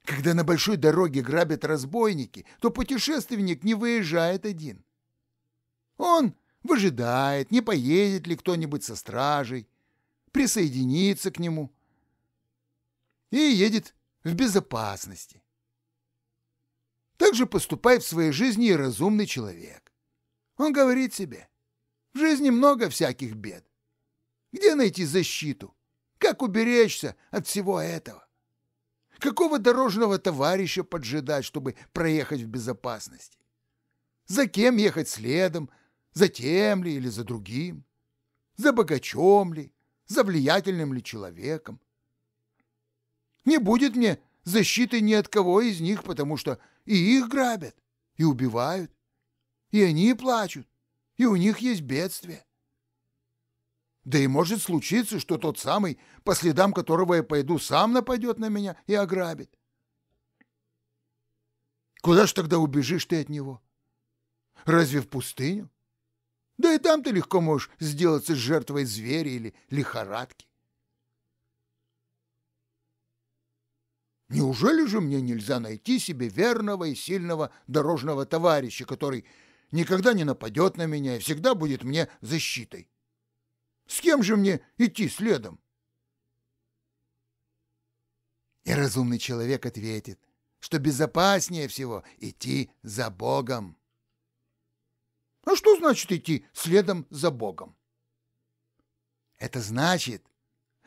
Когда на большой дороге грабят разбойники, то путешественник не выезжает один. Он выжидает, не поедет ли кто-нибудь со стражей, присоединится к нему и едет в безопасности. Так же поступает в своей жизни и разумный человек. Он говорит себе, в жизни много всяких бед. Где найти защиту? Как уберечься от всего этого? Какого дорожного товарища поджидать, чтобы проехать в безопасности? За кем ехать следом? За тем ли или за другим? За богачом ли? За влиятельным ли человеком? Не будет мне защиты ни от кого из них, потому что и их грабят, и убивают, и они плачут, и у них есть бедствие. Да и может случиться, что тот самый, по следам которого я пойду, сам нападет на меня и ограбит. Куда ж тогда убежишь ты от него? Разве в пустыню? Да и там ты легко можешь сделаться жертвой зверя или лихорадки. Неужели же мне нельзя найти себе верного и сильного дорожного товарища, который никогда не нападет на меня и всегда будет мне защитой? С кем же мне идти следом? И разумный человек ответит, что безопаснее всего идти за Богом. А что значит идти следом за Богом? Это значит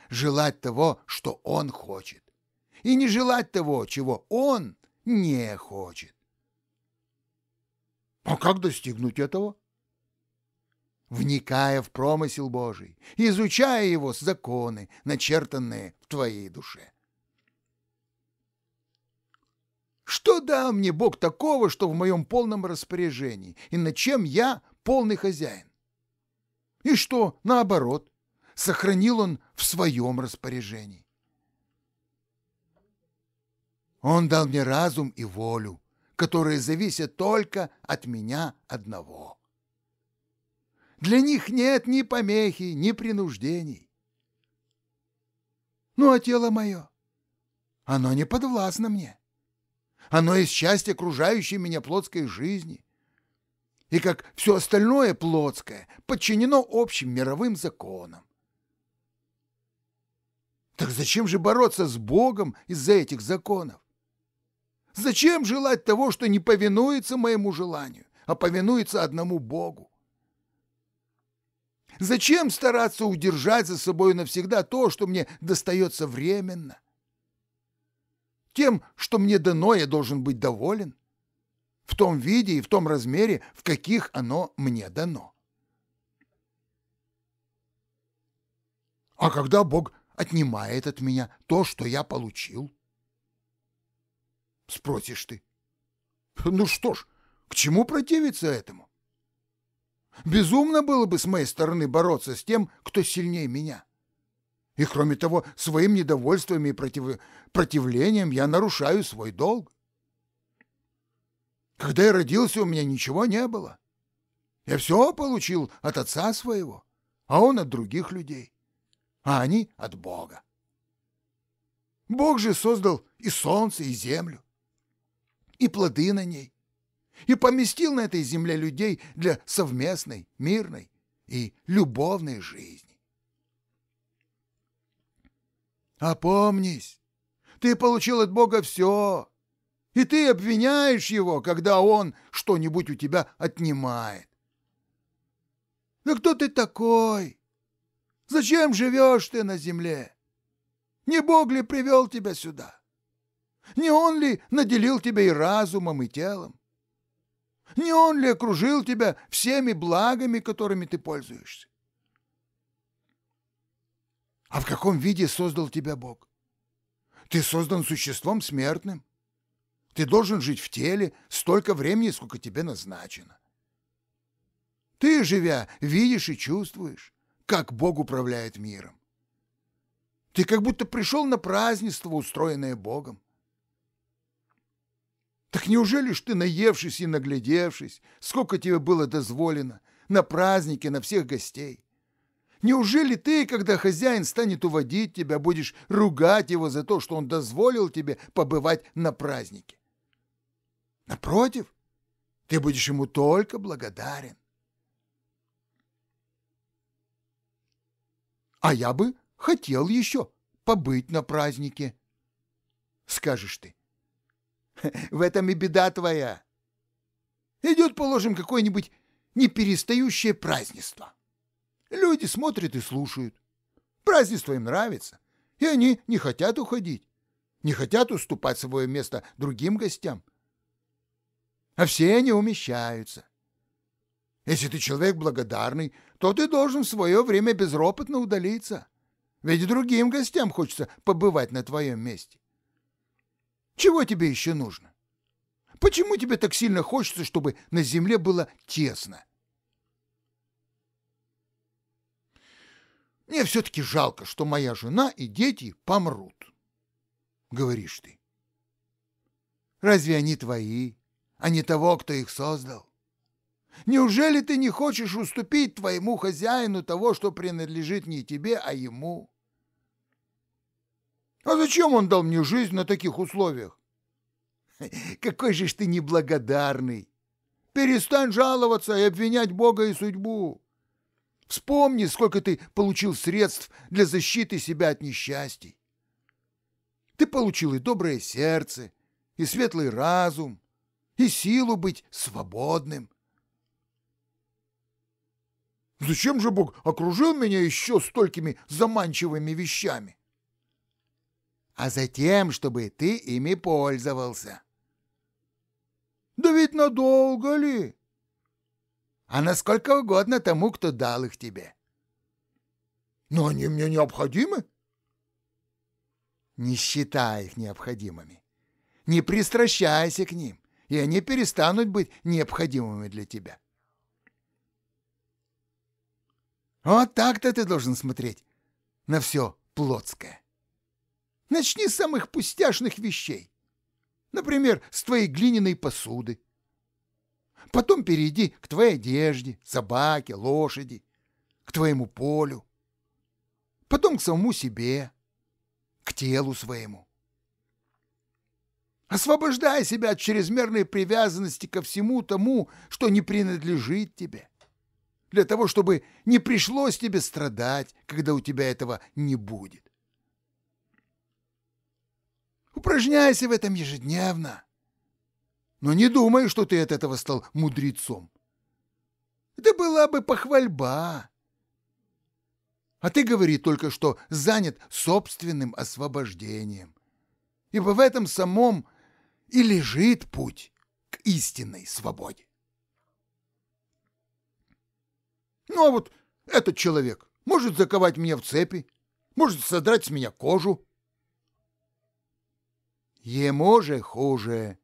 желать того, что Он хочет и не желать того, чего он не хочет. А как достигнуть этого? Вникая в промысел Божий, изучая его законы, начертанные в твоей душе. Что дал мне Бог такого, что в моем полном распоряжении, и над чем я полный хозяин? И что, наоборот, сохранил он в своем распоряжении? Он дал мне разум и волю, которые зависят только от меня одного. Для них нет ни помехи, ни принуждений. Ну, а тело мое? Оно не подвластно мне. Оно из части окружающей меня плотской жизни. И как все остальное плотское, подчинено общим мировым законам. Так зачем же бороться с Богом из-за этих законов? Зачем желать того, что не повинуется моему желанию, а повинуется одному Богу? Зачем стараться удержать за собой навсегда то, что мне достается временно? Тем, что мне дано, я должен быть доволен. В том виде и в том размере, в каких оно мне дано. А когда Бог отнимает от меня то, что я получил? спросишь ты. Ну что ж, к чему противиться этому? Безумно было бы с моей стороны бороться с тем, кто сильнее меня. И кроме того, своим недовольством и против... противлением я нарушаю свой долг. Когда я родился, у меня ничего не было. Я все получил от отца своего, а он от других людей, а они от Бога. Бог же создал и солнце, и землю и плоды на ней, и поместил на этой земле людей для совместной, мирной и любовной жизни. Опомнись, ты получил от Бога все, и ты обвиняешь его, когда он что-нибудь у тебя отнимает. Да кто ты такой? Зачем живешь ты на земле? Не Бог ли привел тебя сюда? Не он ли наделил тебя и разумом, и телом? Не он ли окружил тебя всеми благами, которыми ты пользуешься? А в каком виде создал тебя Бог? Ты создан существом смертным. Ты должен жить в теле столько времени, сколько тебе назначено. Ты, живя, видишь и чувствуешь, как Бог управляет миром. Ты как будто пришел на празднество, устроенное Богом. Так неужели ж ты, наевшись и наглядевшись, сколько тебе было дозволено, на празднике, на всех гостей? Неужели ты, когда хозяин станет уводить тебя, будешь ругать его за то, что он дозволил тебе побывать на празднике? Напротив, ты будешь ему только благодарен. А я бы хотел еще побыть на празднике, скажешь ты. В этом и беда твоя. Идет, положим, какое-нибудь неперестающее празднество. Люди смотрят и слушают. Празднество им нравится, и они не хотят уходить, не хотят уступать свое место другим гостям. А все они умещаются. Если ты человек благодарный, то ты должен в свое время безропотно удалиться. Ведь другим гостям хочется побывать на твоем месте. Чего тебе еще нужно? Почему тебе так сильно хочется, чтобы на земле было тесно? Мне все-таки жалко, что моя жена и дети помрут, говоришь ты. Разве они твои, а не того, кто их создал? Неужели ты не хочешь уступить твоему хозяину того, что принадлежит не тебе, а ему? А зачем он дал мне жизнь на таких условиях? Какой же ж ты неблагодарный! Перестань жаловаться и обвинять Бога и судьбу. Вспомни, сколько ты получил средств для защиты себя от несчастий. Ты получил и доброе сердце, и светлый разум, и силу быть свободным. Зачем же Бог окружил меня еще столькими заманчивыми вещами? а затем, чтобы ты ими пользовался. Да ведь надолго ли? А на насколько угодно тому, кто дал их тебе. Но они мне необходимы? Не считай их необходимыми. Не пристращайся к ним, и они перестанут быть необходимыми для тебя. Вот так-то ты должен смотреть на все плотское. Начни с самых пустяшных вещей. Например, с твоей глиняной посуды. Потом перейди к твоей одежде, собаке, лошади, к твоему полю. Потом к самому себе, к телу своему. Освобождай себя от чрезмерной привязанности ко всему тому, что не принадлежит тебе, для того, чтобы не пришлось тебе страдать, когда у тебя этого не будет. Упражняйся в этом ежедневно. Но не думай, что ты от этого стал мудрецом. Это была бы похвальба. А ты говори только, что занят собственным освобождением. Ибо в этом самом и лежит путь к истинной свободе. Ну а вот этот человек может заковать меня в цепи, может содрать с меня кожу, Ему же хуже.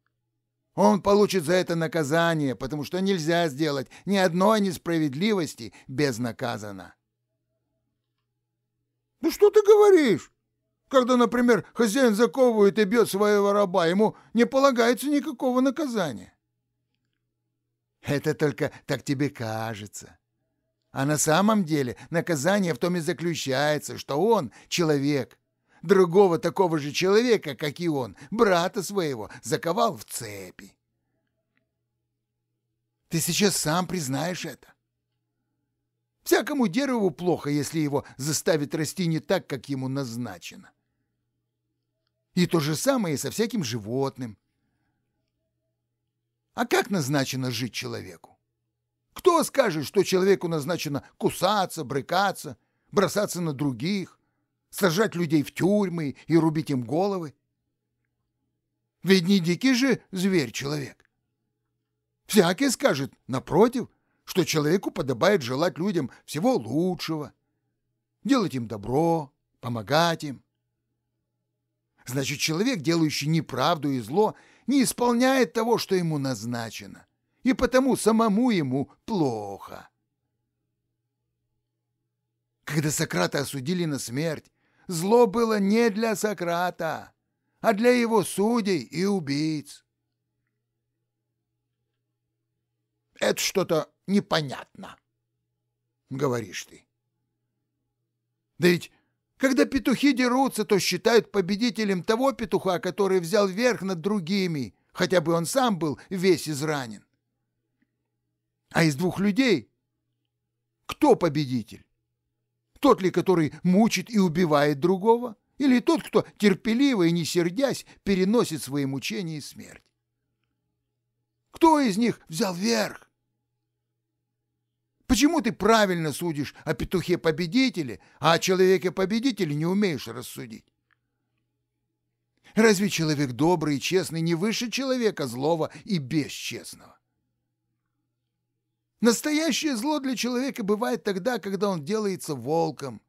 Он получит за это наказание, потому что нельзя сделать ни одной несправедливости безнаказанно. Ну что ты говоришь? Когда, например, хозяин заковывает и бьет своего раба, ему не полагается никакого наказания». «Это только так тебе кажется. А на самом деле наказание в том и заключается, что он, человек, другого такого же человека, как и он, брата своего, заковал в цепи. Ты сейчас сам признаешь это. Всякому дереву плохо, если его заставят расти не так, как ему назначено. И то же самое и со всяким животным. А как назначено жить человеку? Кто скажет, что человеку назначено кусаться, брыкаться, бросаться на других, сажать людей в тюрьмы и рубить им головы. Ведь не дикий же зверь-человек. Всякий скажет, напротив, что человеку подобает желать людям всего лучшего, делать им добро, помогать им. Значит, человек, делающий неправду и зло, не исполняет того, что ему назначено, и потому самому ему плохо. Когда Сократа осудили на смерть, зло было не для Сократа, а для его судей и убийц. «Это что-то непонятно», — говоришь ты. «Да ведь когда петухи дерутся, то считают победителем того петуха, который взял верх над другими, хотя бы он сам был весь изранен. А из двух людей кто победитель? Тот ли, который мучит и убивает другого? Или тот, кто, терпеливо и не сердясь, переносит свои мучения и смерть? Кто из них взял верх? Почему ты правильно судишь о петухе-победителе, а о человеке-победителе не умеешь рассудить? Разве человек добрый и честный не выше человека злого и бесчестного? Настоящее зло для человека бывает тогда, когда он делается волком,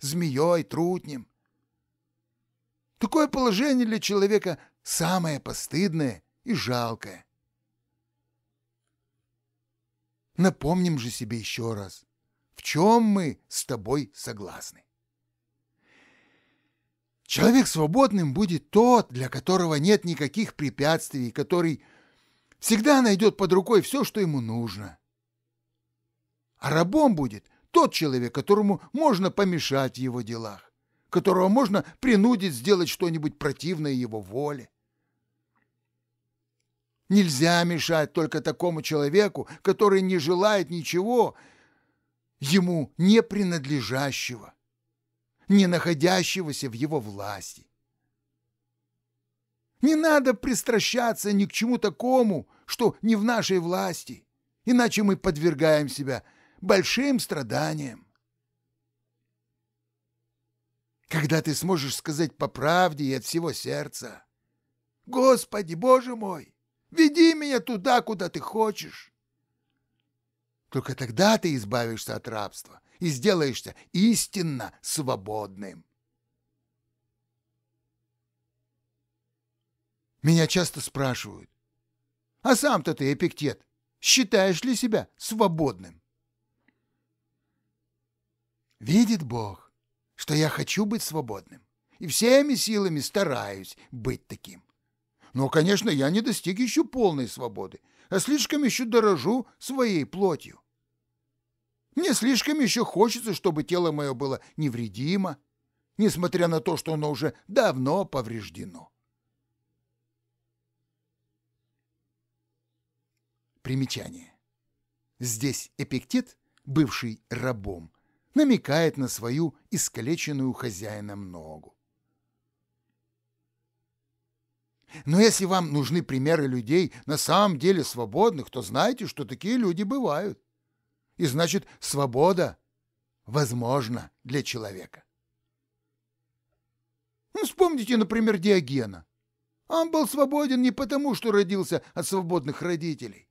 змеей, трутнем. Такое положение для человека самое постыдное и жалкое. Напомним же себе еще раз, в чем мы с тобой согласны. Человек свободным будет тот, для которого нет никаких препятствий, который всегда найдет под рукой все, что ему нужно – а рабом будет тот человек, которому можно помешать в его делах, которого можно принудить сделать что-нибудь противное его воле. Нельзя мешать только такому человеку, который не желает ничего ему не принадлежащего, не находящегося в его власти. Не надо пристращаться ни к чему такому, что не в нашей власти, иначе мы подвергаем себя большим страданием. Когда ты сможешь сказать по правде и от всего сердца, «Господи, Боже мой, веди меня туда, куда ты хочешь!» Только тогда ты избавишься от рабства и сделаешься истинно свободным. Меня часто спрашивают, а сам-то ты, Эпиктет, считаешь ли себя свободным? Видит Бог, что я хочу быть свободным, и всеми силами стараюсь быть таким. Но, конечно, я не достиг еще полной свободы, а слишком еще дорожу своей плотью. Мне слишком еще хочется, чтобы тело мое было невредимо, несмотря на то, что оно уже давно повреждено. Примечание. Здесь Эпиктет, бывший рабом, намекает на свою искалеченную хозяином ногу. Но если вам нужны примеры людей, на самом деле свободных, то знайте, что такие люди бывают. И значит, свобода возможна для человека. Ну, вспомните, например, Диогена. Он был свободен не потому, что родился от свободных родителей.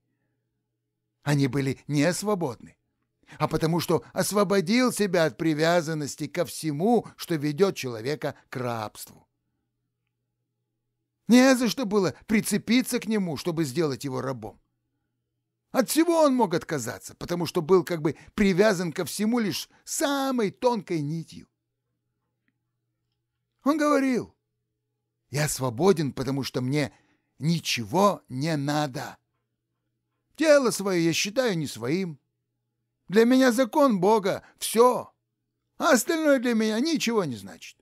Они были не свободны а потому что освободил себя от привязанности ко всему, что ведет человека к рабству. Не за что было прицепиться к нему, чтобы сделать его рабом. От всего он мог отказаться, потому что был как бы привязан ко всему лишь самой тонкой нитью. Он говорил, «Я свободен, потому что мне ничего не надо. Тело свое я считаю не своим, для меня закон Бога – все, а остальное для меня ничего не значит.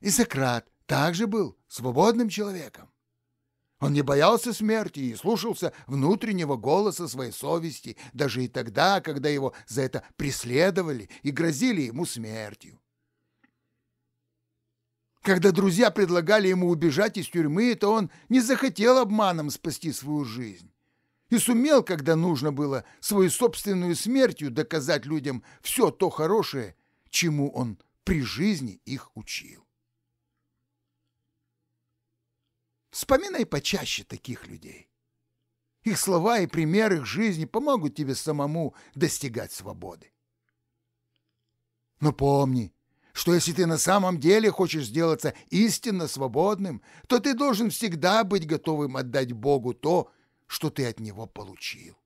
И Сократ также был свободным человеком. Он не боялся смерти и слушался внутреннего голоса своей совести, даже и тогда, когда его за это преследовали и грозили ему смертью. Когда друзья предлагали ему убежать из тюрьмы, то он не захотел обманом спасти свою жизнь и сумел, когда нужно было, свою собственную смертью доказать людям все то хорошее, чему он при жизни их учил. Вспоминай почаще таких людей. Их слова и пример их жизни помогут тебе самому достигать свободы. Но помни, что если ты на самом деле хочешь сделаться истинно свободным, то ты должен всегда быть готовым отдать Богу то, что ты от него получил.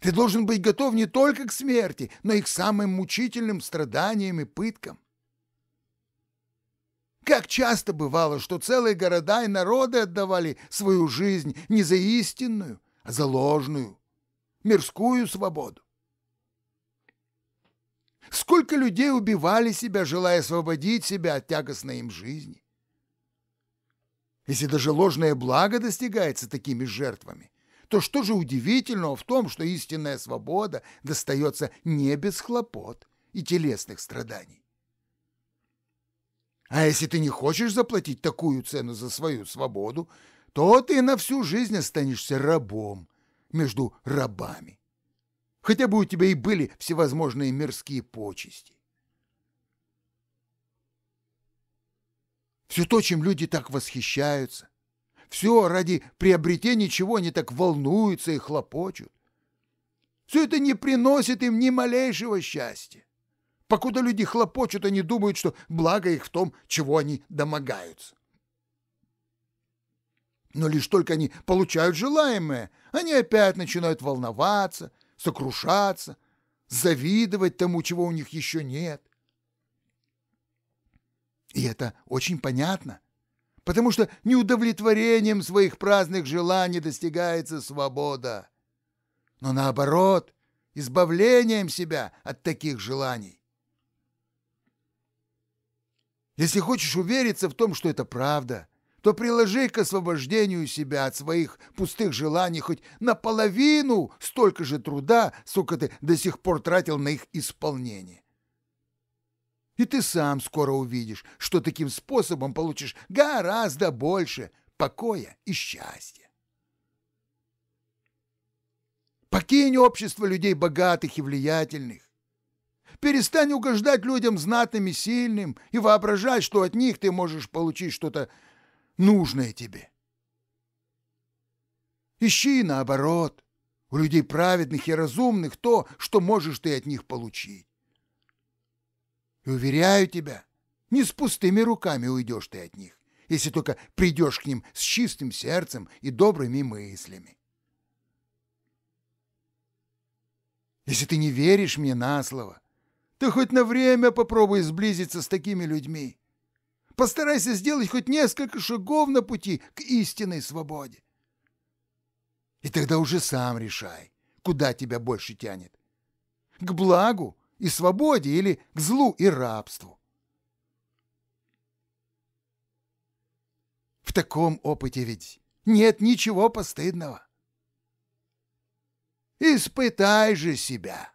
Ты должен быть готов не только к смерти, но и к самым мучительным страданиям и пыткам. Как часто бывало, что целые города и народы отдавали свою жизнь не за истинную, а за ложную, мирскую свободу. Сколько людей убивали себя, желая освободить себя от тягостной им жизни. Если даже ложное благо достигается такими жертвами, то что же удивительного в том, что истинная свобода достается не без хлопот и телесных страданий? А если ты не хочешь заплатить такую цену за свою свободу, то ты на всю жизнь останешься рабом между рабами. Хотя бы у тебя и были всевозможные мирские почести. все то, чем люди так восхищаются, все ради приобретения чего они так волнуются и хлопочут. Все это не приносит им ни малейшего счастья. Покуда люди хлопочут, они думают, что благо их в том, чего они домогаются. Но лишь только они получают желаемое, они опять начинают волноваться, сокрушаться, завидовать тому, чего у них еще нет. И это очень понятно, потому что неудовлетворением своих праздных желаний достигается свобода, но наоборот, избавлением себя от таких желаний. Если хочешь увериться в том, что это правда, то приложи к освобождению себя от своих пустых желаний хоть наполовину столько же труда, сколько ты до сих пор тратил на их исполнение. И ты сам скоро увидишь, что таким способом получишь гораздо больше покоя и счастья. Покинь общество людей богатых и влиятельных. Перестань угождать людям знатным и сильным и воображать, что от них ты можешь получить что-то нужное тебе. Ищи, наоборот, у людей праведных и разумных то, что можешь ты от них получить. И уверяю тебя, не с пустыми руками уйдешь ты от них, если только придешь к ним с чистым сердцем и добрыми мыслями. Если ты не веришь мне на слово, ты хоть на время попробуй сблизиться с такими людьми. Постарайся сделать хоть несколько шагов на пути к истинной свободе. И тогда уже сам решай, куда тебя больше тянет. К благу и свободе или к злу и рабству. В таком опыте ведь нет ничего постыдного. Испытай же себя.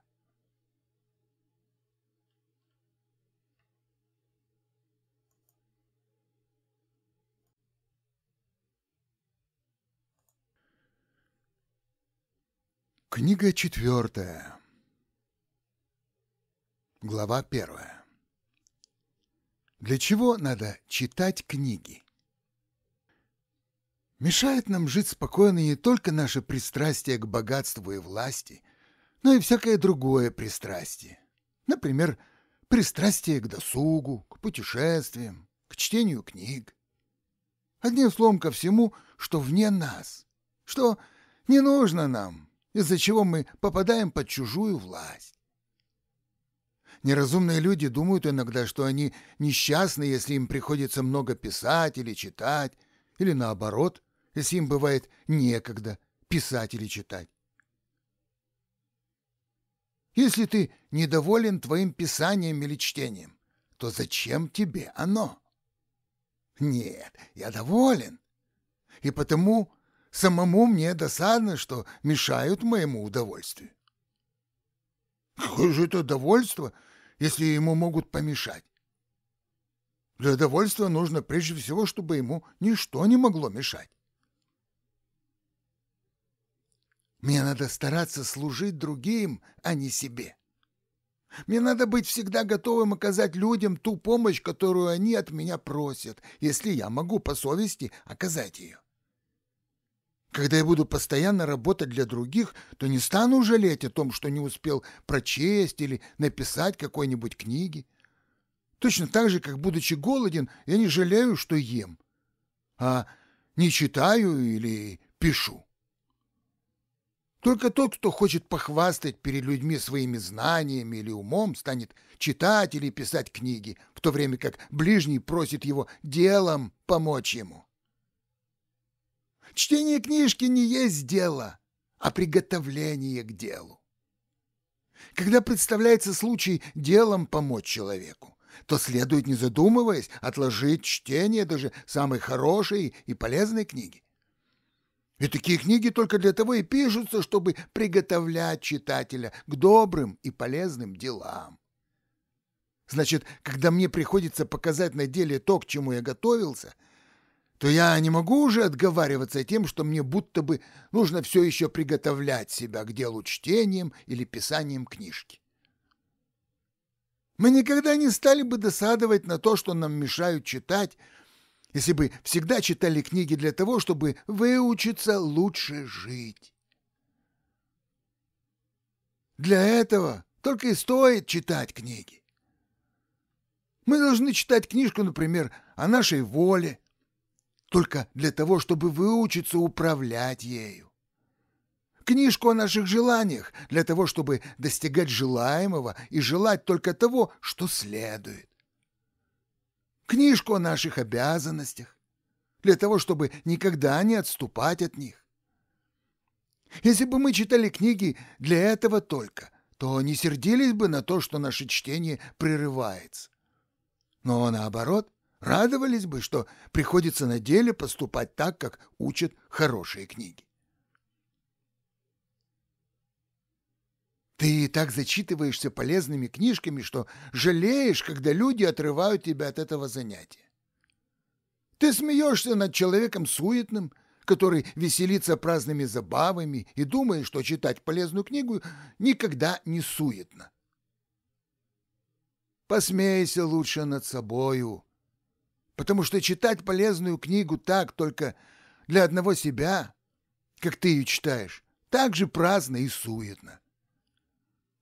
Книга четвертая. Глава первая. Для чего надо читать книги? Мешает нам жить спокойно не только наше пристрастие к богатству и власти, но и всякое другое пристрастие. Например, пристрастие к досугу, к путешествиям, к чтению книг. Одним словом ко всему, что вне нас, что не нужно нам, из-за чего мы попадаем под чужую власть. Неразумные люди думают иногда, что они несчастны, если им приходится много писать или читать, или наоборот, если им бывает некогда писать или читать. Если ты недоволен твоим писанием или чтением, то зачем тебе оно? Нет, я доволен. И потому самому мне досадно, что мешают моему удовольствию. Какое же это удовольствие? если ему могут помешать. Для довольства нужно прежде всего, чтобы ему ничто не могло мешать. Мне надо стараться служить другим, а не себе. Мне надо быть всегда готовым оказать людям ту помощь, которую они от меня просят, если я могу по совести оказать ее. Когда я буду постоянно работать для других, то не стану жалеть о том, что не успел прочесть или написать какой-нибудь книги. Точно так же, как, будучи голоден, я не жалею, что ем, а не читаю или пишу. Только тот, кто хочет похвастать перед людьми своими знаниями или умом, станет читать или писать книги, в то время как ближний просит его делом помочь ему. Чтение книжки не есть дело, а приготовление к делу. Когда представляется случай делом помочь человеку, то следует, не задумываясь, отложить чтение даже самой хорошей и полезной книги. И такие книги только для того и пишутся, чтобы приготовлять читателя к добрым и полезным делам. Значит, когда мне приходится показать на деле то, к чему я готовился – то я не могу уже отговариваться тем, что мне будто бы нужно все еще приготовлять себя к делу чтением или писанием книжки. Мы никогда не стали бы досадовать на то, что нам мешают читать, если бы всегда читали книги для того, чтобы выучиться лучше жить. Для этого только и стоит читать книги. Мы должны читать книжку, например, о нашей воле, только для того, чтобы выучиться управлять ею. Книжку о наших желаниях для того, чтобы достигать желаемого и желать только того, что следует. Книжку о наших обязанностях для того, чтобы никогда не отступать от них. Если бы мы читали книги для этого только, то не сердились бы на то, что наше чтение прерывается. Но наоборот – радовались бы, что приходится на деле поступать так, как учат хорошие книги. Ты и так зачитываешься полезными книжками, что жалеешь, когда люди отрывают тебя от этого занятия. Ты смеешься над человеком суетным, который веселится праздными забавами и думает, что читать полезную книгу никогда не суетно. Посмейся лучше над собою, потому что читать полезную книгу так только для одного себя, как ты ее читаешь, так же праздно и суетно.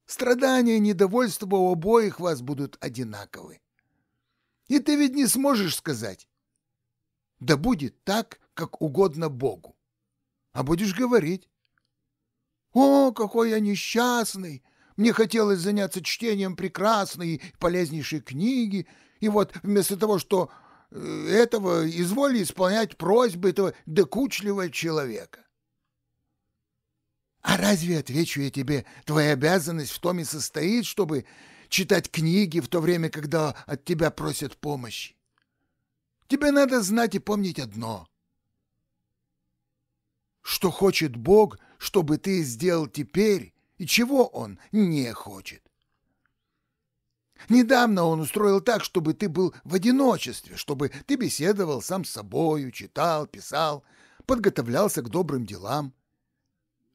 Страдания и недовольство у обоих вас будут одинаковы. И ты ведь не сможешь сказать, да будет так, как угодно Богу. А будешь говорить, о, какой я несчастный, мне хотелось заняться чтением прекрасной и полезнейшей книги, и вот вместо того, что Э, этого изволи исполнять просьбы этого докучливого человека. А разве, отвечу я тебе, твоя обязанность в том и состоит, чтобы читать книги в то время, когда от тебя просят помощи? Тебе надо знать и помнить одно. Что хочет Бог, чтобы ты сделал теперь, и чего Он не хочет. Недавно он устроил так, чтобы ты был в одиночестве, чтобы ты беседовал сам с собою, читал, писал, подготовлялся к добрым делам.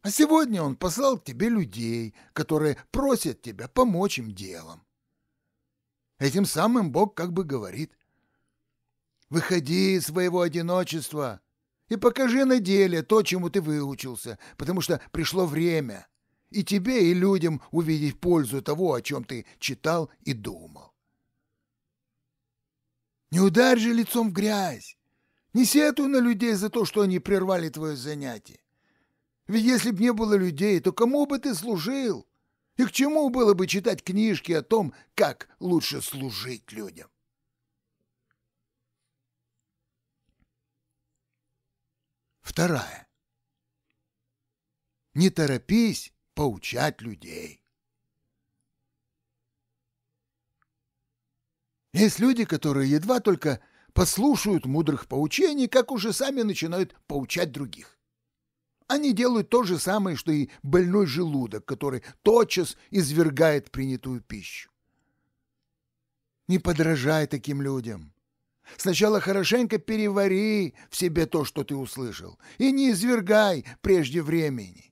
А сегодня он послал к тебе людей, которые просят тебя помочь им делом. Этим самым Бог как бы говорит, «Выходи из своего одиночества и покажи на деле то, чему ты выучился, потому что пришло время» и тебе, и людям увидеть пользу того, о чем ты читал и думал. Не ударь же лицом в грязь, не сетуй на людей за то, что они прервали твое занятие. Ведь если б не было людей, то кому бы ты служил? И к чему было бы читать книжки о том, как лучше служить людям? Вторая. Не торопись поучать людей. Есть люди, которые едва только послушают мудрых поучений, как уже сами начинают поучать других. Они делают то же самое, что и больной желудок, который тотчас извергает принятую пищу. Не подражай таким людям. Сначала хорошенько перевари в себе то, что ты услышал, и не извергай прежде времени.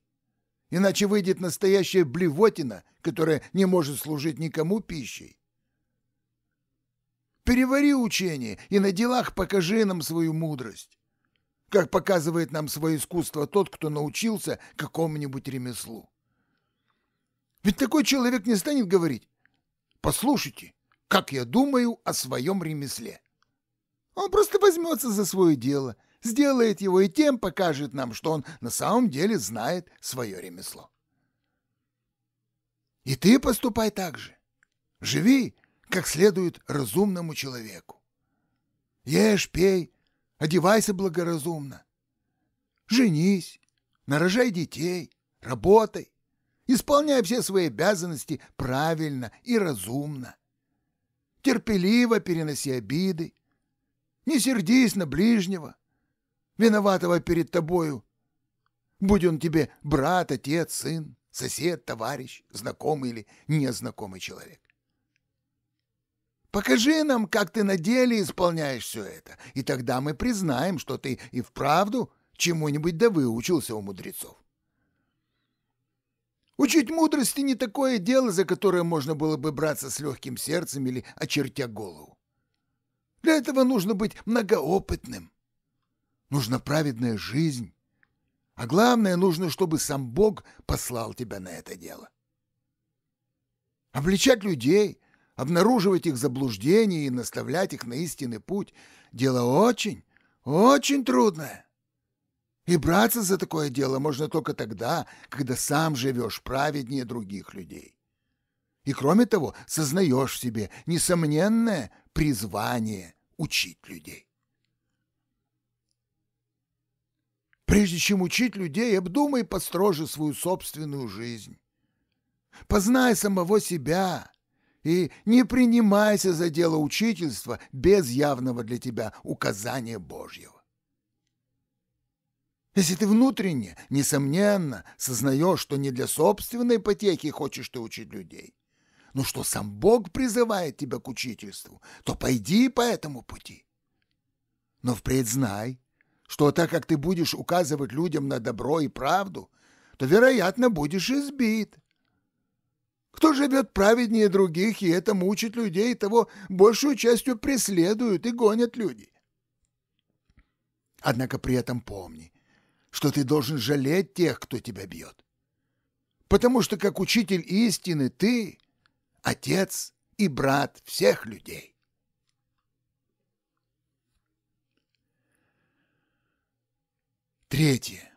Иначе выйдет настоящая блевотина, которая не может служить никому пищей. Перевари учение и на делах покажи нам свою мудрость, как показывает нам свое искусство тот, кто научился какому-нибудь ремеслу. Ведь такой человек не станет говорить «Послушайте, как я думаю о своем ремесле». Он просто возьмется за свое дело – сделает его и тем покажет нам, что он на самом деле знает свое ремесло. И ты поступай так же. Живи, как следует разумному человеку. Ешь, пей, одевайся благоразумно. Женись, нарожай детей, работай, исполняй все свои обязанности правильно и разумно. Терпеливо переноси обиды, не сердись на ближнего, виноватого перед тобою. Будь он тебе брат, отец, сын, сосед, товарищ, знакомый или незнакомый человек. Покажи нам, как ты на деле исполняешь все это, и тогда мы признаем, что ты и вправду чему-нибудь да выучился у мудрецов. Учить мудрости не такое дело, за которое можно было бы браться с легким сердцем или очертя голову. Для этого нужно быть многоопытным нужна праведная жизнь. А главное, нужно, чтобы сам Бог послал тебя на это дело. Обличать людей, обнаруживать их заблуждения и наставлять их на истинный путь – дело очень, очень трудное. И браться за такое дело можно только тогда, когда сам живешь праведнее других людей. И кроме того, сознаешь в себе несомненное призвание учить людей. Прежде чем учить людей, обдумай построже свою собственную жизнь. Познай самого себя и не принимайся за дело учительства без явного для тебя указания Божьего. Если ты внутренне, несомненно, сознаешь, что не для собственной потехи хочешь ты учить людей, но что сам Бог призывает тебя к учительству, то пойди по этому пути. Но впредь знай, что так как ты будешь указывать людям на добро и правду, то, вероятно, будешь избит. Кто живет праведнее других, и это мучит людей, того большую частью преследуют и гонят люди. Однако при этом помни, что ты должен жалеть тех, кто тебя бьет. Потому что как учитель истины ты – отец и брат всех людей. Третье.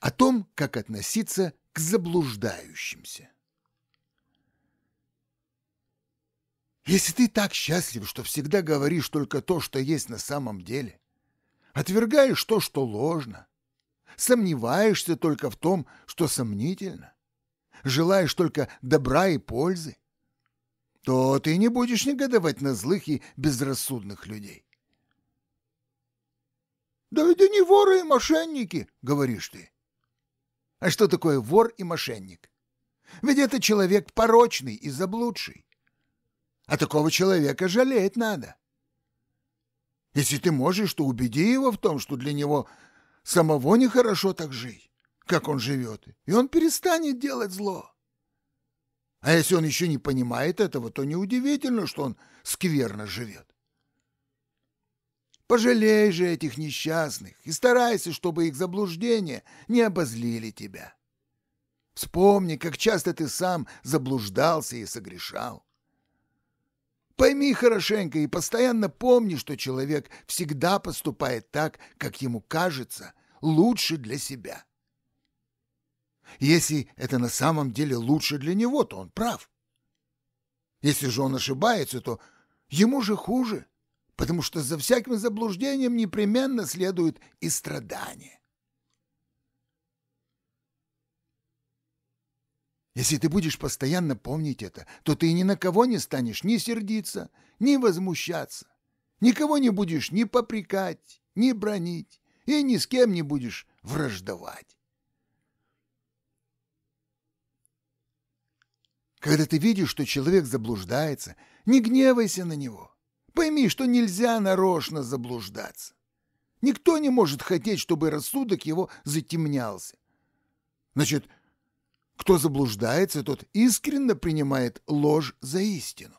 О том, как относиться к заблуждающимся. Если ты так счастлив, что всегда говоришь только то, что есть на самом деле, отвергаешь то, что ложно, сомневаешься только в том, что сомнительно, желаешь только добра и пользы, то ты не будешь негодовать на злых и безрассудных людей. «Да это не воры и мошенники», — говоришь ты. А что такое вор и мошенник? Ведь это человек порочный и заблудший. А такого человека жалеть надо. Если ты можешь, то убеди его в том, что для него самого нехорошо так жить, как он живет, и он перестанет делать зло. А если он еще не понимает этого, то неудивительно, что он скверно живет. Пожалей же этих несчастных и старайся, чтобы их заблуждения не обозлили тебя. Вспомни, как часто ты сам заблуждался и согрешал. Пойми хорошенько и постоянно помни, что человек всегда поступает так, как ему кажется, лучше для себя. Если это на самом деле лучше для него, то он прав. Если же он ошибается, то ему же хуже потому что за всяким заблуждением непременно следует и страдание. Если ты будешь постоянно помнить это, то ты ни на кого не станешь ни сердиться, ни возмущаться, никого не будешь ни попрекать, ни бронить и ни с кем не будешь враждовать. Когда ты видишь, что человек заблуждается, не гневайся на него. Пойми, что нельзя нарочно заблуждаться. Никто не может хотеть, чтобы рассудок его затемнялся. Значит, кто заблуждается, тот искренне принимает ложь за истину.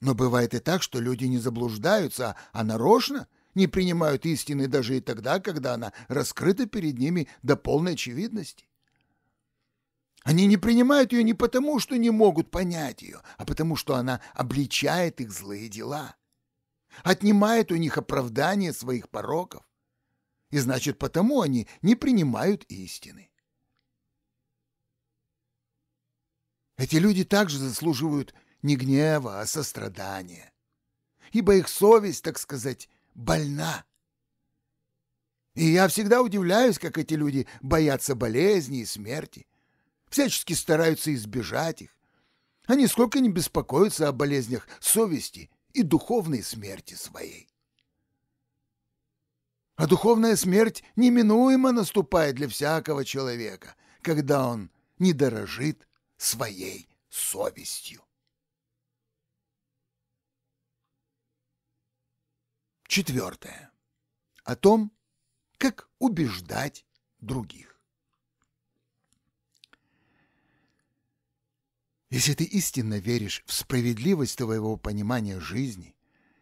Но бывает и так, что люди не заблуждаются, а, а нарочно не принимают истины даже и тогда, когда она раскрыта перед ними до полной очевидности. Они не принимают ее не потому, что не могут понять ее, а потому, что она обличает их злые дела, отнимает у них оправдание своих пороков, и значит, потому они не принимают истины. Эти люди также заслуживают не гнева, а сострадания, ибо их совесть, так сказать, больна. И я всегда удивляюсь, как эти люди боятся болезни и смерти, всячески стараются избежать их. Они сколько не беспокоятся о болезнях совести и духовной смерти своей. А духовная смерть неминуемо наступает для всякого человека, когда он не дорожит своей совестью. Четвертое. О том, как убеждать других. Если ты истинно веришь в справедливость твоего понимания жизни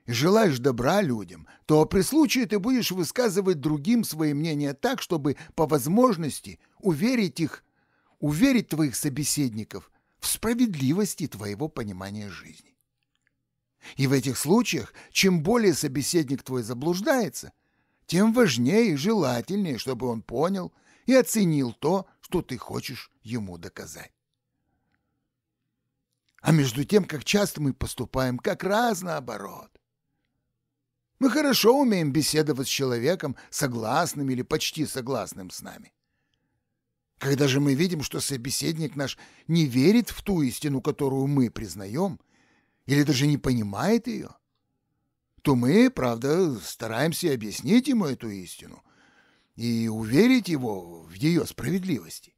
и желаешь добра людям, то при случае ты будешь высказывать другим свои мнения так, чтобы по возможности уверить их, уверить твоих собеседников в справедливости твоего понимания жизни. И в этих случаях, чем более собеседник твой заблуждается, тем важнее и желательнее, чтобы он понял и оценил то, что ты хочешь ему доказать. А между тем, как часто мы поступаем как раз наоборот. Мы хорошо умеем беседовать с человеком, согласным или почти согласным с нами. Когда же мы видим, что собеседник наш не верит в ту истину, которую мы признаем, или даже не понимает ее, то мы, правда, стараемся объяснить ему эту истину и уверить его в ее справедливости.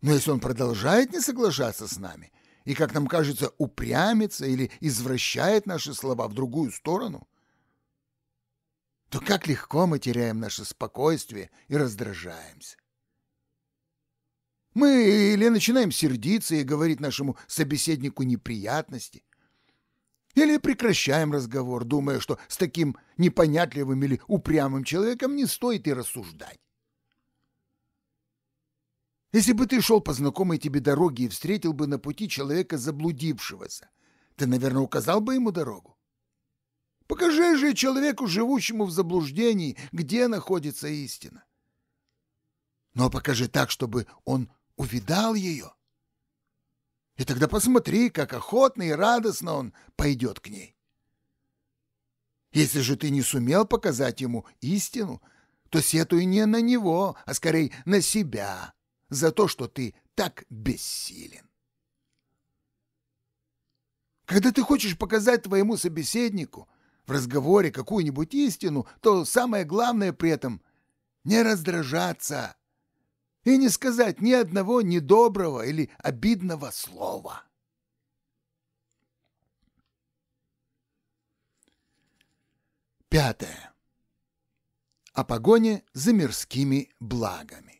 Но если он продолжает не соглашаться с нами – и, как нам кажется, упрямится или извращает наши слова в другую сторону, то как легко мы теряем наше спокойствие и раздражаемся. Мы или начинаем сердиться и говорить нашему собеседнику неприятности, или прекращаем разговор, думая, что с таким непонятливым или упрямым человеком не стоит и рассуждать. Если бы ты шел по знакомой тебе дороге и встретил бы на пути человека заблудившегося, ты, наверное, указал бы ему дорогу. Покажи же человеку, живущему в заблуждении, где находится истина. Но ну, а покажи так, чтобы он увидал ее. И тогда посмотри, как охотно и радостно он пойдет к ней. Если же ты не сумел показать ему истину, то сетуй не на него, а скорее на себя за то, что ты так бессилен. Когда ты хочешь показать твоему собеседнику в разговоре какую-нибудь истину, то самое главное при этом — не раздражаться и не сказать ни одного недоброго или обидного слова. Пятое. О погоне за мирскими благами.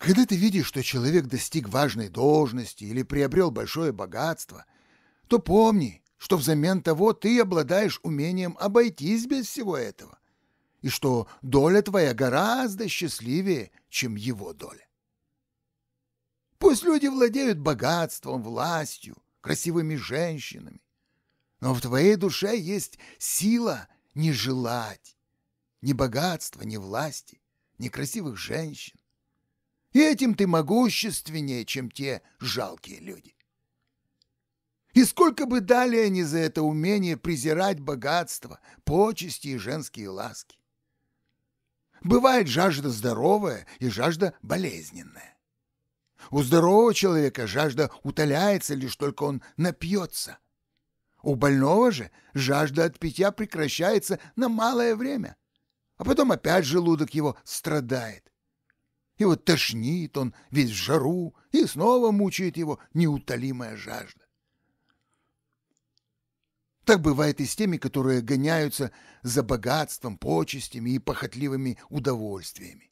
Когда ты видишь, что человек достиг важной должности или приобрел большое богатство, то помни, что взамен того ты обладаешь умением обойтись без всего этого, и что доля твоя гораздо счастливее, чем его доля. Пусть люди владеют богатством, властью, красивыми женщинами, но в твоей душе есть сила не желать ни богатства, ни власти, ни красивых женщин и Этим ты могущественнее, чем те жалкие люди. И сколько бы дали они за это умение презирать богатство, почести и женские ласки. Бывает жажда здоровая и жажда болезненная. У здорового человека жажда утоляется, лишь только он напьется. У больного же жажда от питья прекращается на малое время, а потом опять желудок его страдает. И вот тошнит он весь в жару, и снова мучает его неутолимая жажда. Так бывает и с теми, которые гоняются за богатством, почестями и похотливыми удовольствиями.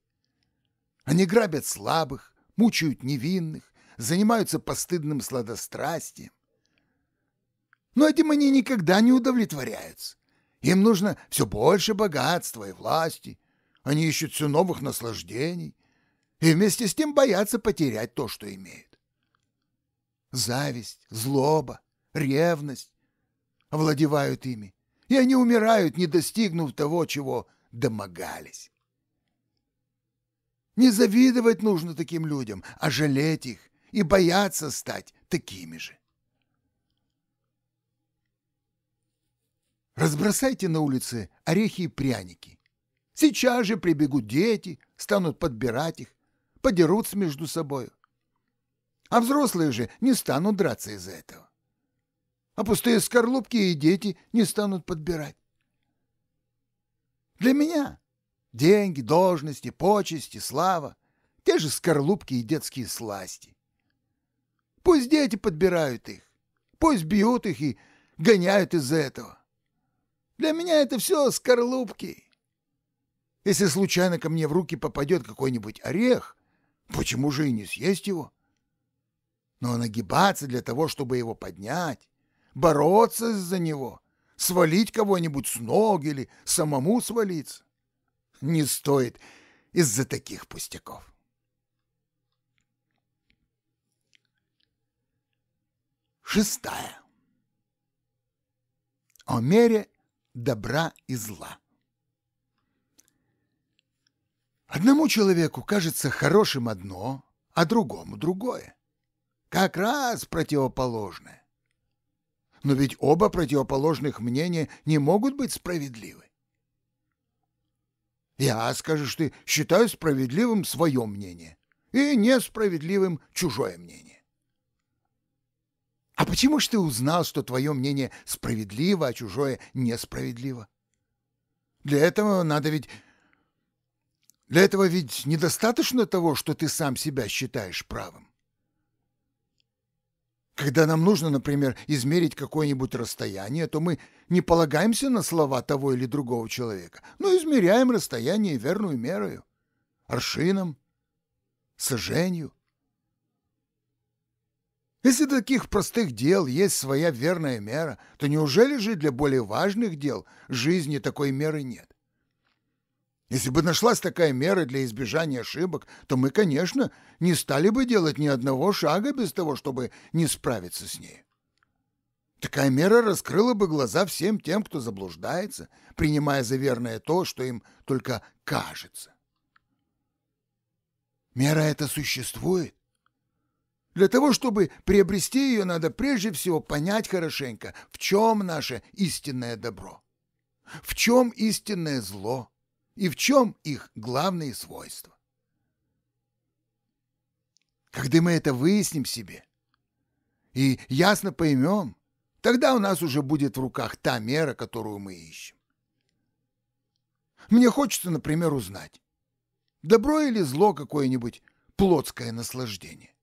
Они грабят слабых, мучают невинных, занимаются постыдным сладострастием. Но этим они никогда не удовлетворяются. Им нужно все больше богатства и власти. Они ищут все новых наслаждений – и вместе с тем боятся потерять то, что имеют. Зависть, злоба, ревность овладевают ими, и они умирают, не достигнув того, чего домогались. Не завидовать нужно таким людям, а жалеть их и бояться стать такими же. Разбросайте на улице орехи и пряники. Сейчас же прибегут дети, станут подбирать их, подерутся между собой. А взрослые же не станут драться из-за этого. А пустые скорлупки и дети не станут подбирать. Для меня деньги, должности, почести, слава — те же скорлупки и детские сласти. Пусть дети подбирают их, пусть бьют их и гоняют из-за этого. Для меня это все скорлупки. Если случайно ко мне в руки попадет какой-нибудь орех, Почему же и не съесть его? Но нагибаться для того, чтобы его поднять, бороться за него, свалить кого-нибудь с ног или самому свалиться, не стоит из-за таких пустяков. Шестая. О мере добра и зла. Одному человеку кажется хорошим одно, а другому другое. Как раз противоположное. Но ведь оба противоположных мнения не могут быть справедливы. Я, скажешь ты, считаю справедливым свое мнение и несправедливым чужое мнение. А почему же ты узнал, что твое мнение справедливо, а чужое несправедливо? Для этого надо ведь для этого ведь недостаточно того, что ты сам себя считаешь правым. Когда нам нужно, например, измерить какое-нибудь расстояние, то мы не полагаемся на слова того или другого человека, но измеряем расстояние верную мерою, аршином, соженью. Если для таких простых дел есть своя верная мера, то неужели же для более важных дел жизни такой меры нет? Если бы нашлась такая мера для избежания ошибок, то мы, конечно, не стали бы делать ни одного шага без того, чтобы не справиться с ней. Такая мера раскрыла бы глаза всем тем, кто заблуждается, принимая за верное то, что им только кажется. Мера эта существует. Для того, чтобы приобрести ее, надо прежде всего понять хорошенько, в чем наше истинное добро, в чем истинное зло и в чем их главные свойства. Когда мы это выясним себе и ясно поймем, тогда у нас уже будет в руках та мера, которую мы ищем. Мне хочется, например, узнать, добро или зло какое-нибудь плотское наслаждение.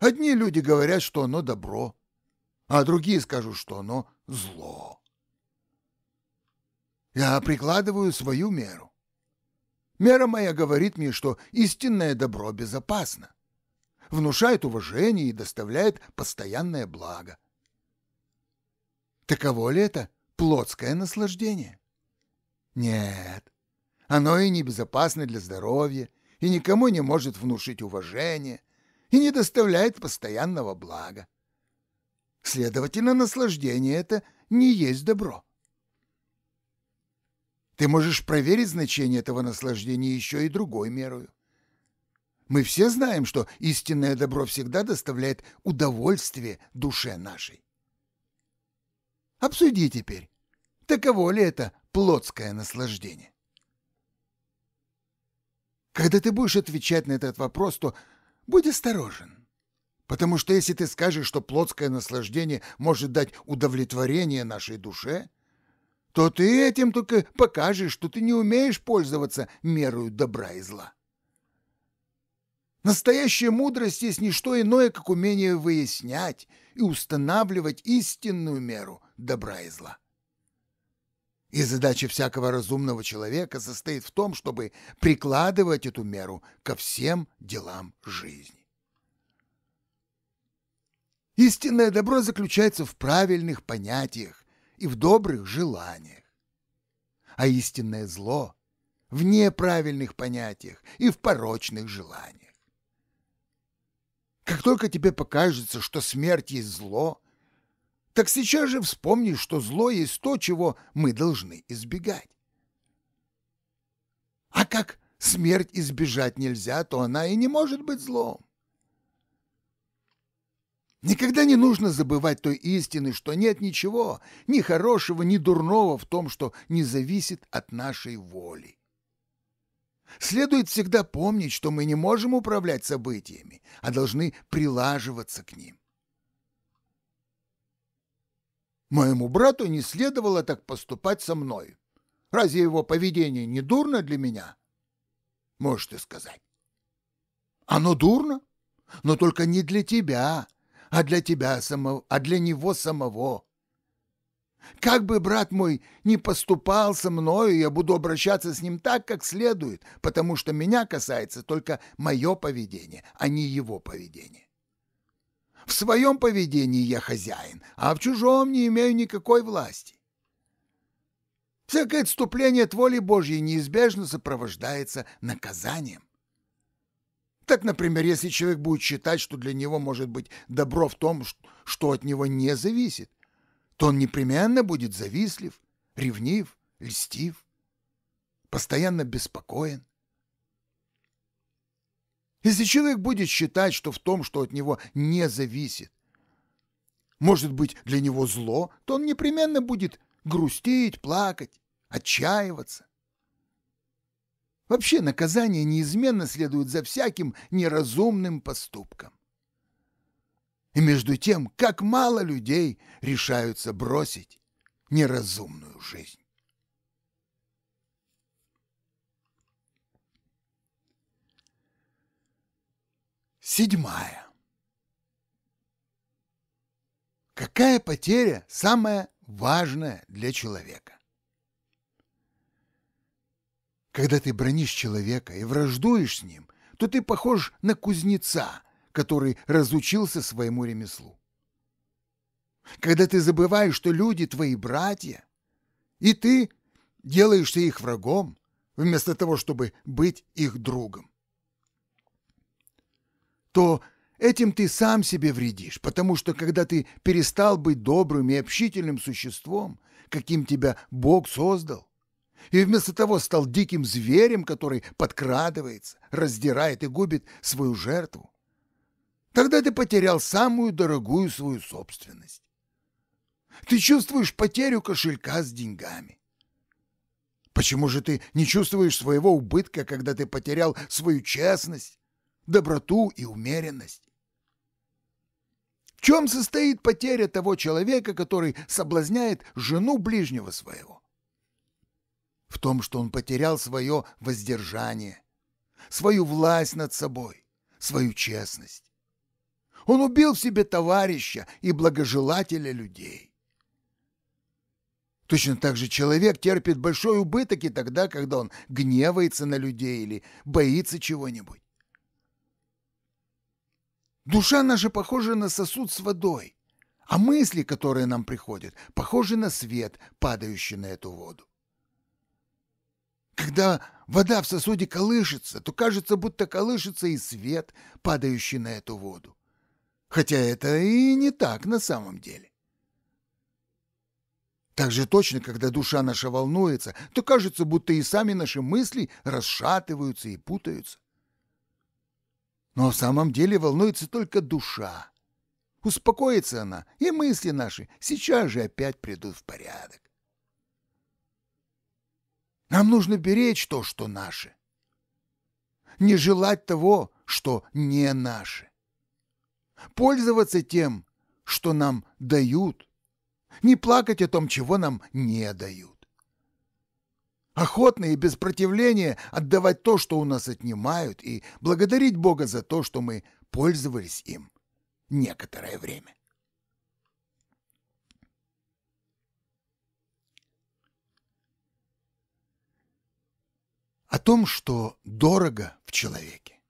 Одни люди говорят, что оно добро, а другие скажут, что оно зло. Я прикладываю свою меру. Мера моя говорит мне, что истинное добро безопасно, внушает уважение и доставляет постоянное благо. Таково ли это плотское наслаждение? Нет, оно и небезопасно для здоровья, и никому не может внушить уважение, и не доставляет постоянного блага. Следовательно, наслаждение это не есть добро. Ты можешь проверить значение этого наслаждения еще и другой мерою. Мы все знаем, что истинное добро всегда доставляет удовольствие душе нашей. Обсуди теперь, таково ли это плотское наслаждение. Когда ты будешь отвечать на этот вопрос, то будь осторожен. Потому что если ты скажешь, что плотское наслаждение может дать удовлетворение нашей душе – то ты этим только покажешь, что ты не умеешь пользоваться мерою добра и зла. Настоящая мудрость есть не что иное, как умение выяснять и устанавливать истинную меру добра и зла. И задача всякого разумного человека состоит в том, чтобы прикладывать эту меру ко всем делам жизни. Истинное добро заключается в правильных понятиях и в добрых желаниях. А истинное зло в неправильных понятиях и в порочных желаниях. Как только тебе покажется, что смерть есть зло, так сейчас же вспомни, что зло есть то, чего мы должны избегать. А как смерть избежать нельзя, то она и не может быть злом. Никогда не нужно забывать той истины, что нет ничего, ни хорошего, ни дурного в том, что не зависит от нашей воли. Следует всегда помнить, что мы не можем управлять событиями, а должны прилаживаться к ним. Моему брату не следовало так поступать со мной. Разве его поведение не дурно для меня? Можешь ты сказать. Оно дурно, но только не для тебя, а для тебя самого, а для него самого. Как бы брат мой не поступал со мною, я буду обращаться с ним так, как следует, потому что меня касается только мое поведение, а не его поведение. В своем поведении я хозяин, а в чужом не имею никакой власти. Всякое отступление от воли Божьей неизбежно сопровождается наказанием. Так, например, если человек будет считать, что для него может быть добро в том, что от него не зависит, то он непременно будет завистлив, ревнив, льстив, постоянно беспокоен. Если человек будет считать, что в том, что от него не зависит, может быть для него зло, то он непременно будет грустить, плакать, отчаиваться. Вообще наказание неизменно следует за всяким неразумным поступком. И между тем, как мало людей решаются бросить неразумную жизнь. Седьмая. Какая потеря самая важная для человека? Когда ты бронишь человека и враждуешь с ним, то ты похож на кузнеца, который разучился своему ремеслу. Когда ты забываешь, что люди твои братья, и ты делаешься их врагом, вместо того, чтобы быть их другом, то этим ты сам себе вредишь, потому что когда ты перестал быть добрым и общительным существом, каким тебя Бог создал, и вместо того стал диким зверем, который подкрадывается, раздирает и губит свою жертву. Тогда ты потерял самую дорогую свою собственность. Ты чувствуешь потерю кошелька с деньгами. Почему же ты не чувствуешь своего убытка, когда ты потерял свою честность, доброту и умеренность? В чем состоит потеря того человека, который соблазняет жену ближнего своего? в том, что он потерял свое воздержание, свою власть над собой, свою честность. Он убил в себе товарища и благожелателя людей. Точно так же человек терпит большой убыток и тогда, когда он гневается на людей или боится чего-нибудь. Душа наша похожа на сосуд с водой, а мысли, которые нам приходят, похожи на свет, падающий на эту воду. Когда вода в сосуде колышется, то кажется, будто колышется и свет, падающий на эту воду. Хотя это и не так на самом деле. Так же точно, когда душа наша волнуется, то кажется, будто и сами наши мысли расшатываются и путаются. Но в самом деле волнуется только душа. Успокоится она, и мысли наши сейчас же опять придут в порядок. Нам нужно беречь то, что наше. Не желать того, что не наше. Пользоваться тем, что нам дают. Не плакать о том, чего нам не дают. Охотно и без противления отдавать то, что у нас отнимают, и благодарить Бога за то, что мы пользовались им некоторое время. о том, что дорого в человеке.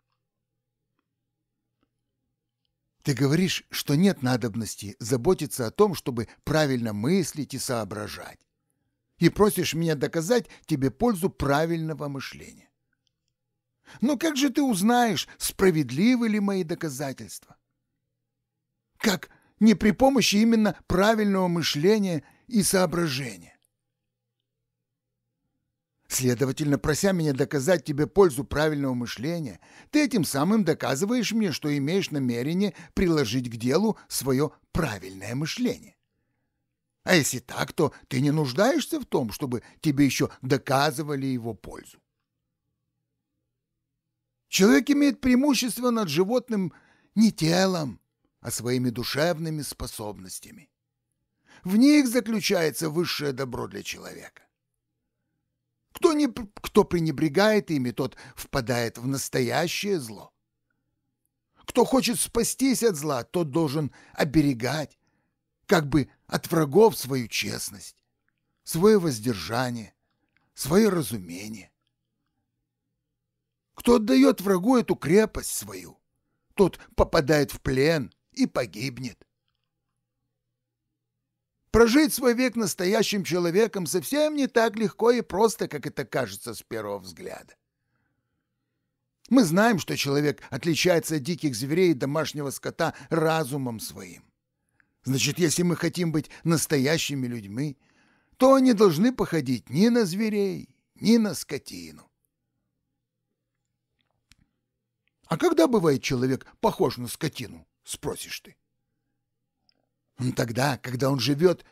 Ты говоришь, что нет надобности заботиться о том, чтобы правильно мыслить и соображать, и просишь меня доказать тебе пользу правильного мышления. Но ну как же ты узнаешь, справедливы ли мои доказательства? Как не при помощи именно правильного мышления и соображения? Следовательно, прося меня доказать тебе пользу правильного мышления, ты этим самым доказываешь мне, что имеешь намерение приложить к делу свое правильное мышление. А если так, то ты не нуждаешься в том, чтобы тебе еще доказывали его пользу. Человек имеет преимущество над животным не телом, а своими душевными способностями. В них заключается высшее добро для человека. Кто, не, кто пренебрегает ими, тот впадает в настоящее зло. Кто хочет спастись от зла, тот должен оберегать, как бы от врагов свою честность, свое воздержание, свое разумение. Кто отдает врагу эту крепость свою, тот попадает в плен и погибнет. Прожить свой век настоящим человеком совсем не так легко и просто, как это кажется с первого взгляда. Мы знаем, что человек отличается от диких зверей и домашнего скота разумом своим. Значит, если мы хотим быть настоящими людьми, то они должны походить ни на зверей, ни на скотину. А когда бывает человек похож на скотину, спросишь ты? Ну, тогда, когда он живет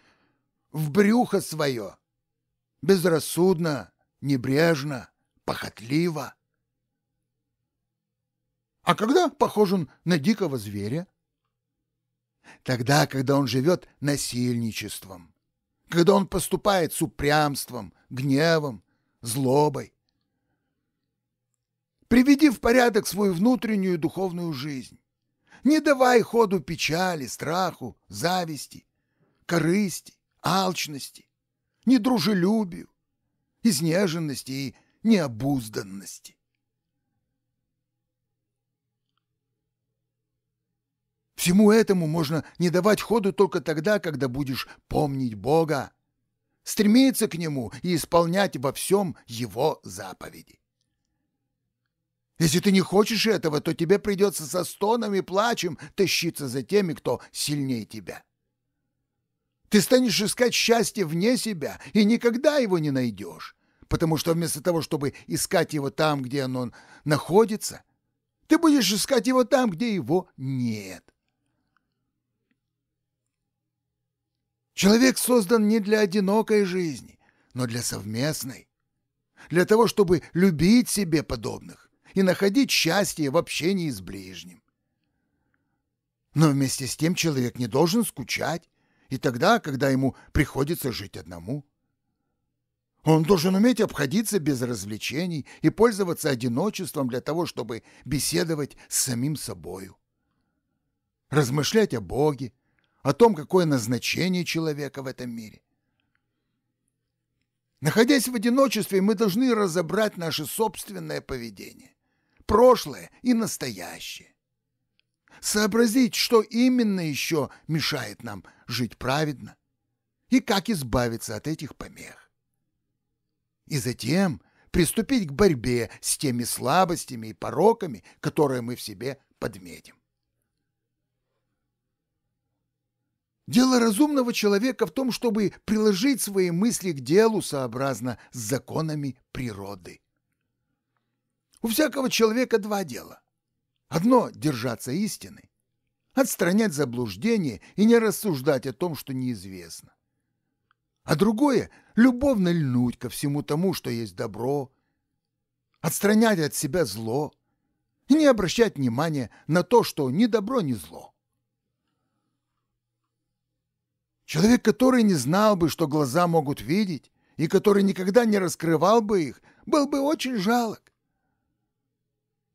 в брюхо свое, безрассудно, небрежно, похотливо. А когда похож он на дикого зверя? Тогда, когда он живет насильничеством, когда он поступает с упрямством, гневом, злобой. Приведи в порядок свою внутреннюю духовную жизнь. Не давай ходу печали, страху, зависти, корысти, алчности, недружелюбию, изнеженности и необузданности. Всему этому можно не давать ходу только тогда, когда будешь помнить Бога, стремиться к Нему и исполнять во всем Его заповеди. Если ты не хочешь этого, то тебе придется со стоном и плачем тащиться за теми, кто сильнее тебя. Ты станешь искать счастье вне себя и никогда его не найдешь, потому что вместо того, чтобы искать его там, где оно находится, ты будешь искать его там, где его нет. Человек создан не для одинокой жизни, но для совместной, для того, чтобы любить себе подобных и находить счастье в общении с ближним. Но вместе с тем человек не должен скучать, и тогда, когда ему приходится жить одному. Он должен уметь обходиться без развлечений и пользоваться одиночеством для того, чтобы беседовать с самим собою. Размышлять о Боге, о том, какое назначение человека в этом мире. Находясь в одиночестве, мы должны разобрать наше собственное поведение прошлое и настоящее. Сообразить, что именно еще мешает нам жить праведно и как избавиться от этих помех. И затем приступить к борьбе с теми слабостями и пороками, которые мы в себе подметим. Дело разумного человека в том, чтобы приложить свои мысли к делу сообразно с законами природы. У всякого человека два дела. Одно — держаться истины, отстранять заблуждение и не рассуждать о том, что неизвестно. А другое — любовно льнуть ко всему тому, что есть добро, отстранять от себя зло и не обращать внимания на то, что ни добро, ни зло. Человек, который не знал бы, что глаза могут видеть, и который никогда не раскрывал бы их, был бы очень жалок.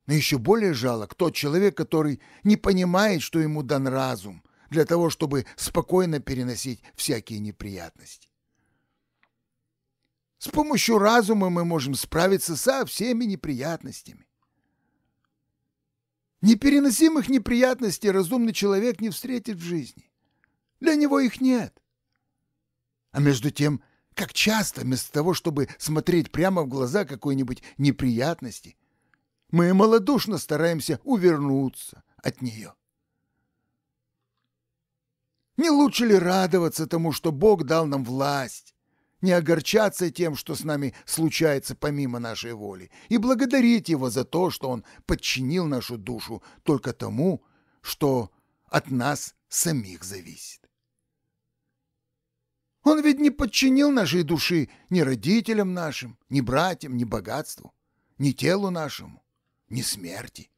Но еще более жалок тот человек, который не понимает, что ему дан разум для того, чтобы спокойно переносить всякие неприятности. С помощью разума мы можем справиться со всеми неприятностями. Непереносимых неприятностей разумный человек не встретит в жизни. Для него их нет. А между тем, как часто вместо того, чтобы смотреть прямо в глаза какой-нибудь неприятности – мы малодушно стараемся увернуться от нее. Не лучше ли радоваться тому, что Бог дал нам власть, не огорчаться тем, что с нами случается помимо нашей воли, и благодарить Его за то, что Он подчинил нашу душу только тому, что от нас самих зависит. Он ведь не подчинил нашей души ни родителям нашим, ни братьям, ни богатству, ни телу нашему ни смерти.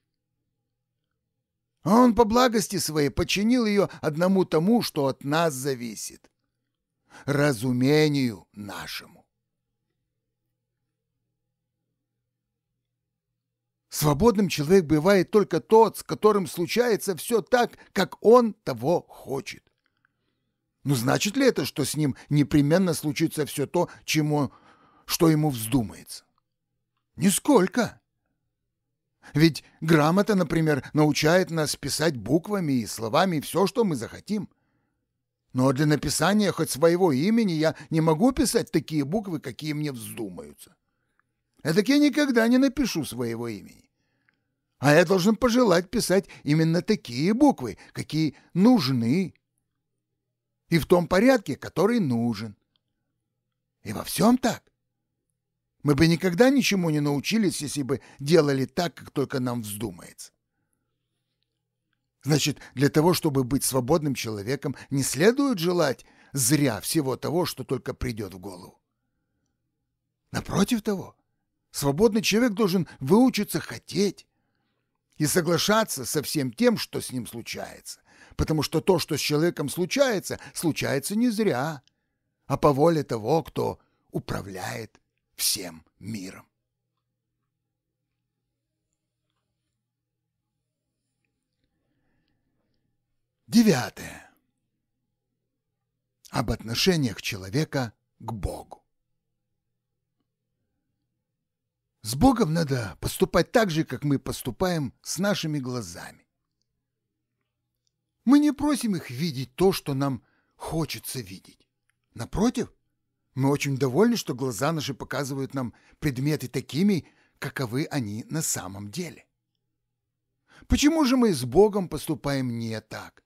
А он по благости своей подчинил ее одному тому, что от нас зависит — разумению нашему. Свободным человек бывает только тот, с которым случается все так, как он того хочет. Но ну, значит ли это, что с ним непременно случится все то, чему, что ему вздумается? Нисколько. Ведь грамота, например, научает нас писать буквами и словами все, что мы захотим. Но для написания хоть своего имени я не могу писать такие буквы, какие мне вздумаются. Эдак а я никогда не напишу своего имени. А я должен пожелать писать именно такие буквы, какие нужны. И в том порядке, который нужен. И во всем так. Мы бы никогда ничему не научились, если бы делали так, как только нам вздумается. Значит, для того, чтобы быть свободным человеком, не следует желать зря всего того, что только придет в голову. Напротив того, свободный человек должен выучиться хотеть и соглашаться со всем тем, что с ним случается, потому что то, что с человеком случается, случается не зря, а по воле того, кто управляет всем миром. Девятое. Об отношениях человека к Богу. С Богом надо поступать так же, как мы поступаем с нашими глазами. Мы не просим их видеть то, что нам хочется видеть. Напротив, мы очень довольны, что глаза наши показывают нам предметы такими, каковы они на самом деле. Почему же мы с Богом поступаем не так?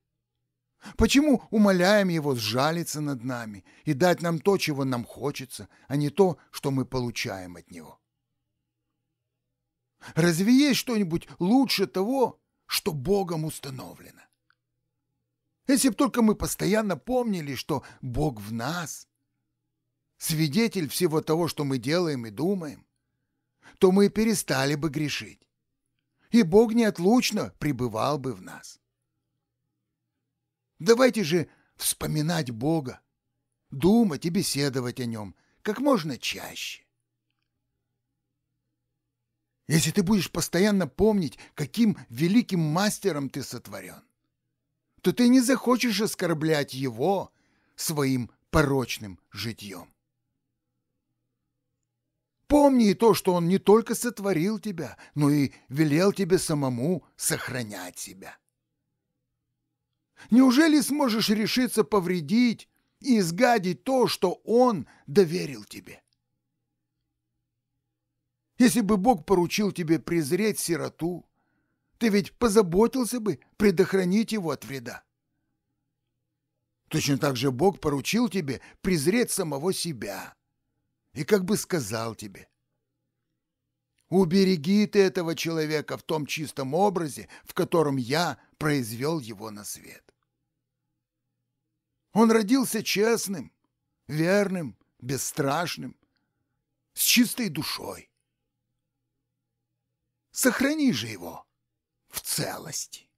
Почему умоляем Его сжалиться над нами и дать нам то, чего нам хочется, а не то, что мы получаем от Него? Разве есть что-нибудь лучше того, что Богом установлено? Если бы только мы постоянно помнили, что Бог в нас, свидетель всего того, что мы делаем и думаем, то мы перестали бы грешить, и Бог неотлучно пребывал бы в нас. Давайте же вспоминать Бога, думать и беседовать о Нем как можно чаще. Если ты будешь постоянно помнить, каким великим мастером ты сотворен, то ты не захочешь оскорблять Его своим порочным житьем. Помни и то, что Он не только сотворил тебя, но и велел тебе самому сохранять себя. Неужели сможешь решиться повредить и изгадить то, что Он доверил тебе? Если бы Бог поручил тебе презреть сироту, ты ведь позаботился бы предохранить его от вреда. Точно так же Бог поручил тебе презреть самого себя и как бы сказал тебе. Убереги ты этого человека в том чистом образе, в котором я произвел его на свет. Он родился честным, верным, бесстрашным, с чистой душой. Сохрани же его в целости.